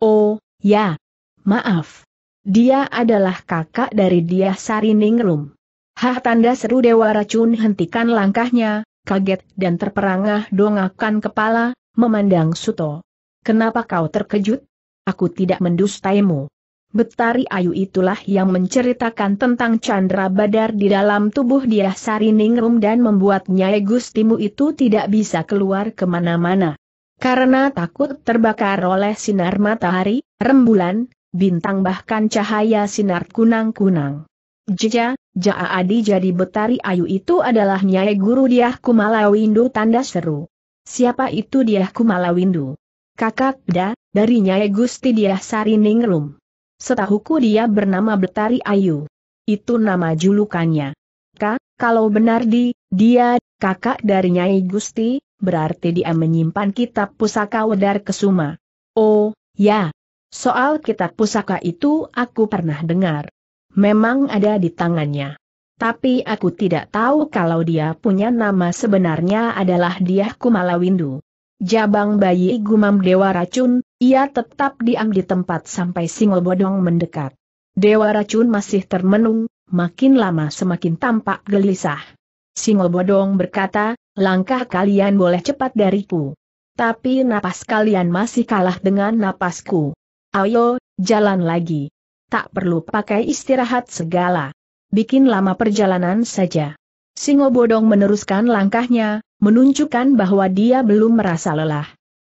[SPEAKER 1] Oh, ya. Maaf. Dia adalah kakak dari dia Sariningrum. Hah tanda seru Dewa Racun hentikan langkahnya, kaget dan terperangah dongakan kepala, memandang Suto. Kenapa kau terkejut? Aku tidak mendustaimu. Betari Ayu itulah yang menceritakan tentang Chandra Badar di dalam tubuh dia Sariningrum dan membuat Nyai Gustimu itu tidak bisa keluar kemana-mana. Karena takut terbakar oleh sinar matahari, rembulan, bintang bahkan cahaya sinar kunang-kunang. Jika, Jaa Adi jadi Betari Ayu itu adalah Nyai Guru Diah Kumalawindu tanda seru. Siapa itu Diah Kumalawindu? Kakak Da, dari Nyai Gusti Diah Sariningrum. Setahuku dia bernama Betari Ayu. Itu nama julukannya. Kak, kalau benar di, dia, kakak dari Nyai Gusti, berarti dia menyimpan kitab pusaka Wedar Kesuma. Oh, ya. Soal kitab pusaka itu aku pernah dengar memang ada di tangannya. Tapi aku tidak tahu kalau dia punya nama sebenarnya adalah Diah Windu. Jabang bayi gumam Dewa Racun, ia tetap diam di tempat sampai Bodong mendekat. Dewa Racun masih termenung, makin lama semakin tampak gelisah. Bodong berkata, langkah kalian boleh cepat dariku. Tapi napas kalian masih kalah dengan napasku. Ayo, jalan lagi tak perlu pakai istirahat segala. Bikin lama perjalanan saja. Singobodong meneruskan langkahnya, menunjukkan bahwa dia belum merasa lelah.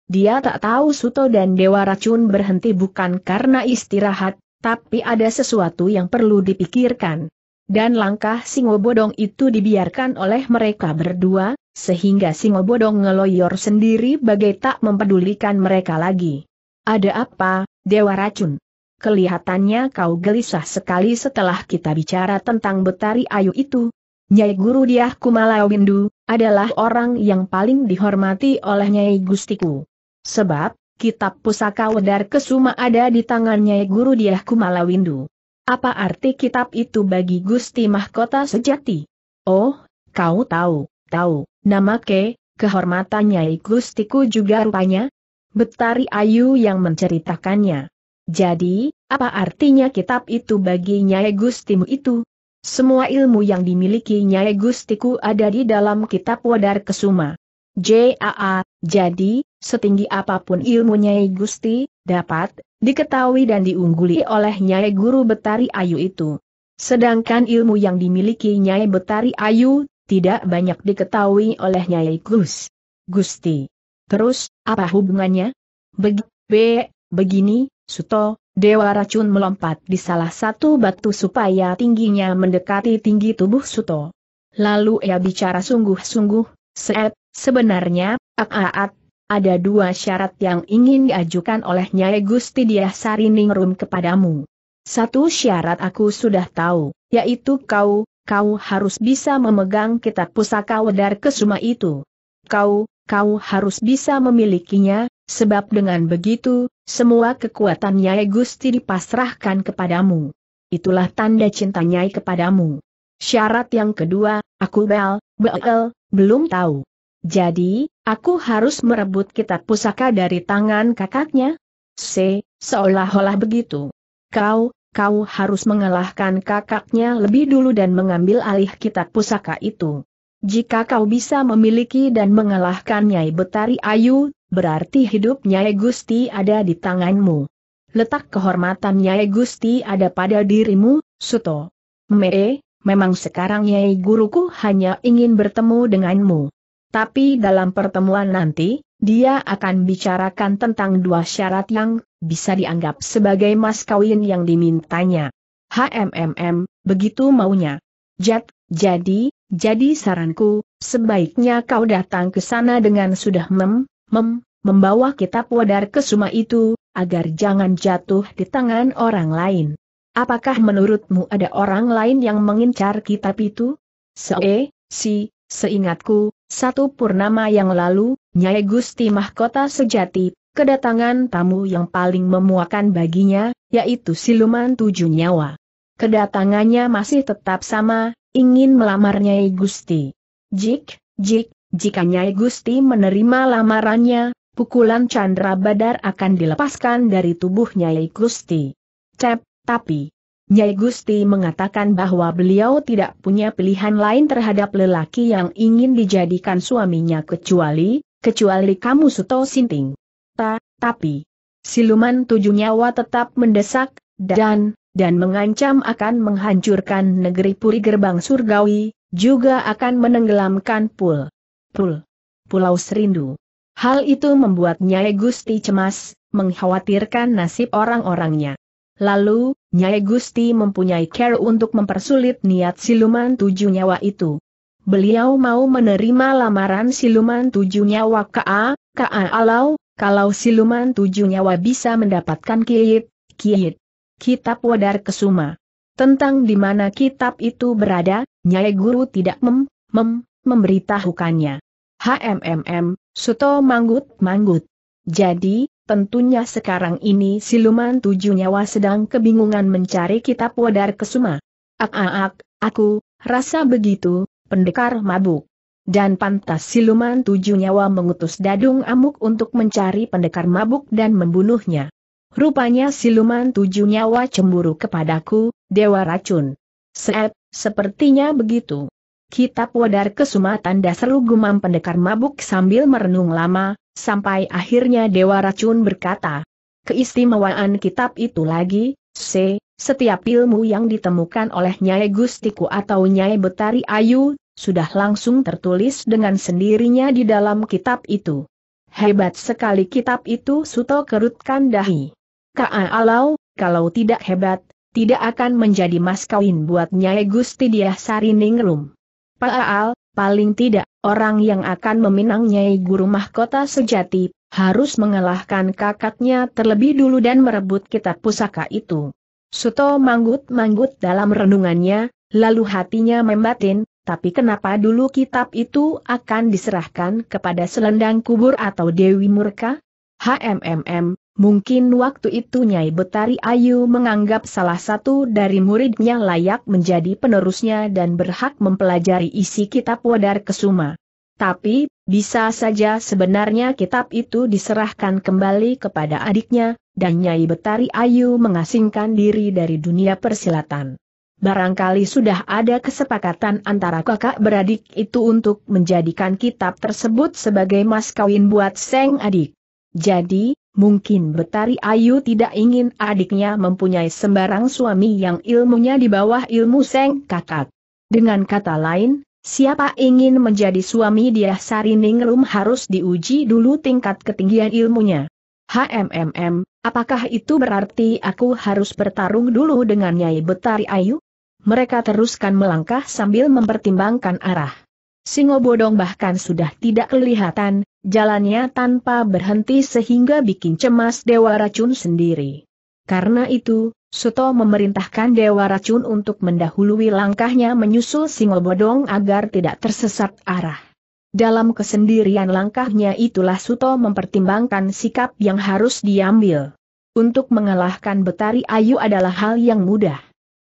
[SPEAKER 1] Dia tak tahu Suto dan Dewa Racun berhenti bukan karena istirahat, tapi ada sesuatu yang perlu dipikirkan. Dan langkah Singobodong itu dibiarkan oleh mereka berdua, sehingga Singobodong ngeloyor sendiri bagai tak mempedulikan mereka lagi. Ada apa, Dewa Racun? kelihatannya kau gelisah sekali setelah kita bicara tentang Betari Ayu itu. Nyai Guru Diah Kumalawindu, adalah orang yang paling dihormati oleh Nyai Gustiku. Sebab, kitab pusaka Wedar Kesuma ada di tangan Nyai Guru Diah Kumalawindu. Apa arti kitab itu bagi Gusti Mahkota sejati? Oh, kau tahu, tahu, nama ke, kehormatan Nyai Gustiku juga rupanya? Betari Ayu yang menceritakannya. Jadi, apa artinya kitab itu bagi Nyai Gustimu itu? Semua ilmu yang dimiliki Nyai Gustiku ada di dalam kitab Wadar Kesuma. JAA, jadi, setinggi apapun ilmu Nyai Gusti, dapat, diketahui dan diungguli oleh Nyai Guru Betari Ayu itu. Sedangkan ilmu yang dimiliki Nyai Betari Ayu, tidak banyak diketahui oleh Nyai Gus. Gusti. Terus, apa hubungannya? Beg, be, begini, Suto, Dewa Racun melompat di salah satu batu supaya tingginya mendekati tinggi tubuh Suto. Lalu ia bicara sungguh-sungguh, Seep, sebenarnya, ak-aat, ada dua syarat yang ingin diajukan oleh Nyai Gusti Diah Sariningrum kepadamu. Satu syarat aku sudah tahu, yaitu kau, kau harus bisa memegang kitab pusaka Wedar Kesuma itu. Kau, kau harus bisa memilikinya, sebab dengan begitu, semua kekuatan Nyai Gusti dipasrahkan kepadamu. Itulah tanda cinta Nyai kepadamu. Syarat yang kedua, aku bel, bel, belum tahu. Jadi, aku harus merebut kitab pusaka dari tangan kakaknya? C, seolah-olah begitu. Kau, kau harus mengalahkan kakaknya lebih dulu dan mengambil alih kitab pusaka itu. Jika kau bisa memiliki dan mengalahkan Nyai Betari Ayu, berarti hidup Nyai Gusti ada di tanganmu. Letak kehormatan Nyai Gusti ada pada dirimu, Suto. Mee, memang sekarang Nyai Guruku hanya ingin bertemu denganmu. Tapi dalam pertemuan nanti, dia akan bicarakan tentang dua syarat yang bisa dianggap sebagai mas kawin yang dimintanya. HMMM, begitu maunya. Jat, jadi, jadi saranku, sebaiknya kau datang ke sana dengan sudah mem, mem, membawa kitab wadar ke Suma itu, agar jangan jatuh di tangan orang lain. Apakah menurutmu ada orang lain yang mengincar kitab itu? Se, si, seingatku, satu purnama yang lalu, Nyai Gusti Mahkota Sejati, kedatangan tamu yang paling memuakan baginya, yaitu siluman tujuh nyawa. Kedatangannya masih tetap sama, ingin melamar Nyai Gusti. Jik, jik, jika Nyai Gusti menerima lamarannya, pukulan Chandra Badar akan dilepaskan dari tubuh Nyai Gusti. Cep, tapi... Nyai Gusti mengatakan bahwa beliau tidak punya pilihan lain terhadap lelaki yang ingin dijadikan suaminya kecuali, kecuali kamu Suto Sinting. Ta, tapi, siluman tujuh nyawa tetap mendesak, dan, dan mengancam akan menghancurkan negeri Puri Gerbang Surgawi, juga akan menenggelamkan Pul. Pul. Pulau Serindu. Hal itu membuat Nyai Gusti cemas, mengkhawatirkan nasib orang-orangnya. Lalu, Nyai Gusti mempunyai care untuk mempersulit niat siluman tujuh nyawa itu. Beliau mau menerima lamaran siluman tujuh nyawa K.A., K.A. Alau, kalau siluman tujuh nyawa bisa mendapatkan kiit, kiit Kitab Wadar Kesuma. Tentang di mana kitab itu berada, Nyai Guru tidak mem, mem, memberitahukannya. HMMM, Suto Manggut Manggut. Jadi, tentunya sekarang ini siluman tujuh nyawa sedang kebingungan mencari kitab Wadar Kesuma. Ak ak, ak aku, rasa begitu, pendekar mabuk. Dan pantas siluman tujuh nyawa mengutus dadung amuk untuk mencari pendekar mabuk dan membunuhnya. Rupanya siluman tujuh nyawa cemburu kepadaku, Dewa Racun. Seep, sepertinya begitu. Kitab Wadar Kesuma tanda seru gumam pendekar mabuk sambil merenung lama, sampai akhirnya Dewa Racun berkata, Keistimewaan kitab itu lagi, C, setiap ilmu yang ditemukan oleh Nyai Gustiku atau Nyai Betari Ayu, sudah langsung tertulis dengan sendirinya di dalam kitab itu. Hebat sekali kitab itu Suto kerutkan dahi. Kaa Alau, kalau tidak hebat, tidak akan menjadi mas kawin buat Nyai Gusti Diah Sariningrum. Paal, paling tidak, orang yang akan meminang Nyai Guru Mahkota sejati, harus mengalahkan kakaknya terlebih dulu dan merebut kitab pusaka itu. Suto manggut-manggut dalam renungannya, lalu hatinya membatin, tapi kenapa dulu kitab itu akan diserahkan kepada selendang kubur atau Dewi Murka? HMMM, Mungkin waktu itu Nyai Betari Ayu menganggap salah satu dari muridnya layak menjadi penerusnya dan berhak mempelajari isi kitab Wadar Kesuma. Tapi, bisa saja sebenarnya kitab itu diserahkan kembali kepada adiknya, dan Nyai Betari Ayu mengasingkan diri dari dunia persilatan. Barangkali sudah ada kesepakatan antara kakak beradik itu untuk menjadikan kitab tersebut sebagai mas kawin buat Seng adik. Jadi, Mungkin Betari Ayu tidak ingin adiknya mempunyai sembarang suami yang ilmunya di bawah ilmu Seng Kakak. Dengan kata lain, siapa ingin menjadi suami dia Sariningrum harus diuji dulu tingkat ketinggian ilmunya. HMMM, apakah itu berarti aku harus bertarung dulu dengan Nyai Betari Ayu? Mereka teruskan melangkah sambil mempertimbangkan arah. Singo Bodong bahkan sudah tidak kelihatan, jalannya tanpa berhenti sehingga bikin cemas Dewa Racun sendiri. Karena itu, Suto memerintahkan Dewa Racun untuk mendahului langkahnya menyusul Singobodong agar tidak tersesat arah. Dalam kesendirian langkahnya itulah Suto mempertimbangkan sikap yang harus diambil. Untuk mengalahkan Betari Ayu adalah hal yang mudah.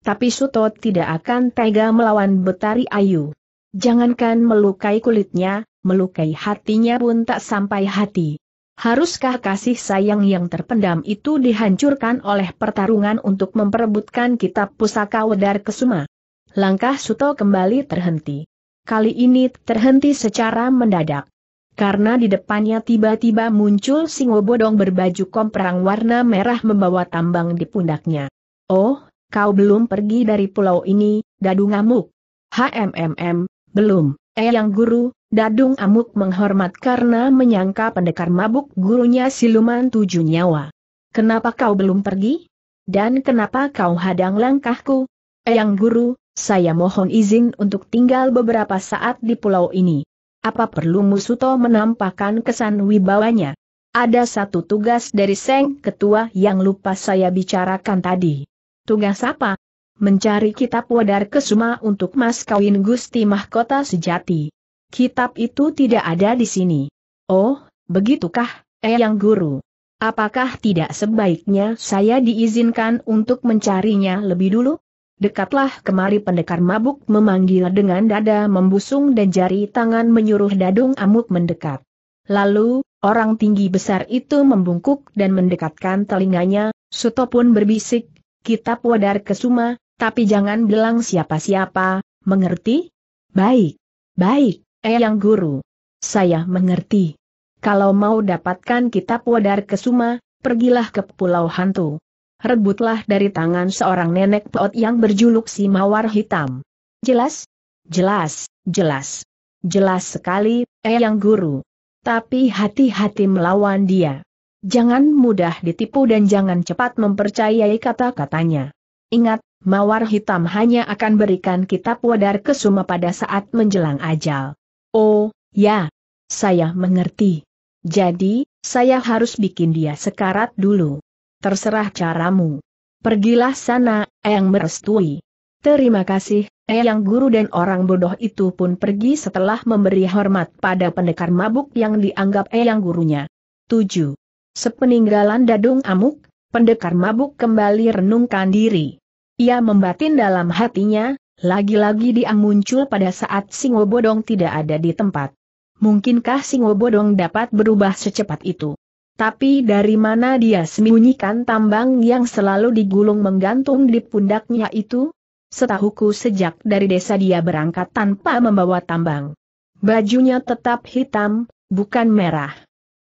[SPEAKER 1] Tapi Suto tidak akan tega melawan Betari Ayu. Jangankan melukai kulitnya, melukai hatinya pun tak sampai hati. Haruskah kasih sayang yang terpendam itu dihancurkan oleh pertarungan untuk memperebutkan kitab pusaka Wedar Kesuma? Langkah Suto kembali terhenti. Kali ini terhenti secara mendadak. Karena di depannya tiba-tiba muncul singo bodong berbaju komprang warna merah membawa tambang di pundaknya. Oh, kau belum pergi dari pulau ini, dadu ngamuk. HMMM, belum, eh yang guru, Dadung Amuk menghormat karena menyangka pendekar mabuk gurunya siluman tujuh nyawa. Kenapa kau belum pergi? Dan kenapa kau hadang langkahku? Eyang guru, saya mohon izin untuk tinggal beberapa saat di pulau ini. Apa perlu Musuto menampakkan kesan wibawanya? Ada satu tugas dari Seng Ketua yang lupa saya bicarakan tadi. Tugas apa? Mencari kitab wadar kesuma untuk mas kawin Gusti Mahkota Sejati. Kitab itu tidak ada di sini. Oh, begitukah, Eyang eh, Guru? Apakah tidak sebaiknya saya diizinkan untuk mencarinya lebih dulu? Dekatlah kemari pendekar mabuk memanggil dengan dada membusung dan jari tangan menyuruh dadung amuk mendekat. Lalu, orang tinggi besar itu membungkuk dan mendekatkan telinganya, Suto pun berbisik, kitab wadar kesuma, tapi jangan bilang siapa-siapa, mengerti? Baik, baik. Eyang Guru. Saya mengerti. Kalau mau dapatkan kitab wadar kesuma, pergilah ke Pulau Hantu. Rebutlah dari tangan seorang nenek peot yang berjuluk si Mawar Hitam. Jelas? Jelas, jelas. Jelas sekali, Eyang Guru. Tapi hati-hati melawan dia. Jangan mudah ditipu dan jangan cepat mempercayai kata-katanya. Ingat, Mawar Hitam hanya akan berikan kitab wadar kesuma pada saat menjelang ajal. Oh, ya. Saya mengerti. Jadi, saya harus bikin dia sekarat dulu. Terserah caramu. Pergilah sana, Eyang merestui. Terima kasih, Eyang guru dan orang bodoh itu pun pergi setelah memberi hormat pada pendekar mabuk yang dianggap Eyang gurunya. 7. Sepeninggalan Dadung Amuk, pendekar mabuk kembali renungkan diri. Ia membatin dalam hatinya, lagi-lagi dia muncul pada saat Singobodong tidak ada di tempat. Mungkinkah Singobodong dapat berubah secepat itu? Tapi dari mana dia sembunyikan tambang yang selalu digulung menggantung di pundaknya itu? Setahuku sejak dari desa dia berangkat tanpa membawa tambang. Bajunya tetap hitam, bukan merah.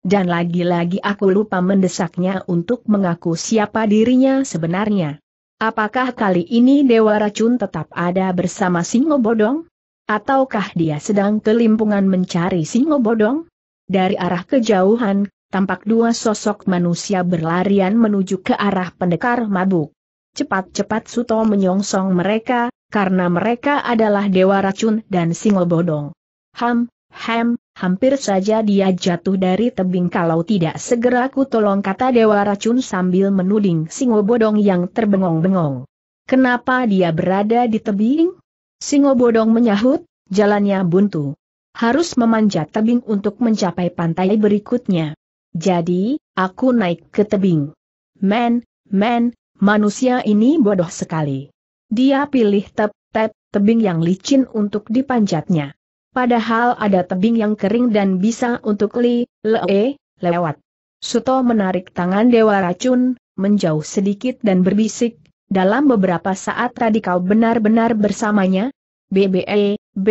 [SPEAKER 1] Dan lagi-lagi aku lupa mendesaknya untuk mengaku siapa dirinya sebenarnya. Apakah kali ini Dewa Racun tetap ada bersama Singo Bodong? Ataukah dia sedang kelimpungan mencari Singo Bodong? Dari arah kejauhan, tampak dua sosok manusia berlarian menuju ke arah pendekar mabuk. Cepat-cepat Suto menyongsong mereka, karena mereka adalah Dewa Racun dan Singo Bodong. Ham, ham, Hampir saja dia jatuh dari tebing kalau tidak segera ku tolong kata Dewa Racun sambil menuding Singo Bodong yang terbengong-bengong. Kenapa dia berada di tebing? Singo Bodong menyahut, jalannya buntu. Harus memanjat tebing untuk mencapai pantai berikutnya. Jadi, aku naik ke tebing. Men, men, manusia ini bodoh sekali. Dia pilih tep, tep, tebing yang licin untuk dipanjatnya. Padahal ada tebing yang kering dan bisa untuk li, -e, lewat. Suto menarik tangan Dewa Racun, menjauh sedikit dan berbisik, dalam beberapa saat tadi kau benar-benar bersamanya? BBE, B,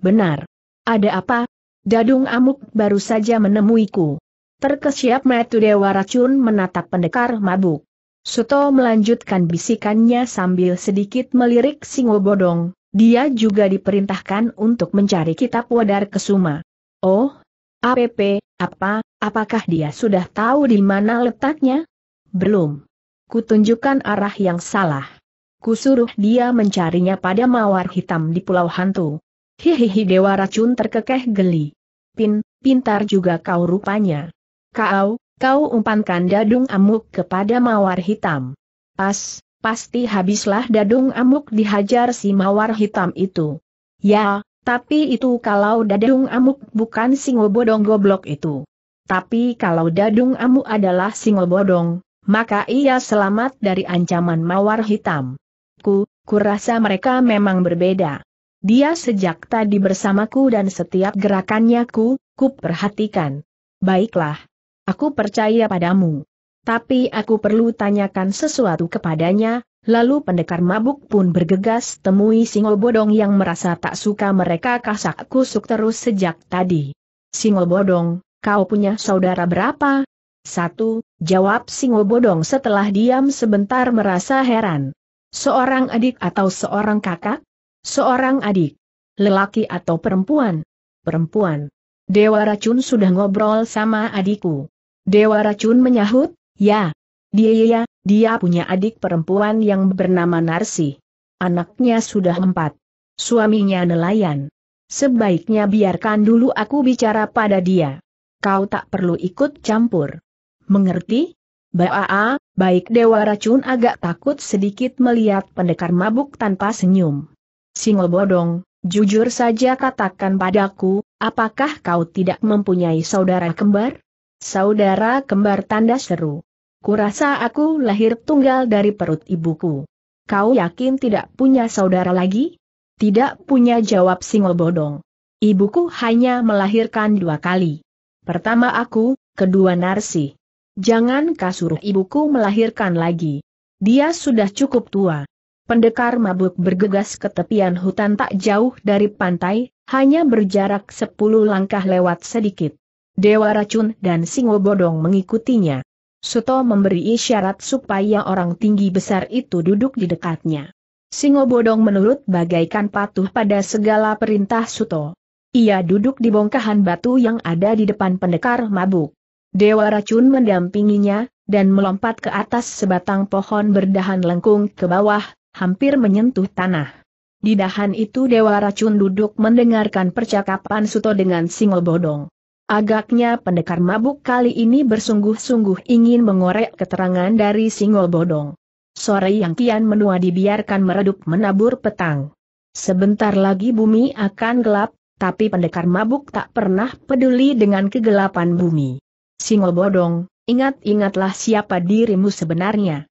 [SPEAKER 1] benar. Ada apa? Dadung Amuk baru saja menemuiku. Terkesiap metu Dewa Racun menatap pendekar mabuk. Suto melanjutkan bisikannya sambil sedikit melirik Singo Bodong, dia juga diperintahkan untuk mencari kitab Wadar Kesuma. Oh, APP, apa, apakah dia sudah tahu di mana letaknya? Belum. Kutunjukkan arah yang salah. Kusuruh dia mencarinya pada mawar hitam di Pulau Hantu. Hihihi Dewa Racun terkekeh geli. Pin, pintar juga kau rupanya. Kau, kau umpankan dadung amuk kepada mawar hitam. Pas pasti habislah dadung amuk dihajar si mawar hitam itu. Ya, tapi itu kalau dadung amuk bukan singo bodong goblok itu. Tapi kalau dadung amuk adalah singo bodong, maka ia selamat dari ancaman mawar hitam. Ku, ku rasa mereka memang berbeda. Dia sejak tadi bersamaku dan setiap gerakannya ku, ku perhatikan. Baiklah. Aku percaya padamu. Tapi aku perlu tanyakan sesuatu kepadanya, lalu pendekar mabuk pun bergegas temui singol Bodong yang merasa tak suka mereka kasak kusuk terus sejak tadi. Singol Bodong, kau punya saudara berapa? Satu, jawab singol Bodong setelah diam sebentar merasa heran. Seorang adik atau seorang kakak? Seorang adik. Lelaki atau perempuan? Perempuan. Dewa Racun sudah ngobrol sama adikku. Dewa Racun menyahut, Ya, dia, ya, ya, dia punya adik perempuan yang bernama Narsi. Anaknya sudah empat. Suaminya nelayan. Sebaiknya biarkan dulu aku bicara pada dia. Kau tak perlu ikut campur. Mengerti? Baa, baik Dewa Racun agak takut sedikit melihat pendekar mabuk tanpa senyum. Singo bodong, jujur saja katakan padaku, apakah kau tidak mempunyai saudara kembar? Saudara kembar tanda seru. Kurasa aku lahir tunggal dari perut ibuku. Kau yakin tidak punya saudara lagi? Tidak punya jawab bodong. Ibuku hanya melahirkan dua kali. Pertama aku, kedua Narsi. Jangan kasuruh ibuku melahirkan lagi. Dia sudah cukup tua. Pendekar mabuk bergegas ke tepian hutan tak jauh dari pantai, hanya berjarak sepuluh langkah lewat sedikit. Dewa Racun dan Singo Bodong mengikutinya. Suto memberi isyarat supaya orang tinggi besar itu duduk di dekatnya. Singo Bodong menurut bagaikan patuh pada segala perintah Suto. Ia duduk di bongkahan batu yang ada di depan pendekar mabuk. Dewa Racun mendampinginya, dan melompat ke atas sebatang pohon berdahan lengkung ke bawah, hampir menyentuh tanah. Di dahan itu Dewa Racun duduk mendengarkan percakapan Suto dengan Singo Bodong. Agaknya pendekar mabuk kali ini bersungguh-sungguh ingin mengorek keterangan dari Singol Bodong. Sore yang kian menua dibiarkan meredup menabur petang. Sebentar lagi bumi akan gelap, tapi pendekar mabuk tak pernah peduli dengan kegelapan bumi. Singol Bodong, ingat-ingatlah siapa dirimu sebenarnya.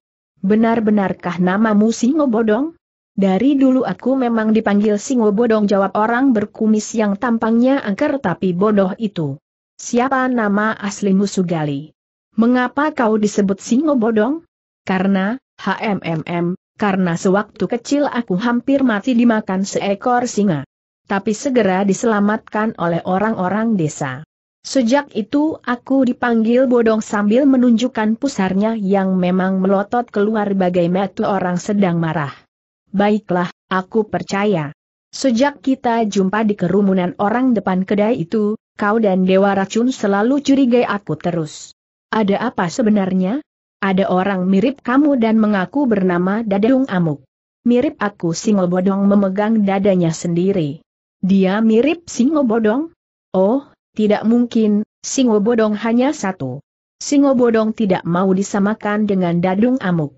[SPEAKER 1] Benar-benarkah namamu Singo Bodong? Dari dulu aku memang dipanggil Singo Bodong jawab orang berkumis yang tampangnya angker tapi bodoh itu. Siapa nama aslimu Sugali? Mengapa kau disebut Singo Bodong? Karena, HMMM, karena sewaktu kecil aku hampir mati dimakan seekor singa. Tapi segera diselamatkan oleh orang-orang desa. Sejak itu aku dipanggil bodong sambil menunjukkan pusarnya yang memang melotot keluar bagai metu orang sedang marah. Baiklah, aku percaya. Sejak kita jumpa di kerumunan orang depan kedai itu, kau dan Dewa Racun selalu curiga aku terus. Ada apa sebenarnya? Ada orang mirip kamu dan mengaku bernama Dadung Amuk. Mirip aku Singo Bodong memegang dadanya sendiri. Dia mirip Singo Bodong? Oh, tidak mungkin, Singo Bodong hanya satu. Singo Bodong tidak mau disamakan dengan Dadung Amuk.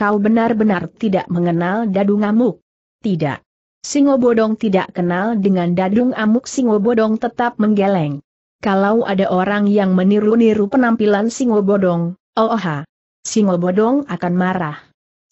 [SPEAKER 1] Kau benar-benar tidak mengenal Dadung Amuk? Tidak. Singobodong tidak kenal dengan Dadung Amuk Singobodong tetap menggeleng. Kalau ada orang yang meniru-niru penampilan Singobodong, oh Singobodong akan marah.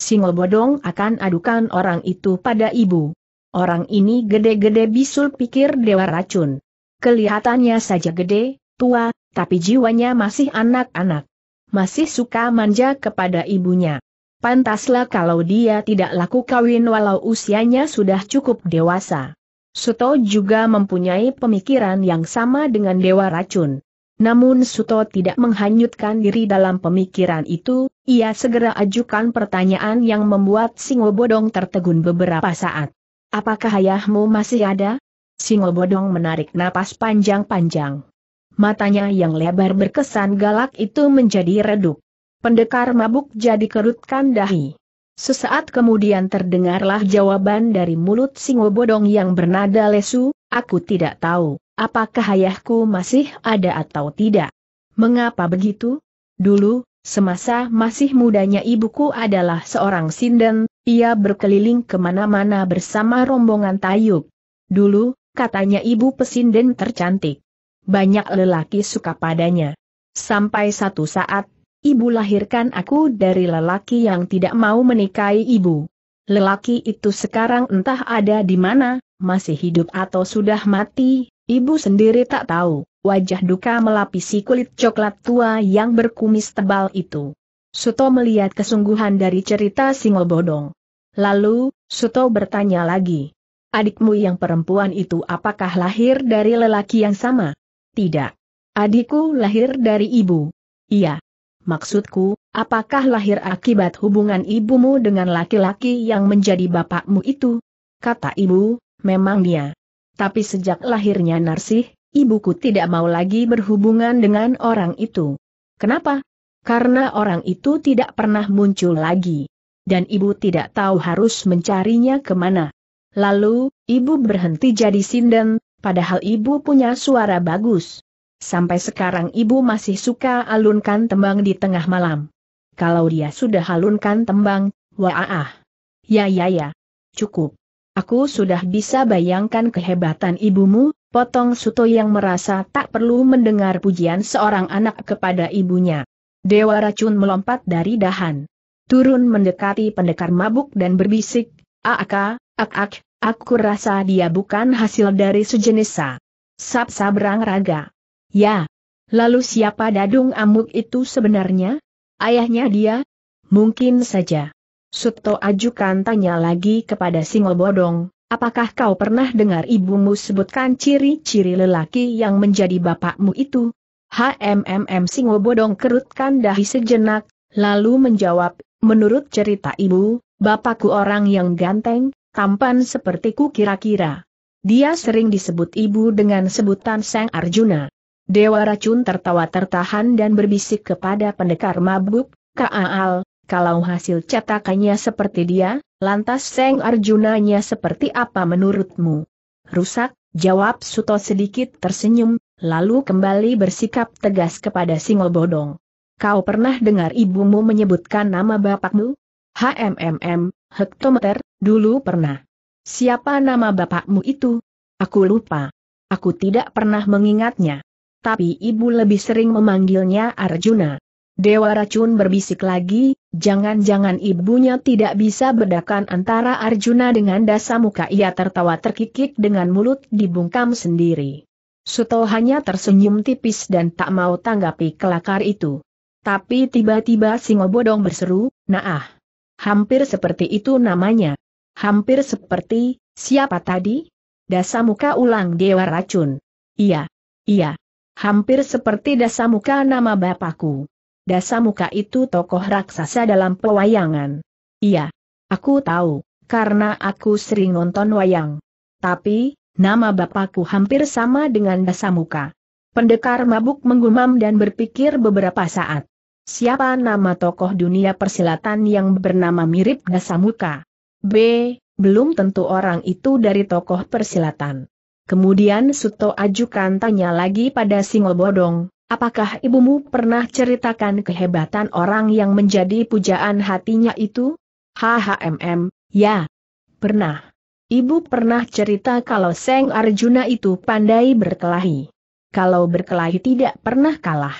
[SPEAKER 1] Singobodong akan adukan orang itu pada ibu. Orang ini gede-gede bisul pikir dewa racun. Kelihatannya saja gede, tua, tapi jiwanya masih anak-anak. Masih suka manja kepada ibunya. Pantaslah kalau dia tidak laku kawin walau usianya sudah cukup dewasa. Suto juga mempunyai pemikiran yang sama dengan Dewa Racun. Namun Suto tidak menghanyutkan diri dalam pemikiran itu, ia segera ajukan pertanyaan yang membuat Singobodong tertegun beberapa saat. Apakah ayahmu masih ada? Singobodong menarik napas panjang-panjang. Matanya yang lebar berkesan galak itu menjadi redup. Pendekar mabuk jadi kerutkan dahi. Sesaat kemudian terdengarlah jawaban dari mulut singo bodong yang bernada lesu, aku tidak tahu, apakah ayahku masih ada atau tidak. Mengapa begitu? Dulu, semasa masih mudanya ibuku adalah seorang sinden, ia berkeliling kemana-mana bersama rombongan tayub. Dulu, katanya ibu pesinden tercantik. Banyak lelaki suka padanya. Sampai satu saat, Ibu lahirkan aku dari lelaki yang tidak mau menikahi ibu. Lelaki itu sekarang entah ada di mana, masih hidup atau sudah mati, ibu sendiri tak tahu. Wajah duka melapisi kulit coklat tua yang berkumis tebal itu. Suto melihat kesungguhan dari cerita bodong. Lalu, Suto bertanya lagi. Adikmu yang perempuan itu apakah lahir dari lelaki yang sama? Tidak. Adikku lahir dari ibu. Iya. Maksudku, apakah lahir akibat hubungan ibumu dengan laki-laki yang menjadi bapakmu itu? Kata ibu, memang dia. Tapi sejak lahirnya Narsih, ibuku tidak mau lagi berhubungan dengan orang itu. Kenapa? Karena orang itu tidak pernah muncul lagi. Dan ibu tidak tahu harus mencarinya kemana. Lalu, ibu berhenti jadi sinden, padahal ibu punya suara bagus. Sampai sekarang ibu masih suka alunkan tembang di tengah malam. Kalau dia sudah alunkan tembang, ah. Ya ya ya. Cukup. Aku sudah bisa bayangkan kehebatan ibumu, potong Suto yang merasa tak perlu mendengar pujian seorang anak kepada ibunya. Dewa racun melompat dari dahan. Turun mendekati pendekar mabuk dan berbisik, Aaka, ak ak, aku rasa dia bukan hasil dari sejenis Sap Sab sabrang raga. Ya. Lalu siapa Dadung Amuk itu sebenarnya? Ayahnya dia? Mungkin saja. Suto ajukan tanya lagi kepada Singobodong, apakah kau pernah dengar ibumu sebutkan ciri-ciri lelaki yang menjadi bapakmu itu? HMMM Singobodong kerutkan dahi sejenak, lalu menjawab, menurut cerita ibu, bapakku orang yang ganteng, tampan sepertiku kira-kira. Dia sering disebut ibu dengan sebutan Sang Arjuna. Dewa racun tertawa tertahan dan berbisik kepada pendekar mabuk, Kaal, kalau hasil cetakannya seperti dia, lantas Seng Arjunanya seperti apa menurutmu? Rusak, jawab Suto sedikit tersenyum, lalu kembali bersikap tegas kepada bodong. Kau pernah dengar ibumu menyebutkan nama bapakmu? HMMM, hektometer, dulu pernah. Siapa nama bapakmu itu? Aku lupa. Aku tidak pernah mengingatnya tapi ibu lebih sering memanggilnya Arjuna. Dewa Racun berbisik lagi, jangan-jangan ibunya tidak bisa bedakan antara Arjuna dengan dasa muka ia tertawa terkikik dengan mulut dibungkam sendiri. Suto hanya tersenyum tipis dan tak mau tanggapi kelakar itu. Tapi tiba-tiba Singobodong berseru, naah. Hampir seperti itu namanya. Hampir seperti, siapa tadi? Dasa muka ulang Dewa Racun. Iya, iya hampir seperti dasamuka nama bapakku. Dasamuka itu tokoh raksasa dalam pewayangan. Iya, aku tahu, karena aku sering nonton wayang. Tapi, nama bapakku hampir sama dengan dasamuka. Pendekar mabuk menggumam dan berpikir beberapa saat. Siapa nama tokoh dunia persilatan yang bernama mirip dasamuka? B. Belum tentu orang itu dari tokoh persilatan. Kemudian Suto ajukan tanya lagi pada Bodong, apakah ibumu pernah ceritakan kehebatan orang yang menjadi pujaan hatinya itu? HHMM, ya. Pernah. Ibu pernah cerita kalau Seng Arjuna itu pandai berkelahi. Kalau berkelahi tidak pernah kalah.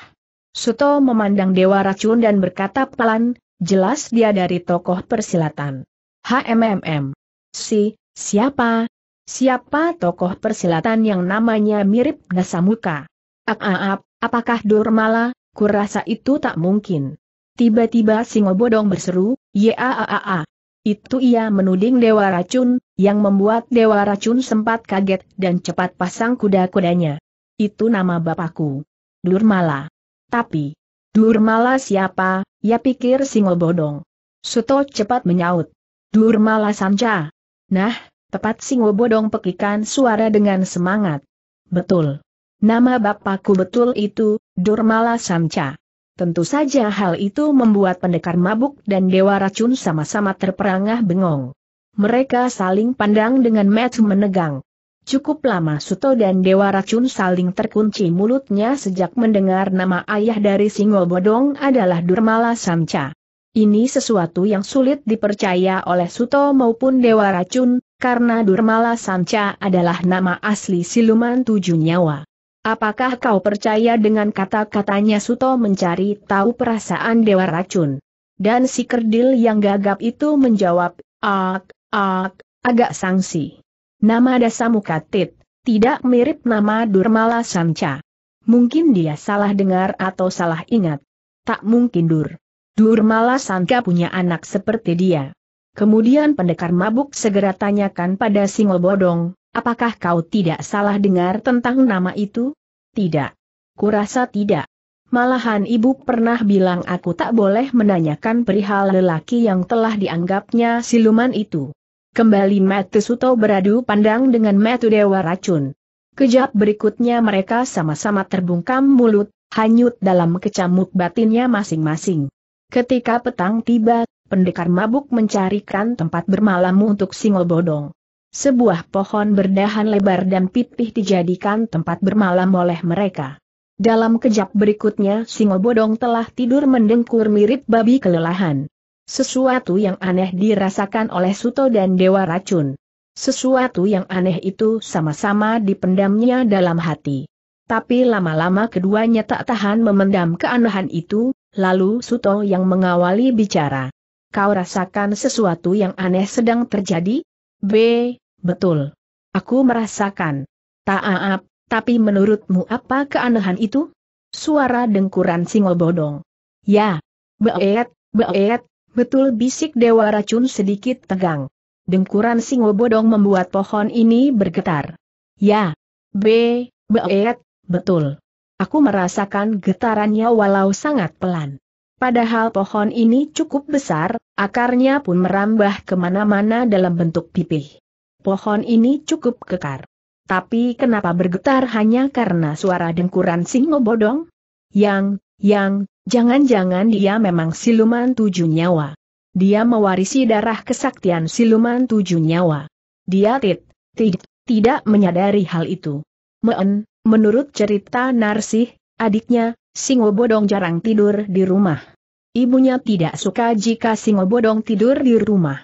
[SPEAKER 1] Suto memandang Dewa Racun dan berkata pelan, jelas dia dari tokoh persilatan. HMMM. Si, siapa, Siapa tokoh persilatan yang namanya mirip Dasamuka? Aaap, ah, ah, ah, apakah Durmala? Kurasa itu tak mungkin. Tiba-tiba Singo Bodong berseru, "Yaaaa." Itu ia menuding Dewa Racun, yang membuat Dewa Racun sempat kaget dan cepat pasang kuda-kudanya. Itu nama bapakku. Durmala. Tapi, Durmala siapa, ya pikir Singo Bodong. Suto cepat menyaut. Durmala Sanca. Nah, Tepat Singo Bodong pekikan suara dengan semangat. Betul. Nama bapakku betul itu, Durmala Samca. Tentu saja hal itu membuat pendekar mabuk dan dewa racun sama-sama terperangah bengong. Mereka saling pandang dengan mata menegang. Cukup lama Suto dan Dewa Racun saling terkunci mulutnya sejak mendengar nama ayah dari Singo Bodong adalah Durmala Samca. Ini sesuatu yang sulit dipercaya oleh Suto maupun Dewa Racun, karena Durmala Sanca adalah nama asli siluman tujuh nyawa. Apakah kau percaya dengan kata-katanya Suto mencari tahu perasaan Dewa Racun? Dan si kerdil yang gagap itu menjawab, ak, ak, agak sangsi. Nama dasamu Katit, tidak mirip nama Durmala Sanca. Mungkin dia salah dengar atau salah ingat. Tak mungkin Dur. Durmala Sanca punya anak seperti dia. Kemudian pendekar mabuk segera tanyakan pada bodong, apakah kau tidak salah dengar tentang nama itu? Tidak. Kurasa tidak. Malahan ibu pernah bilang aku tak boleh menanyakan perihal lelaki yang telah dianggapnya siluman itu. Kembali Suto beradu pandang dengan Matu Dewa Racun. Kejap berikutnya mereka sama-sama terbungkam mulut, hanyut dalam kecamuk batinnya masing-masing. Ketika petang tiba, pendekar mabuk mencarikan tempat bermalam untuk singo bodong. Sebuah pohon berdahan lebar dan pipih dijadikan tempat bermalam oleh mereka. Dalam kejap berikutnya singo bodong telah tidur mendengkur mirip babi kelelahan. Sesuatu yang aneh dirasakan oleh Suto dan Dewa Racun. Sesuatu yang aneh itu sama-sama dipendamnya dalam hati. Tapi lama-lama keduanya tak tahan memendam keanehan itu, lalu Suto yang mengawali bicara. Kau rasakan sesuatu yang aneh sedang terjadi? B. Betul. Aku merasakan. Taap, tapi menurutmu apa keanehan itu? Suara dengkuran singo bodong. Ya. Beet, beet, betul bisik Dewa Racun sedikit tegang. Dengkuran singo bodong membuat pohon ini bergetar. Ya. B. Beet, betul. Aku merasakan getarannya walau sangat pelan. Padahal pohon ini cukup besar, akarnya pun merambah kemana-mana dalam bentuk pipih. Pohon ini cukup kekar. Tapi kenapa bergetar hanya karena suara dengkuran singo bodong? Yang, yang, jangan-jangan dia memang siluman tujuh nyawa. Dia mewarisi darah kesaktian siluman tujuh nyawa. Dia tit, tit, tidak menyadari hal itu. Men, menurut cerita Narsih, Adiknya, Singo Bodong jarang tidur di rumah. Ibunya tidak suka jika Singo Bodong tidur di rumah.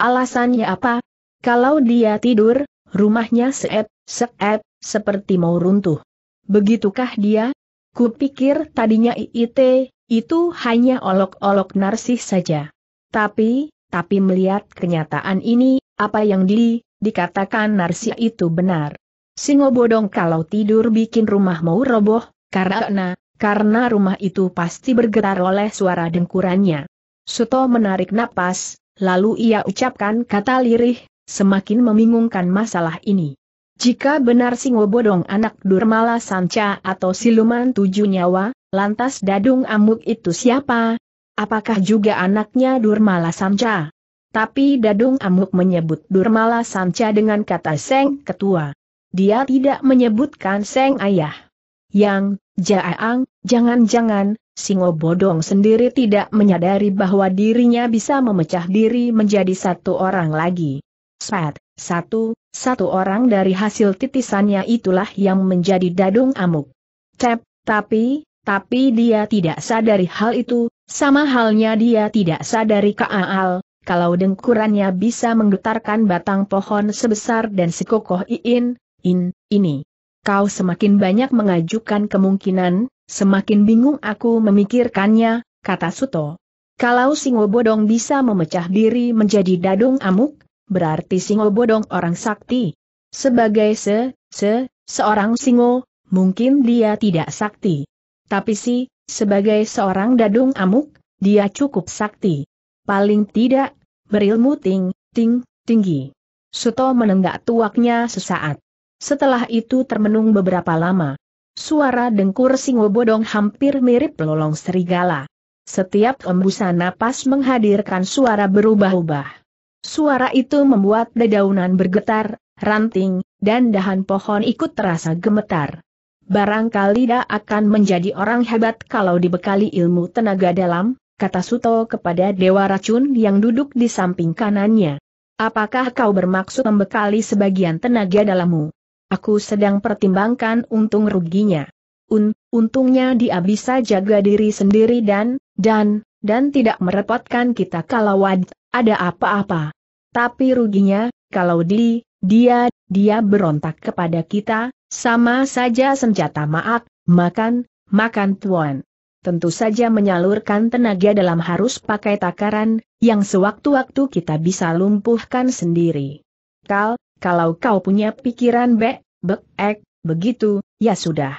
[SPEAKER 1] Alasannya apa? Kalau dia tidur, rumahnya seet, seet, seperti mau runtuh. Begitukah dia? Kupikir tadinya IIT, itu hanya olok-olok narsis saja. Tapi, tapi melihat kenyataan ini, apa yang di, dikatakan narsis itu benar. Singobodong kalau tidur bikin rumah mau roboh, karena, karena rumah itu pasti bergetar oleh suara dengkurannya. Suto menarik napas, lalu ia ucapkan kata lirih, semakin membingungkan masalah ini. Jika benar Singo Bodong anak Durmala Sanca atau siluman tujuh nyawa, lantas Dadung Amuk itu siapa? Apakah juga anaknya Durmala Sanca? Tapi Dadung Amuk menyebut Durmala Sanca dengan kata Seng Ketua. Dia tidak menyebutkan Seng Ayah. Yang, Jaang, jangan-jangan, Singo Bodong sendiri tidak menyadari bahwa dirinya bisa memecah diri menjadi satu orang lagi. Spat, satu, satu orang dari hasil titisannya itulah yang menjadi dadung amuk. Cep, tapi, tapi dia tidak sadari hal itu, sama halnya dia tidak sadari keal. kalau dengkurannya bisa menggetarkan batang pohon sebesar dan sekokoh iin, in, ini kau semakin banyak mengajukan kemungkinan, semakin bingung aku memikirkannya, kata Suto. Kalau Singo Bodong bisa memecah diri menjadi dadung amuk, berarti Singo Bodong orang sakti. Sebagai se, se, seorang Singo, mungkin dia tidak sakti. Tapi si, sebagai seorang dadung amuk, dia cukup sakti. Paling tidak, berilmu ting, ting, tinggi. Suto menenggak tuaknya sesaat. Setelah itu termenung beberapa lama. Suara dengkur singo bodong hampir mirip lolong serigala. Setiap embusan napas menghadirkan suara berubah-ubah. Suara itu membuat dedaunan bergetar, ranting, dan dahan pohon ikut terasa gemetar. Barangkali dia akan menjadi orang hebat kalau dibekali ilmu tenaga dalam, kata Suto kepada Dewa Racun yang duduk di samping kanannya. Apakah kau bermaksud membekali sebagian tenaga dalammu? Aku sedang pertimbangkan untung ruginya. Un, untungnya dia bisa jaga diri sendiri dan, dan, dan tidak merepotkan kita kalau ad, ada apa-apa. Tapi ruginya, kalau di, dia, dia berontak kepada kita, sama saja senjata maak, makan, makan tuan tentu saja menyalurkan tenaga dalam harus pakai takaran, yang sewaktu-waktu kita bisa lumpuhkan sendiri. Kal, kalau kau punya pikiran be, bek, ek, begitu, ya sudah.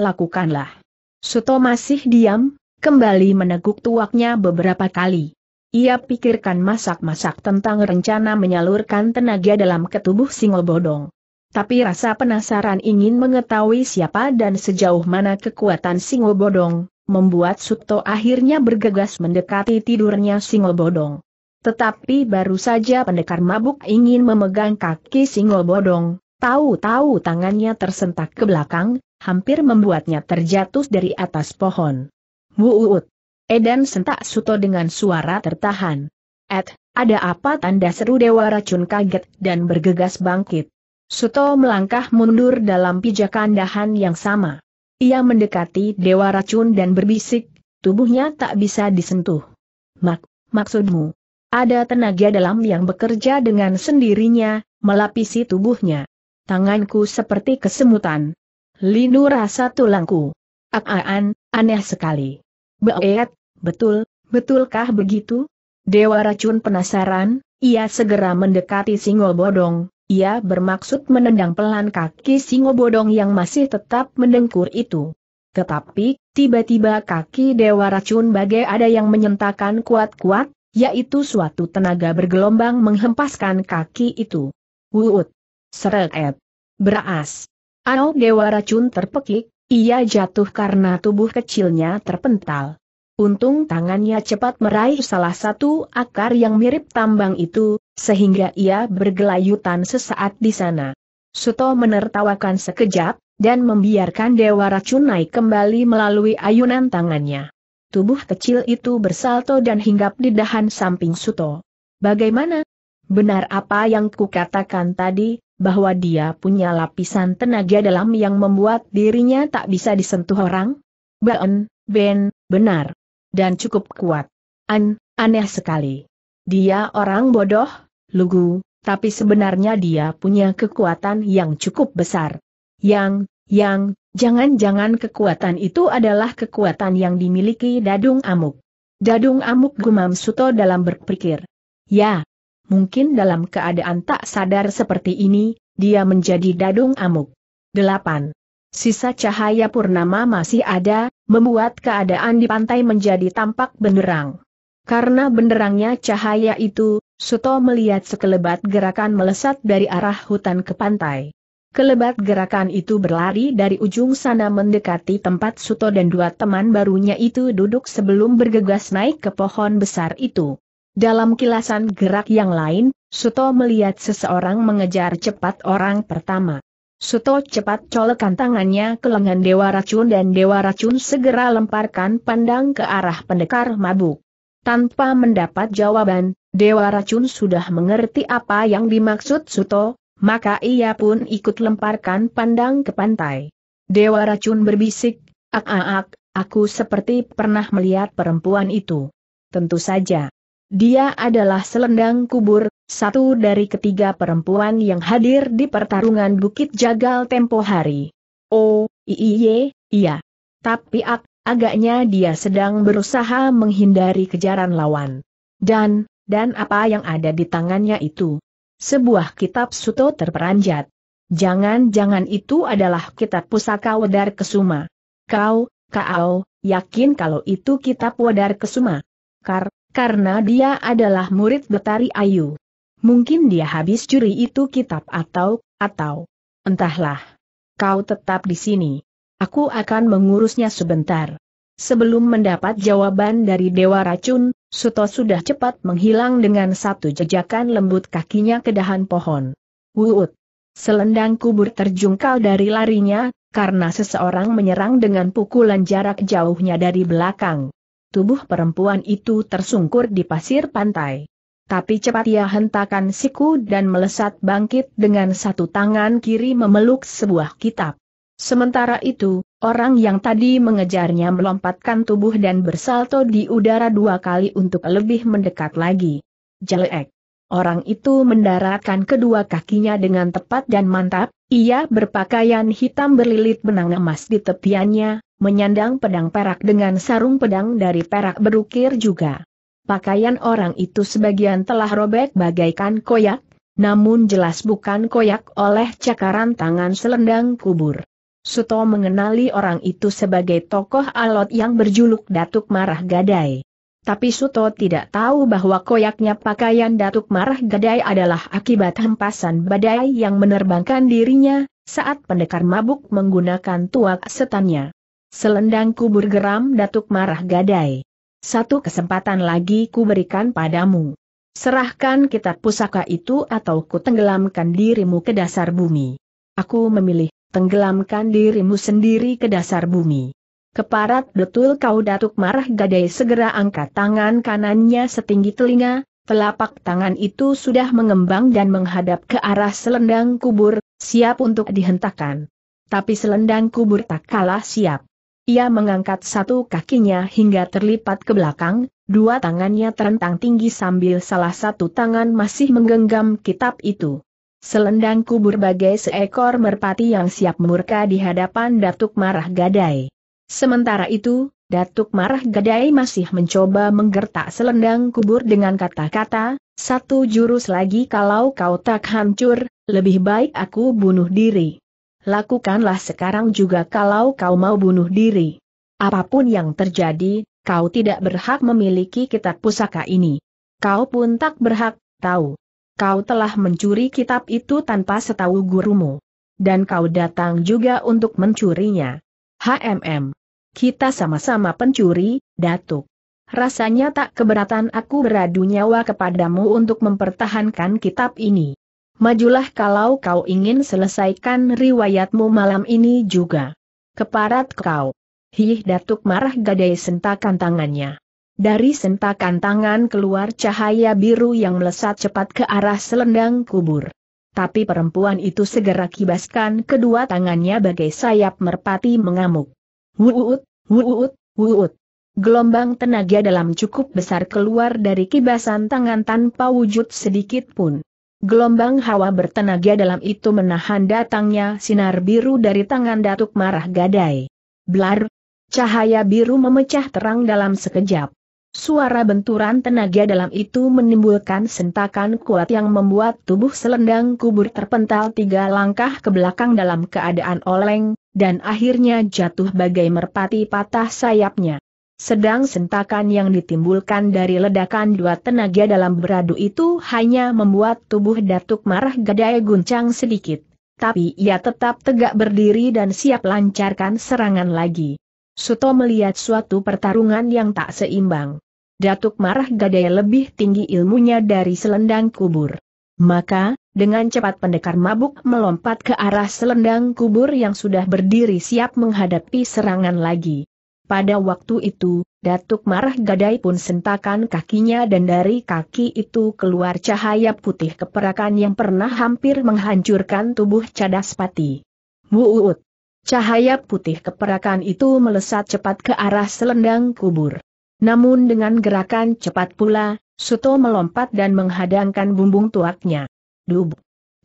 [SPEAKER 1] Lakukanlah. Suto masih diam, kembali meneguk tuaknya beberapa kali. Ia pikirkan masak-masak tentang rencana menyalurkan tenaga dalam ketubuh Bodong. Tapi rasa penasaran ingin mengetahui siapa dan sejauh mana kekuatan Bodong, membuat Suto akhirnya bergegas mendekati tidurnya Bodong. Tetapi baru saja pendekar mabuk ingin memegang kaki singo bodong, tahu-tahu tangannya tersentak ke belakang, hampir membuatnya terjatuh dari atas pohon. Wuut! Edan sentak Suto dengan suara tertahan. Ed, ada apa tanda seru Dewa Racun kaget dan bergegas bangkit. Suto melangkah mundur dalam pijakan dahan yang sama. Ia mendekati Dewa Racun dan berbisik, tubuhnya tak bisa disentuh. Mak, maksudmu? Ada tenaga dalam yang bekerja dengan sendirinya, melapisi tubuhnya. Tanganku seperti kesemutan. Linu rasa tulangku. Aaan, ah, ah, aneh sekali. Beet, betul, betulkah begitu? Dewa racun penasaran, ia segera mendekati singo bodong, ia bermaksud menendang pelan kaki singo bodong yang masih tetap mendengkur itu. Tetapi, tiba-tiba kaki Dewa Racun bagai ada yang menyentakan kuat-kuat, yaitu suatu tenaga bergelombang menghempaskan kaki itu. Wuut. Seret. beras. Ao Dewa Racun terpekik, ia jatuh karena tubuh kecilnya terpental. Untung tangannya cepat meraih salah satu akar yang mirip tambang itu, sehingga ia bergelayutan sesaat di sana. Suto menertawakan sekejap, dan membiarkan Dewa Racun naik kembali melalui ayunan tangannya. Tubuh kecil itu bersalto dan hinggap di dahan samping Suto. Bagaimana? Benar apa yang kukatakan tadi, bahwa dia punya lapisan tenaga dalam yang membuat dirinya tak bisa disentuh orang? Ben, Ben, benar. Dan cukup kuat. An, aneh sekali. Dia orang bodoh, lugu, tapi sebenarnya dia punya kekuatan yang cukup besar. Yang, yang, Jangan-jangan kekuatan itu adalah kekuatan yang dimiliki Dadung Amuk. Dadung Amuk gumam Suto dalam berpikir. Ya, mungkin dalam keadaan tak sadar seperti ini, dia menjadi Dadung Amuk. 8. Sisa cahaya purnama masih ada, membuat keadaan di pantai menjadi tampak benderang. Karena benderangnya cahaya itu, Suto melihat sekelebat gerakan melesat dari arah hutan ke pantai. Kelebat gerakan itu berlari dari ujung sana mendekati tempat Suto dan dua teman barunya itu duduk sebelum bergegas naik ke pohon besar itu. Dalam kilasan gerak yang lain, Suto melihat seseorang mengejar cepat orang pertama. Suto cepat colekan tangannya ke lengan Dewa Racun dan Dewa Racun segera lemparkan pandang ke arah pendekar mabuk. Tanpa mendapat jawaban, Dewa Racun sudah mengerti apa yang dimaksud Suto, maka ia pun ikut lemparkan pandang ke pantai. Dewa racun berbisik, ak ak, aku seperti pernah melihat perempuan itu. Tentu saja. Dia adalah selendang kubur, satu dari ketiga perempuan yang hadir di pertarungan Bukit Jagal tempo hari. Oh, iye, iya. Tapi ak, agaknya dia sedang berusaha menghindari kejaran lawan. Dan, dan apa yang ada di tangannya itu? Sebuah kitab suto terperanjat. Jangan-jangan itu adalah kitab pusaka Wedar Kesuma. Kau, kau, yakin kalau itu kitab Wedar Kesuma? Kar, karena dia adalah murid Betari Ayu. Mungkin dia habis curi itu kitab atau, atau, entahlah. Kau tetap di sini. Aku akan mengurusnya sebentar. Sebelum mendapat jawaban dari Dewa Racun, Suto sudah cepat menghilang dengan satu jejakan lembut kakinya ke dahan pohon. Wuut! Selendang kubur terjungkal dari larinya, karena seseorang menyerang dengan pukulan jarak jauhnya dari belakang. Tubuh perempuan itu tersungkur di pasir pantai. Tapi cepat ia hentakan siku dan melesat bangkit dengan satu tangan kiri memeluk sebuah kitab. Sementara itu, orang yang tadi mengejarnya melompatkan tubuh dan bersalto di udara dua kali untuk lebih mendekat lagi. Jelek. Orang itu mendaratkan kedua kakinya dengan tepat dan mantap, ia berpakaian hitam berlilit benang emas di tepiannya, menyandang pedang perak dengan sarung pedang dari perak berukir juga. Pakaian orang itu sebagian telah robek bagaikan koyak, namun jelas bukan koyak oleh cakaran tangan selendang kubur. Suto mengenali orang itu sebagai tokoh alot yang berjuluk Datuk Marah Gadai. Tapi Suto tidak tahu bahwa koyaknya pakaian Datuk Marah Gadai adalah akibat hempasan badai yang menerbangkan dirinya, saat pendekar mabuk menggunakan tuak setannya. Selendang kubur geram Datuk Marah Gadai. Satu kesempatan lagi kuberikan padamu. Serahkan kitab pusaka itu atau kutenggelamkan dirimu ke dasar bumi. Aku memilih tenggelamkan dirimu sendiri ke dasar bumi. Keparat betul kau datuk marah gadai segera angkat tangan kanannya setinggi telinga, telapak tangan itu sudah mengembang dan menghadap ke arah selendang kubur, siap untuk dihentakkan. Tapi selendang kubur tak kalah siap. Ia mengangkat satu kakinya hingga terlipat ke belakang, dua tangannya terentang tinggi sambil salah satu tangan masih menggenggam kitab itu. Selendang kubur bagai seekor merpati yang siap murka di hadapan Datuk Marah Gadai. Sementara itu, Datuk Marah Gadai masih mencoba menggertak selendang kubur dengan kata-kata, satu jurus lagi kalau kau tak hancur, lebih baik aku bunuh diri. Lakukanlah sekarang juga kalau kau mau bunuh diri. Apapun yang terjadi, kau tidak berhak memiliki kitab pusaka ini. Kau pun tak berhak, tahu kau telah mencuri kitab itu tanpa setahu gurumu. Dan kau datang juga untuk mencurinya. HMM. Kita sama-sama pencuri, Datuk. Rasanya tak keberatan aku beradu nyawa kepadamu untuk mempertahankan kitab ini. Majulah kalau kau ingin selesaikan riwayatmu malam ini juga. Keparat kau. Hih Datuk marah gadai sentakan tangannya. Dari sentakan tangan keluar cahaya biru yang melesat cepat ke arah selendang kubur. Tapi perempuan itu segera kibaskan kedua tangannya bagai sayap merpati mengamuk. Wuut, wuut, wuut. Gelombang tenaga dalam cukup besar keluar dari kibasan tangan tanpa wujud sedikit pun. Gelombang hawa bertenaga dalam itu menahan datangnya sinar biru dari tangan Datuk Marah Gadai. Blar, cahaya biru memecah terang dalam sekejap. Suara benturan tenaga dalam itu menimbulkan sentakan kuat yang membuat tubuh selendang kubur terpental tiga langkah ke belakang dalam keadaan oleng, dan akhirnya jatuh bagai merpati patah sayapnya. Sedang sentakan yang ditimbulkan dari ledakan dua tenaga dalam beradu itu hanya membuat tubuh Datuk Marah Gadai guncang sedikit, tapi ia tetap tegak berdiri dan siap lancarkan serangan lagi. Suto melihat suatu pertarungan yang tak seimbang. Datuk Marah Gadai lebih tinggi ilmunya dari selendang kubur. Maka, dengan cepat pendekar mabuk melompat ke arah selendang kubur yang sudah berdiri siap menghadapi serangan lagi. Pada waktu itu, Datuk Marah Gadai pun sentakan kakinya dan dari kaki itu keluar cahaya putih keperakan yang pernah hampir menghancurkan tubuh cadas pati. Wuut! Cahaya putih keperakan itu melesat cepat ke arah selendang kubur. Namun dengan gerakan cepat pula, Suto melompat dan menghadangkan bumbung tuaknya. Dub.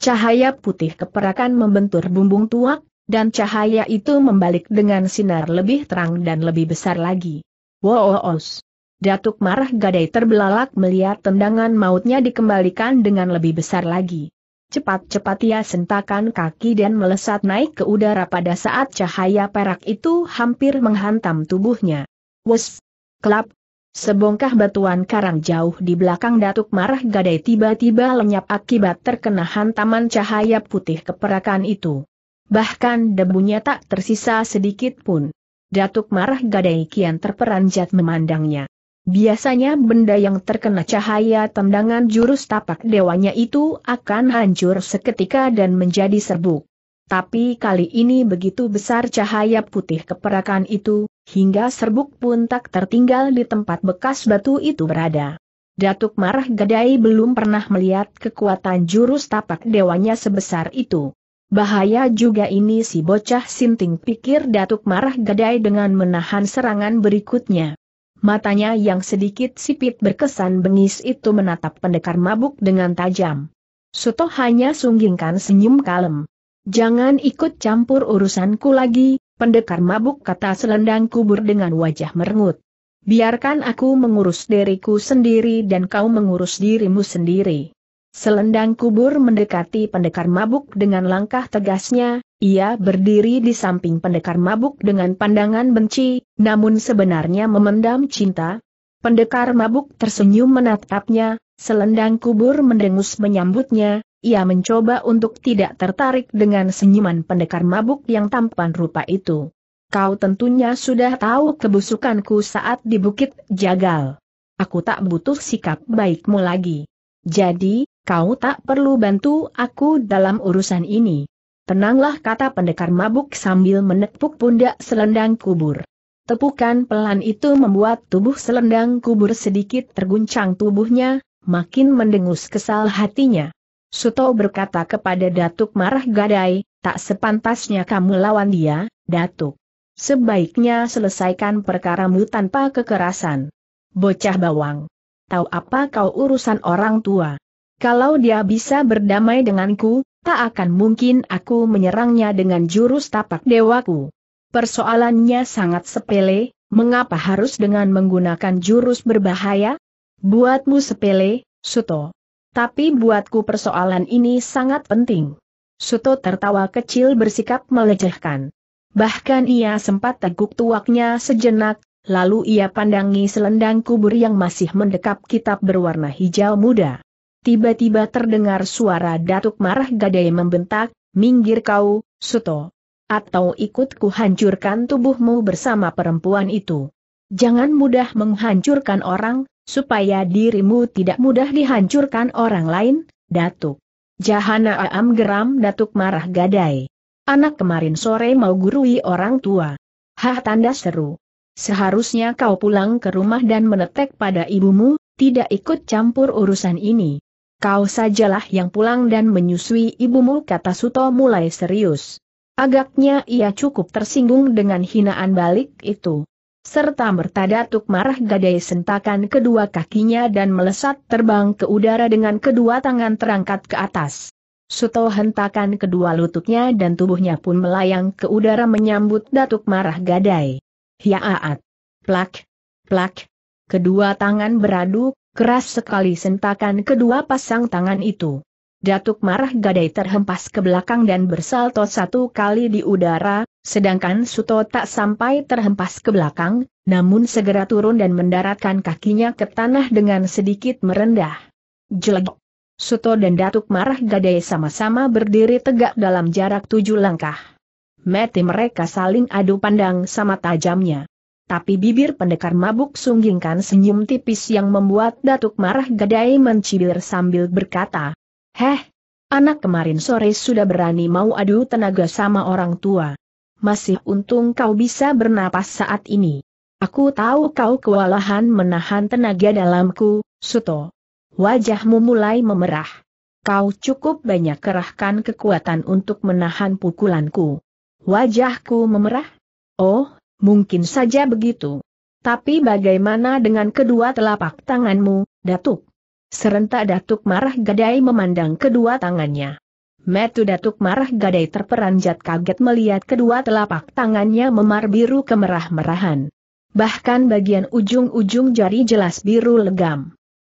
[SPEAKER 1] Cahaya putih keperakan membentur bumbung tuak, dan cahaya itu membalik dengan sinar lebih terang dan lebih besar lagi. Woos. Datuk marah gadai terbelalak melihat tendangan mautnya dikembalikan dengan lebih besar lagi. Cepat-cepat ia sentakan kaki dan melesat naik ke udara pada saat cahaya perak itu hampir menghantam tubuhnya. Wes! Kelap! Sebongkah batuan karang jauh di belakang Datuk Marah Gadai tiba-tiba lenyap akibat terkena hantaman cahaya putih keperakan itu. Bahkan debunya tak tersisa sedikit pun. Datuk Marah Gadai kian terperanjat memandangnya. Biasanya benda yang terkena cahaya tendangan jurus tapak dewanya itu akan hancur seketika dan menjadi serbuk. Tapi kali ini begitu besar cahaya putih keperakan itu, hingga serbuk pun tak tertinggal di tempat bekas batu itu berada. Datuk Marah Gadai belum pernah melihat kekuatan jurus tapak dewanya sebesar itu. Bahaya juga ini si bocah sinting pikir Datuk Marah Gadai dengan menahan serangan berikutnya matanya yang sedikit sipit berkesan bengis itu menatap pendekar mabuk dengan tajam. Suto hanya sunggingkan senyum kalem. Jangan ikut campur urusanku lagi, pendekar mabuk kata selendang kubur dengan wajah merengut. Biarkan aku mengurus diriku sendiri dan kau mengurus dirimu sendiri. Selendang kubur mendekati pendekar mabuk dengan langkah tegasnya, ia berdiri di samping pendekar mabuk dengan pandangan benci, namun sebenarnya memendam cinta. Pendekar mabuk tersenyum menatapnya, selendang kubur mendengus menyambutnya, ia mencoba untuk tidak tertarik dengan senyuman pendekar mabuk yang tampan rupa itu. Kau tentunya sudah tahu kebusukanku saat di Bukit Jagal. Aku tak butuh sikap baikmu lagi. Jadi, kau tak perlu bantu aku dalam urusan ini. Tenanglah kata pendekar mabuk sambil menepuk pundak selendang kubur. Tepukan pelan itu membuat tubuh selendang kubur sedikit terguncang tubuhnya, makin mendengus kesal hatinya. Suto berkata kepada Datuk Marah Gadai, tak sepantasnya kamu lawan dia, Datuk. Sebaiknya selesaikan perkaramu tanpa kekerasan. Bocah bawang. Tahu apa kau urusan orang tua? Kalau dia bisa berdamai denganku, Tak akan mungkin aku menyerangnya dengan jurus tapak dewaku. Persoalannya sangat sepele, mengapa harus dengan menggunakan jurus berbahaya? Buatmu sepele, Suto. Tapi buatku persoalan ini sangat penting. Suto tertawa kecil bersikap melecehkan. Bahkan ia sempat teguk tuaknya sejenak, lalu ia pandangi selendang kubur yang masih mendekap kitab berwarna hijau muda. Tiba-tiba terdengar suara Datuk Marah Gadai membentak, minggir kau, Suto. Atau ikut kuhancurkan tubuhmu bersama perempuan itu. Jangan mudah menghancurkan orang, supaya dirimu tidak mudah dihancurkan orang lain, Datuk. Jahana Aam geram Datuk Marah Gadai. Anak kemarin sore mau gurui orang tua. Hah tanda seru. Seharusnya kau pulang ke rumah dan menetek pada ibumu, tidak ikut campur urusan ini. Kau sajalah yang pulang dan menyusui ibumu kata Suto mulai serius. Agaknya ia cukup tersinggung dengan hinaan balik itu. Serta bertadatuk marah gadai sentakan kedua kakinya dan melesat terbang ke udara dengan kedua tangan terangkat ke atas. Suto hentakan kedua lututnya dan tubuhnya pun melayang ke udara menyambut datuk marah gadai. Hiaat! Plak! Plak! Kedua tangan beradu, Keras sekali sentakan kedua pasang tangan itu. Datuk Marah Gadai terhempas ke belakang dan bersalto satu kali di udara, sedangkan Suto tak sampai terhempas ke belakang, namun segera turun dan mendaratkan kakinya ke tanah dengan sedikit merendah. Jelek. Suto dan Datuk Marah Gadai sama-sama berdiri tegak dalam jarak tujuh langkah. Mati mereka saling adu pandang sama tajamnya tapi bibir pendekar mabuk sunggingkan senyum tipis yang membuat Datuk Marah Gadai mencibir sambil berkata, Heh, anak kemarin sore sudah berani mau adu tenaga sama orang tua. Masih untung kau bisa bernapas saat ini. Aku tahu kau kewalahan menahan tenaga dalamku, Suto. Wajahmu mulai memerah. Kau cukup banyak kerahkan kekuatan untuk menahan pukulanku. Wajahku memerah? Oh, Mungkin saja begitu. Tapi bagaimana dengan kedua telapak tanganmu, Datuk? Serentak Datuk Marah Gadai memandang kedua tangannya. Metu Datuk Marah Gadai terperanjat kaget melihat kedua telapak tangannya memar biru kemerah-merahan. Bahkan bagian ujung-ujung jari jelas biru legam.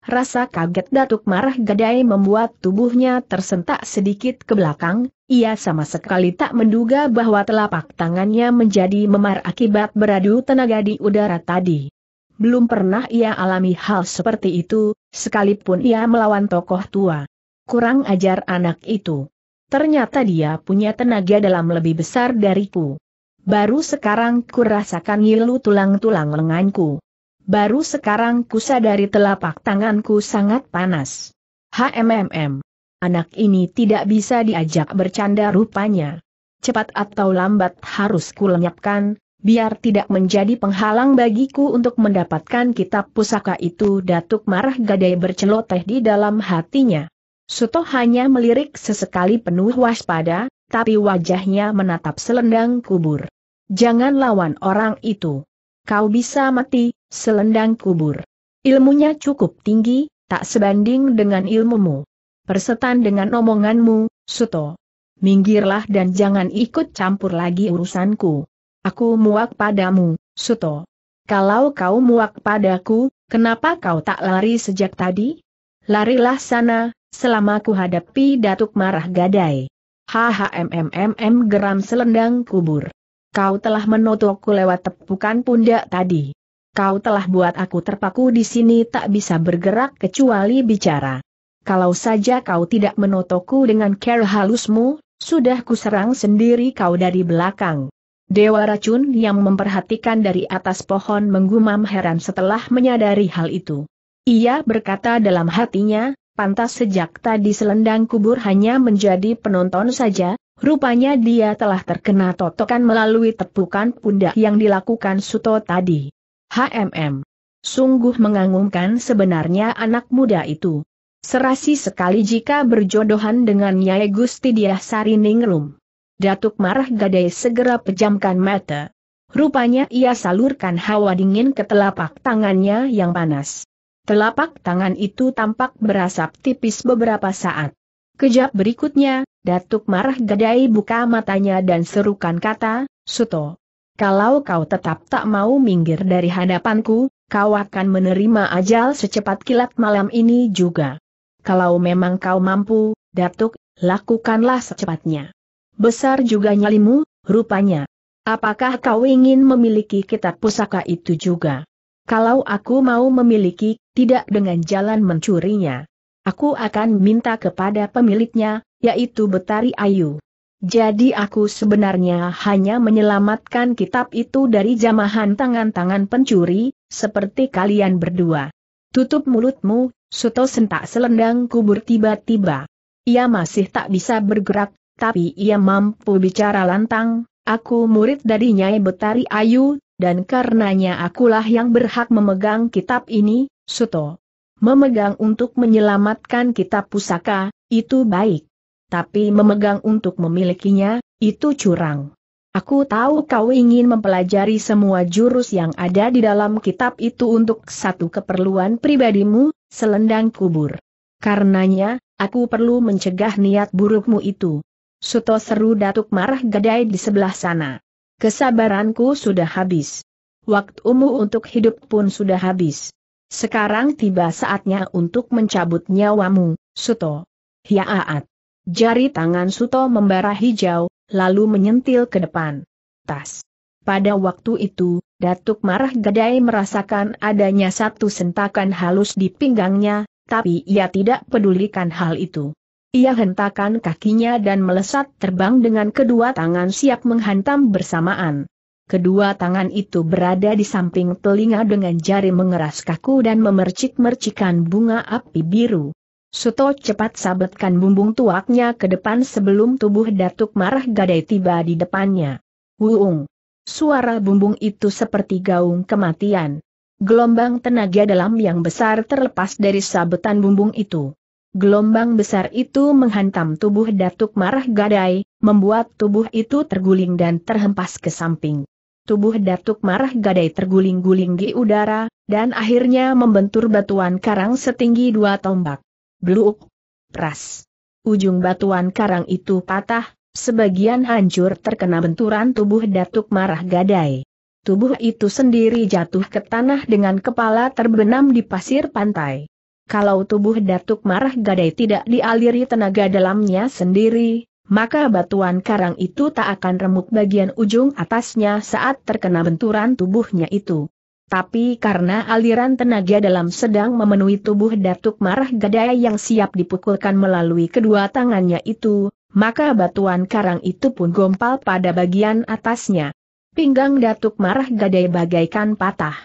[SPEAKER 1] Rasa kaget Datuk Marah Gadai membuat tubuhnya tersentak sedikit ke belakang, ia sama sekali tak menduga bahwa telapak tangannya menjadi memar akibat beradu tenaga di udara tadi. Belum pernah ia alami hal seperti itu, sekalipun ia melawan tokoh tua. Kurang ajar anak itu. Ternyata dia punya tenaga dalam lebih besar dariku. Baru sekarang kurasakan rasakan ngilu tulang-tulang lenganku baru sekarang sadari telapak tanganku sangat panas. HMMM. Anak ini tidak bisa diajak bercanda rupanya. Cepat atau lambat harus kulenyapkan, biar tidak menjadi penghalang bagiku untuk mendapatkan kitab pusaka itu Datuk Marah Gadai berceloteh di dalam hatinya. Suto hanya melirik sesekali penuh waspada, tapi wajahnya menatap selendang kubur. Jangan lawan orang itu. Kau bisa mati, Selendang kubur. Ilmunya cukup tinggi, tak sebanding dengan ilmumu. Persetan dengan omonganmu, Suto. Minggirlah dan jangan ikut campur lagi urusanku. Aku muak padamu, Suto. Kalau kau muak padaku, kenapa kau tak lari sejak tadi? Larilah sana, selama ku hadapi Datuk Marah Gadai. HHMMMM geram selendang kubur. Kau telah menotokku lewat tepukan pundak tadi. Kau telah buat aku terpaku di sini tak bisa bergerak kecuali bicara. Kalau saja kau tidak menotoku dengan care halusmu, sudah kuserang sendiri kau dari belakang. Dewa racun yang memperhatikan dari atas pohon menggumam heran setelah menyadari hal itu. Ia berkata dalam hatinya, pantas sejak tadi selendang kubur hanya menjadi penonton saja, rupanya dia telah terkena totokan melalui tepukan pundak yang dilakukan Suto tadi. HMM. Sungguh mengagumkan sebenarnya anak muda itu. Serasi sekali jika berjodohan dengan Nyai Gusti Diah Ningrum. Datuk Marah Gadai segera pejamkan mata. Rupanya ia salurkan hawa dingin ke telapak tangannya yang panas. Telapak tangan itu tampak berasap tipis beberapa saat. Kejap berikutnya, Datuk Marah Gadai buka matanya dan serukan kata, Suto. Kalau kau tetap tak mau minggir dari hadapanku, kau akan menerima ajal secepat kilat malam ini juga. Kalau memang kau mampu, Datuk, lakukanlah secepatnya. Besar juga nyalimu, rupanya. Apakah kau ingin memiliki kitab pusaka itu juga? Kalau aku mau memiliki, tidak dengan jalan mencurinya. Aku akan minta kepada pemiliknya, yaitu Betari Ayu. Jadi aku sebenarnya hanya menyelamatkan kitab itu dari jamahan tangan-tangan pencuri, seperti kalian berdua. Tutup mulutmu, Suto sentak selendang kubur tiba-tiba. Ia masih tak bisa bergerak, tapi ia mampu bicara lantang, aku murid dari Nyai Betari Ayu, dan karenanya akulah yang berhak memegang kitab ini, Suto. Memegang untuk menyelamatkan kitab pusaka, itu baik tapi memegang untuk memilikinya, itu curang. Aku tahu kau ingin mempelajari semua jurus yang ada di dalam kitab itu untuk satu keperluan pribadimu, selendang kubur. Karenanya, aku perlu mencegah niat burukmu itu. Suto seru Datuk Marah Gadai di sebelah sana. Kesabaranku sudah habis. Waktumu untuk hidup pun sudah habis. Sekarang tiba saatnya untuk mencabut nyawamu, Suto. Hiaat. Jari tangan Suto membara hijau, lalu menyentil ke depan. Tas. Pada waktu itu, Datuk Marah Gadai merasakan adanya satu sentakan halus di pinggangnya, tapi ia tidak pedulikan hal itu. Ia hentakan kakinya dan melesat terbang dengan kedua tangan siap menghantam bersamaan. Kedua tangan itu berada di samping telinga dengan jari mengeras kaku dan memercik-mercikan bunga api biru. Suto cepat sabetkan bumbung tuaknya ke depan sebelum tubuh Datuk Marah Gadai tiba di depannya. Wuung! Suara bumbung itu seperti gaung kematian. Gelombang tenaga dalam yang besar terlepas dari sabetan bumbung itu. Gelombang besar itu menghantam tubuh Datuk Marah Gadai, membuat tubuh itu terguling dan terhempas ke samping. Tubuh Datuk Marah Gadai terguling-guling di udara, dan akhirnya membentur batuan karang setinggi dua tombak. Bluk! Ras! Ujung batuan karang itu patah, sebagian hancur terkena benturan tubuh Datuk Marah Gadai. Tubuh itu sendiri jatuh ke tanah dengan kepala terbenam di pasir pantai. Kalau tubuh Datuk Marah Gadai tidak dialiri tenaga dalamnya sendiri, maka batuan karang itu tak akan remuk bagian ujung atasnya saat terkena benturan tubuhnya itu. Tapi karena aliran tenaga dalam sedang memenuhi tubuh Datuk Marah Gadai yang siap dipukulkan melalui kedua tangannya itu, maka batuan karang itu pun gompal pada bagian atasnya. Pinggang Datuk Marah Gadai bagaikan patah.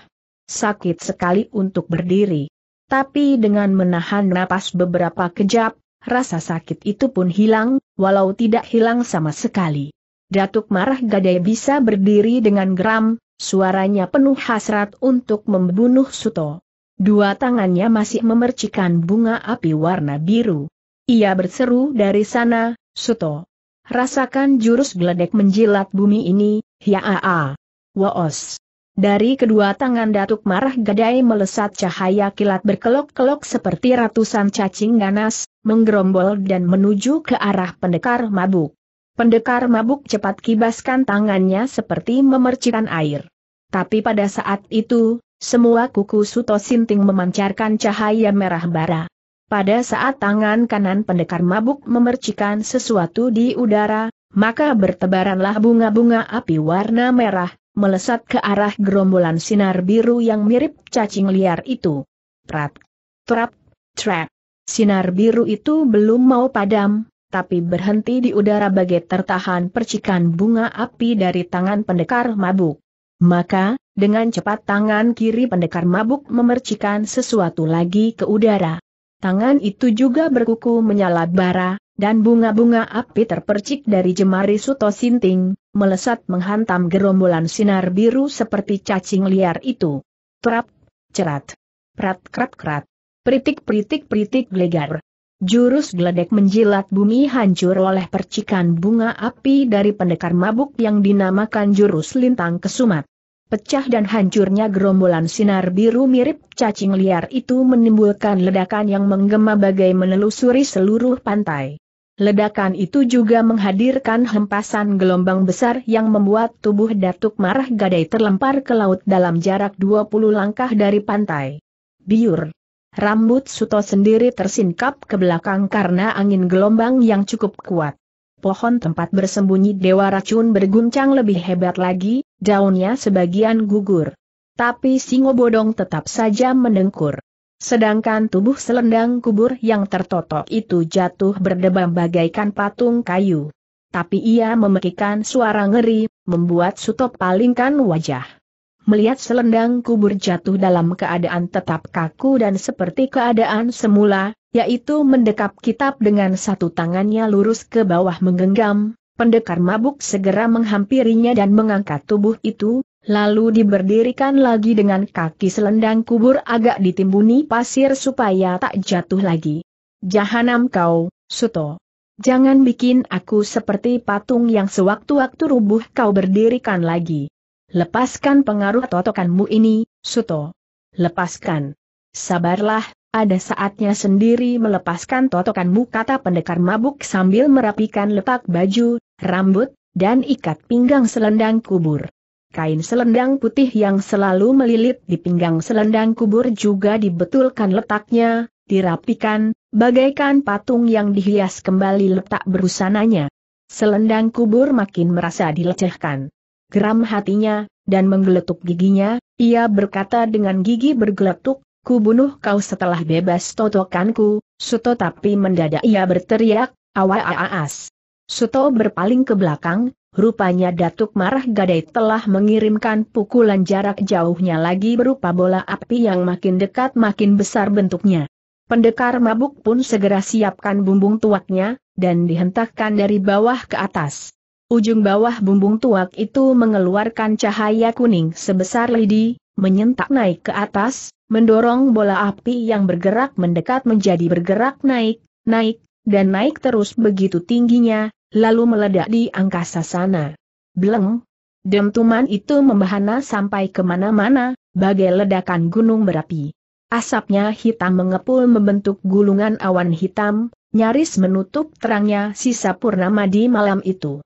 [SPEAKER 1] Sakit sekali untuk berdiri. Tapi dengan menahan napas beberapa kejap, rasa sakit itu pun hilang, walau tidak hilang sama sekali. Datuk Marah Gadai bisa berdiri dengan geram, Suaranya penuh hasrat untuk membunuh Suto. Dua tangannya masih memercikan bunga api warna biru. Ia berseru dari sana, Suto. Rasakan jurus geledek menjilat bumi ini, hiaa. Woos. Dari kedua tangan Datuk Marah Gadai melesat cahaya kilat berkelok-kelok seperti ratusan cacing ganas, menggerombol dan menuju ke arah pendekar mabuk. Pendekar mabuk cepat kibaskan tangannya seperti memercikan air. Tapi pada saat itu, semua kuku Suto Sinting memancarkan cahaya merah bara. Pada saat tangan kanan pendekar mabuk memercikan sesuatu di udara, maka bertebaranlah bunga-bunga api warna merah, melesat ke arah gerombolan sinar biru yang mirip cacing liar itu. Prat, trap, trap. Sinar biru itu belum mau padam, tapi berhenti di udara bagai tertahan percikan bunga api dari tangan pendekar mabuk. Maka, dengan cepat tangan kiri pendekar mabuk memercikan sesuatu lagi ke udara. Tangan itu juga berkuku menyala bara, dan bunga-bunga api terpercik dari jemari Suto Sinting, melesat menghantam gerombolan sinar biru seperti cacing liar itu. Trap, cerat. Prat krat krat. Pritik pritik pritik gelegar. Jurus geledek menjilat bumi hancur oleh percikan bunga api dari pendekar mabuk yang dinamakan jurus lintang kesumat. Pecah dan hancurnya gerombolan sinar biru mirip cacing liar itu menimbulkan ledakan yang menggema bagai menelusuri seluruh pantai. Ledakan itu juga menghadirkan hempasan gelombang besar yang membuat tubuh Datuk Marah Gadai terlempar ke laut dalam jarak 20 langkah dari pantai. Biur Rambut Suto sendiri tersingkap ke belakang karena angin gelombang yang cukup kuat. Pohon tempat bersembunyi Dewa Racun berguncang lebih hebat lagi, daunnya sebagian gugur. Tapi Singo Bodong tetap saja mendengkur. Sedangkan tubuh selendang kubur yang tertotok itu jatuh berdebam bagaikan patung kayu. Tapi ia memekikan suara ngeri, membuat Suto palingkan wajah melihat selendang kubur jatuh dalam keadaan tetap kaku dan seperti keadaan semula, yaitu mendekap kitab dengan satu tangannya lurus ke bawah menggenggam, pendekar mabuk segera menghampirinya dan mengangkat tubuh itu, lalu diberdirikan lagi dengan kaki selendang kubur agak ditimbuni pasir supaya tak jatuh lagi. Jahanam kau, Suto. Jangan bikin aku seperti patung yang sewaktu-waktu rubuh kau berdirikan lagi. Lepaskan pengaruh totokanmu ini, Suto. Lepaskan. Sabarlah, ada saatnya sendiri melepaskan totokanmu kata pendekar mabuk sambil merapikan letak baju, rambut, dan ikat pinggang selendang kubur. Kain selendang putih yang selalu melilit di pinggang selendang kubur juga dibetulkan letaknya, dirapikan, bagaikan patung yang dihias kembali letak berusananya. Selendang kubur makin merasa dilecehkan geram hatinya, dan menggeletuk giginya, ia berkata dengan gigi bergeletuk, ku bunuh kau setelah bebas totokanku, Suto tapi mendadak ia berteriak, awa aas. Suto berpaling ke belakang, Rupanya Datuk Marah Gadai telah mengirimkan pukulan jarak jauhnya lagi berupa bola api yang makin dekat makin besar bentuknya. Pendekar mabuk pun segera siapkan bumbung tuaknya, dan dihentakkan dari bawah ke atas. Ujung bawah bumbung tuak itu mengeluarkan cahaya kuning sebesar lidi, menyentak naik ke atas, mendorong bola api yang bergerak mendekat menjadi bergerak naik, naik, dan naik terus begitu tingginya, lalu meledak di angkasa sana. Bleng! Demtuman itu membahana sampai kemana-mana, bagai ledakan gunung berapi. Asapnya hitam mengepul membentuk gulungan awan hitam, nyaris menutup terangnya sisa purnama di malam itu.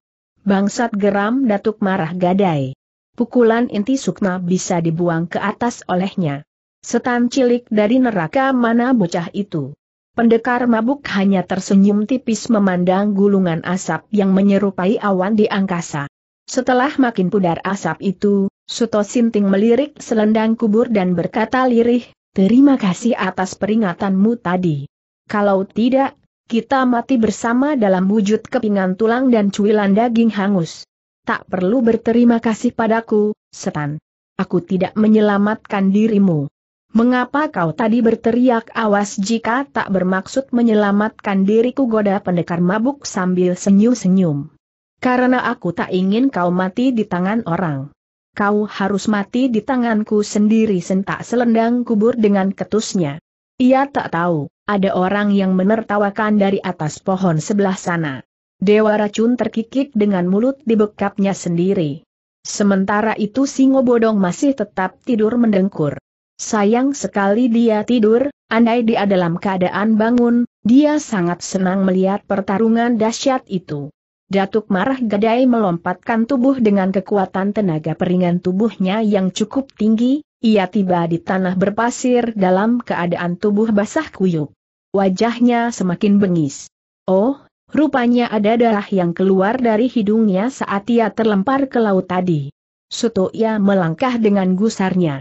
[SPEAKER 1] Bangsat geram Datuk marah gadai. Pukulan inti sukma bisa dibuang ke atas olehnya. Setan cilik dari neraka mana bocah itu. Pendekar mabuk hanya tersenyum tipis memandang gulungan asap yang menyerupai awan di angkasa. Setelah makin pudar asap itu, Suto Sinting melirik selendang kubur dan berkata lirih, terima kasih atas peringatanmu tadi. Kalau tidak, kita mati bersama dalam wujud kepingan tulang dan cuilan daging hangus. Tak perlu berterima kasih padaku, setan. Aku tidak menyelamatkan dirimu. Mengapa kau tadi berteriak awas jika tak bermaksud menyelamatkan diriku goda pendekar mabuk sambil senyum-senyum. Karena aku tak ingin kau mati di tangan orang kau harus mati di tanganku sendiri sentak selendang kubur dengan ketusnya. Ia tak tahu, ada orang yang menertawakan dari atas pohon sebelah sana. Dewa racun terkikik dengan mulut di bekapnya sendiri. Sementara itu Singo Bodong masih tetap tidur mendengkur. Sayang sekali dia tidur, andai dia dalam keadaan bangun, dia sangat senang melihat pertarungan dahsyat itu. Datuk Marah Gadai melompatkan tubuh dengan kekuatan tenaga peringan tubuhnya yang cukup tinggi, ia tiba di tanah berpasir dalam keadaan tubuh basah kuyup. Wajahnya semakin bengis. Oh, rupanya ada darah yang keluar dari hidungnya saat ia terlempar ke laut tadi. Suto ia melangkah dengan gusarnya.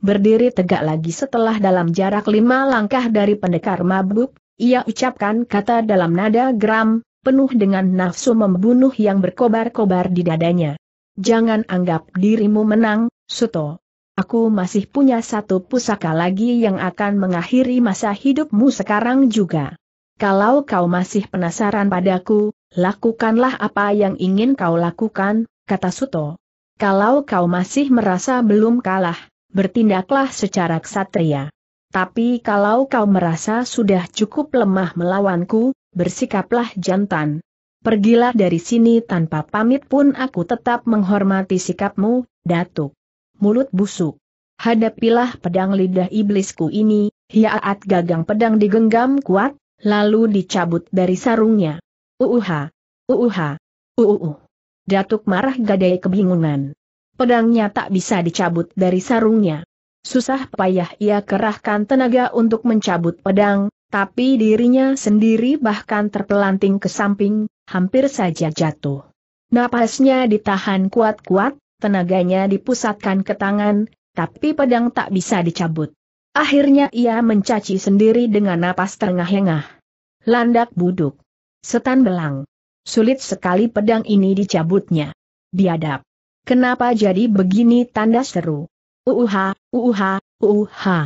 [SPEAKER 1] Berdiri tegak lagi setelah dalam jarak lima langkah dari pendekar mabuk, ia ucapkan kata dalam nada geram, penuh dengan nafsu membunuh yang berkobar-kobar di dadanya. Jangan anggap dirimu menang, Suto. Aku masih punya satu pusaka lagi yang akan mengakhiri masa hidupmu sekarang juga. Kalau kau masih penasaran padaku, lakukanlah apa yang ingin kau lakukan, kata Suto. Kalau kau masih merasa belum kalah, bertindaklah secara ksatria. Tapi kalau kau merasa sudah cukup lemah melawanku, bersikaplah jantan. Pergilah dari sini tanpa pamit pun aku tetap menghormati sikapmu, Datuk mulut busuk. Hadapilah pedang lidah iblisku ini, hiaat gagang pedang digenggam kuat, lalu dicabut dari sarungnya. Uuha! Uuha! uuu. Datuk marah gadai kebingungan. Pedangnya tak bisa dicabut dari sarungnya. Susah payah ia kerahkan tenaga untuk mencabut pedang, tapi dirinya sendiri bahkan terpelanting ke samping, hampir saja jatuh. Napasnya ditahan kuat-kuat, tenaganya dipusatkan ke tangan, tapi pedang tak bisa dicabut. Akhirnya ia mencaci sendiri dengan napas terengah-engah. Landak buduk. Setan belang. Sulit sekali pedang ini dicabutnya. Biadab. Kenapa jadi begini tanda seru? Uuha, uuha, uuha.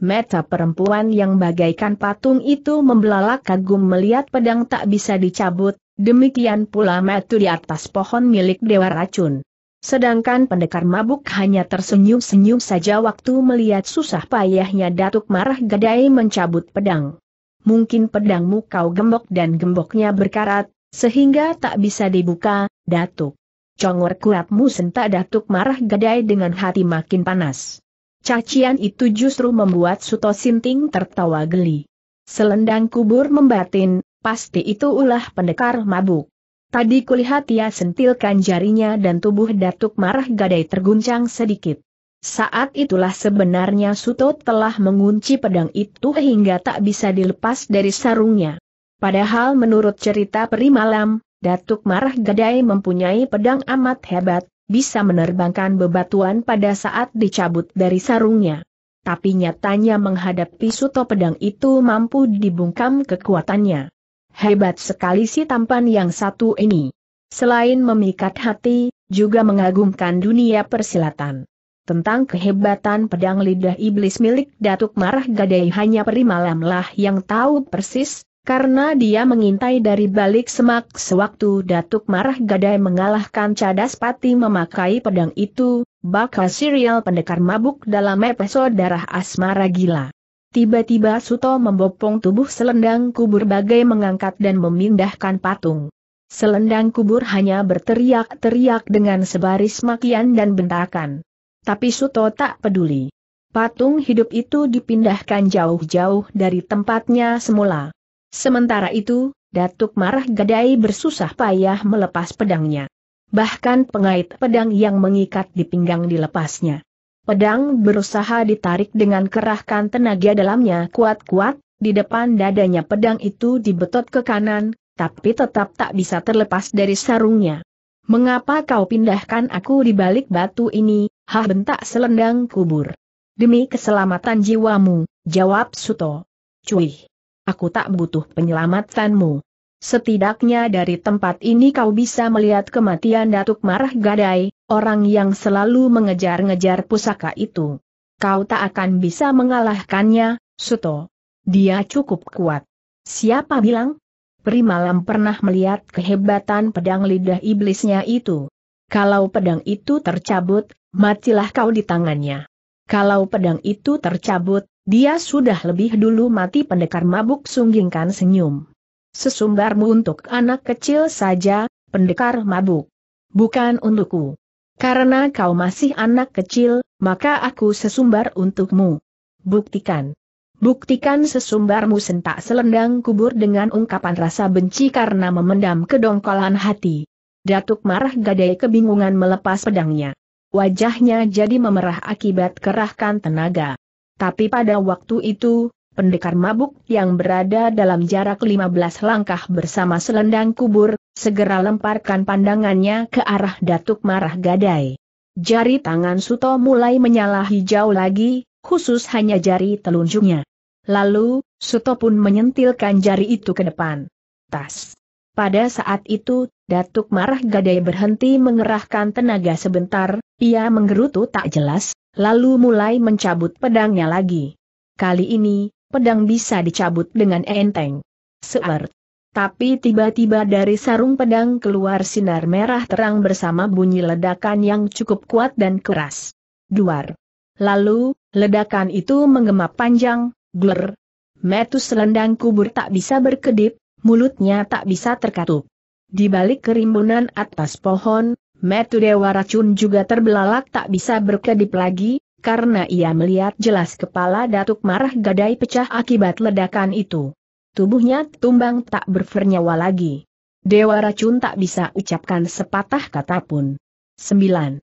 [SPEAKER 1] Meta perempuan yang bagaikan patung itu membelalak kagum melihat pedang tak bisa dicabut, demikian pula metu di atas pohon milik Dewa Racun. Sedangkan pendekar mabuk hanya tersenyum-senyum saja waktu melihat susah payahnya Datuk Marah Gadai mencabut pedang. Mungkin pedangmu kau gembok dan gemboknya berkarat, sehingga tak bisa dibuka, Datuk. Congor kuapmu sentak Datuk Marah Gadai dengan hati makin panas. Cacian itu justru membuat Suto Sinting tertawa geli. Selendang kubur membatin, pasti itu ulah pendekar mabuk. Tadi kulihat ia sentilkan jarinya dan tubuh Datuk Marah Gadai terguncang sedikit. Saat itulah sebenarnya Suto telah mengunci pedang itu hingga tak bisa dilepas dari sarungnya. Padahal menurut cerita peri malam, Datuk Marah Gadai mempunyai pedang amat hebat, bisa menerbangkan bebatuan pada saat dicabut dari sarungnya. Tapi nyatanya menghadapi Suto pedang itu mampu dibungkam kekuatannya. Hebat sekali si tampan yang satu ini. Selain memikat hati, juga mengagumkan dunia persilatan. Tentang kehebatan pedang lidah iblis milik Datuk Marah Gadai hanya malamlah yang tahu persis, karena dia mengintai dari balik semak sewaktu Datuk Marah Gadai mengalahkan Cadas Pati memakai pedang itu, bakal serial pendekar mabuk dalam episode Darah Asmara Gila. Tiba-tiba Suto membopong tubuh selendang kubur bagai mengangkat dan memindahkan patung. Selendang kubur hanya berteriak-teriak dengan sebaris makian dan bentakan. Tapi Suto tak peduli. Patung hidup itu dipindahkan jauh-jauh dari tempatnya semula. Sementara itu, Datuk Marah Gadai bersusah payah melepas pedangnya. Bahkan pengait pedang yang mengikat di pinggang dilepasnya. Pedang berusaha ditarik dengan kerahkan tenaga dalamnya kuat-kuat, di depan dadanya pedang itu dibetot ke kanan, tapi tetap tak bisa terlepas dari sarungnya. Mengapa kau pindahkan aku di balik batu ini, hah bentak selendang kubur. Demi keselamatan jiwamu, jawab Suto. Cuih! Aku tak butuh penyelamatanmu. Setidaknya dari tempat ini kau bisa melihat kematian Datuk Marah Gadai, orang yang selalu mengejar-ngejar pusaka itu. Kau tak akan bisa mengalahkannya, Suto. Dia cukup kuat. Siapa bilang? Primalam pernah melihat kehebatan pedang lidah iblisnya itu. Kalau pedang itu tercabut, matilah kau di tangannya. Kalau pedang itu tercabut, dia sudah lebih dulu mati pendekar mabuk sunggingkan senyum. Sesumbarmu untuk anak kecil saja, pendekar mabuk. Bukan untukku. Karena kau masih anak kecil, maka aku sesumbar untukmu. Buktikan. Buktikan sesumbarmu sentak selendang kubur dengan ungkapan rasa benci karena memendam kedongkolan hati. Datuk marah gadai kebingungan melepas pedangnya. Wajahnya jadi memerah akibat kerahkan tenaga. Tapi pada waktu itu, pendekar mabuk yang berada dalam jarak 15 langkah bersama selendang kubur, segera lemparkan pandangannya ke arah Datuk Marah Gadai. Jari tangan Suto mulai menyala hijau lagi, khusus hanya jari telunjuknya. Lalu, Suto pun menyentilkan jari itu ke depan. Tas. Pada saat itu, Datuk Marah Gadai berhenti mengerahkan tenaga sebentar, ia menggerutu tak jelas, lalu mulai mencabut pedangnya lagi. Kali ini, pedang bisa dicabut dengan enteng. Seert. Tapi tiba-tiba dari sarung pedang keluar sinar merah terang bersama bunyi ledakan yang cukup kuat dan keras. Duar. Lalu, ledakan itu menggema panjang, gler. Metus selendang kubur tak bisa berkedip, mulutnya tak bisa terkatup. Di balik kerimbunan atas pohon, Metu Dewa Racun juga terbelalak tak bisa berkedip lagi, karena ia melihat jelas kepala Datuk Marah Gadai pecah akibat ledakan itu. Tubuhnya tumbang tak bernyawa lagi. Dewa racun tak bisa ucapkan sepatah kata pun. 9.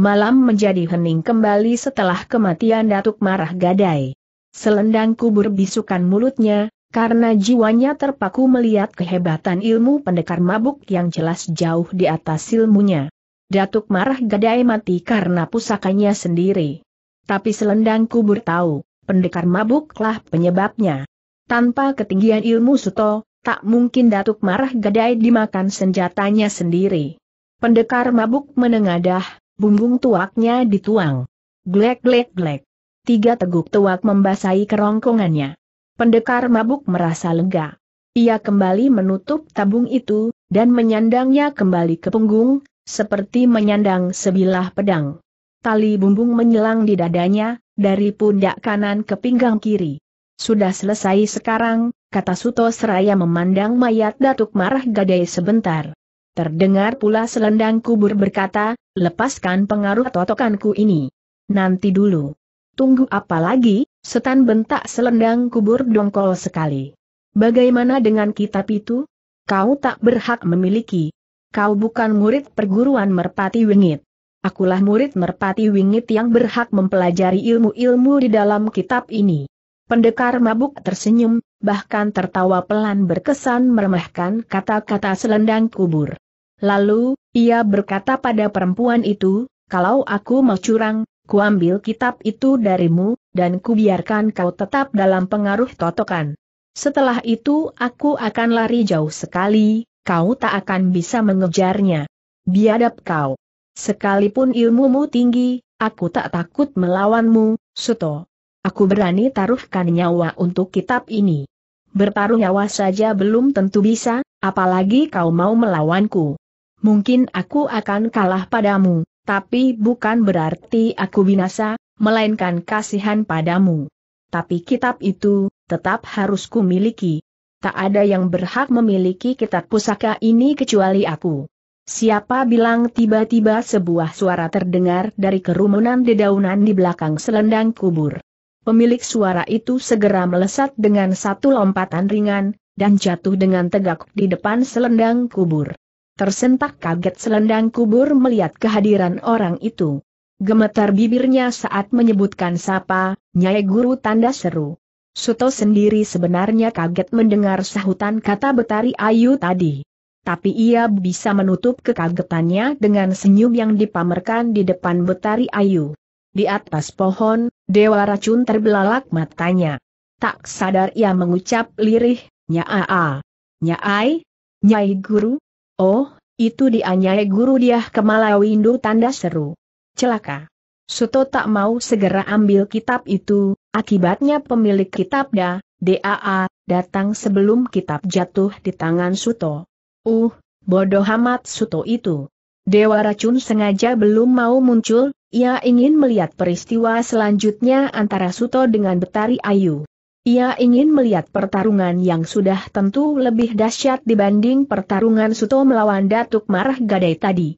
[SPEAKER 1] Malam menjadi hening kembali setelah kematian Datuk Marah Gadai. Selendang kubur bisukan mulutnya, karena jiwanya terpaku melihat kehebatan ilmu pendekar mabuk yang jelas jauh di atas ilmunya. Datuk Marah Gadai mati karena pusakanya sendiri. Tapi selendang kubur tahu, pendekar mabuklah penyebabnya. Tanpa ketinggian ilmu Suto, tak mungkin Datuk Marah Gadai dimakan senjatanya sendiri. Pendekar mabuk menengadah, bumbung tuaknya dituang. Glek glek glek. Tiga teguk tuak membasahi kerongkongannya. Pendekar mabuk merasa lega. Ia kembali menutup tabung itu, dan menyandangnya kembali ke punggung, seperti menyandang sebilah pedang tali bumbung menyelang di dadanya, dari pundak kanan ke pinggang kiri. Sudah selesai sekarang, kata Suto seraya memandang mayat Datuk Marah Gadai sebentar. Terdengar pula selendang kubur berkata, lepaskan pengaruh totokanku ini. Nanti dulu. Tunggu apa lagi, setan bentak selendang kubur dongkol sekali. Bagaimana dengan kitab itu? Kau tak berhak memiliki. Kau bukan murid perguruan merpati wengit. Akulah murid merpati wingit yang berhak mempelajari ilmu-ilmu di dalam kitab ini. Pendekar mabuk tersenyum, bahkan tertawa pelan berkesan meremehkan kata-kata selendang kubur. Lalu, ia berkata pada perempuan itu, kalau aku mau curang, kuambil kitab itu darimu, dan kubiarkan kau tetap dalam pengaruh totokan. Setelah itu aku akan lari jauh sekali, kau tak akan bisa mengejarnya. Biadab kau. Sekalipun ilmumu tinggi, aku tak takut melawanmu, Suto. Aku berani taruhkan nyawa untuk kitab ini. Bertaruh nyawa saja belum tentu bisa, apalagi kau mau melawanku. Mungkin aku akan kalah padamu, tapi bukan berarti aku binasa, melainkan kasihan padamu. Tapi kitab itu, tetap harus kumiliki. Tak ada yang berhak memiliki kitab pusaka ini kecuali aku. Siapa bilang tiba-tiba sebuah suara terdengar dari kerumunan dedaunan di belakang selendang kubur. Pemilik suara itu segera melesat dengan satu lompatan ringan, dan jatuh dengan tegak di depan selendang kubur. Tersentak kaget selendang kubur melihat kehadiran orang itu. Gemetar bibirnya saat menyebutkan sapa, Nyai Guru tanda seru. Suto sendiri sebenarnya kaget mendengar sahutan kata Betari Ayu tadi tapi ia bisa menutup kekagetannya dengan senyum yang dipamerkan di depan Betari Ayu. Di atas pohon, Dewa Racun terbelalak matanya. Tak sadar ia mengucap lirih, Nyaa. Nyai? Nyai Guru? Oh, itu dia Nyai Guru dia kemalawindu tanda seru. Celaka. Suto tak mau segera ambil kitab itu, akibatnya pemilik kitab da, DAA, datang sebelum kitab jatuh di tangan Suto. Uh, bodoh amat Suto itu. Dewa Racun sengaja belum mau muncul, ia ingin melihat peristiwa selanjutnya antara Suto dengan Betari Ayu. Ia ingin melihat pertarungan yang sudah tentu lebih dahsyat dibanding pertarungan Suto melawan Datuk Marah Gadai tadi.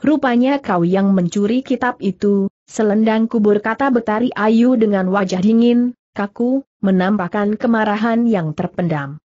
[SPEAKER 1] Rupanya kau yang mencuri kitab itu, selendang kubur kata Betari Ayu dengan wajah dingin, kaku, menampakkan kemarahan yang terpendam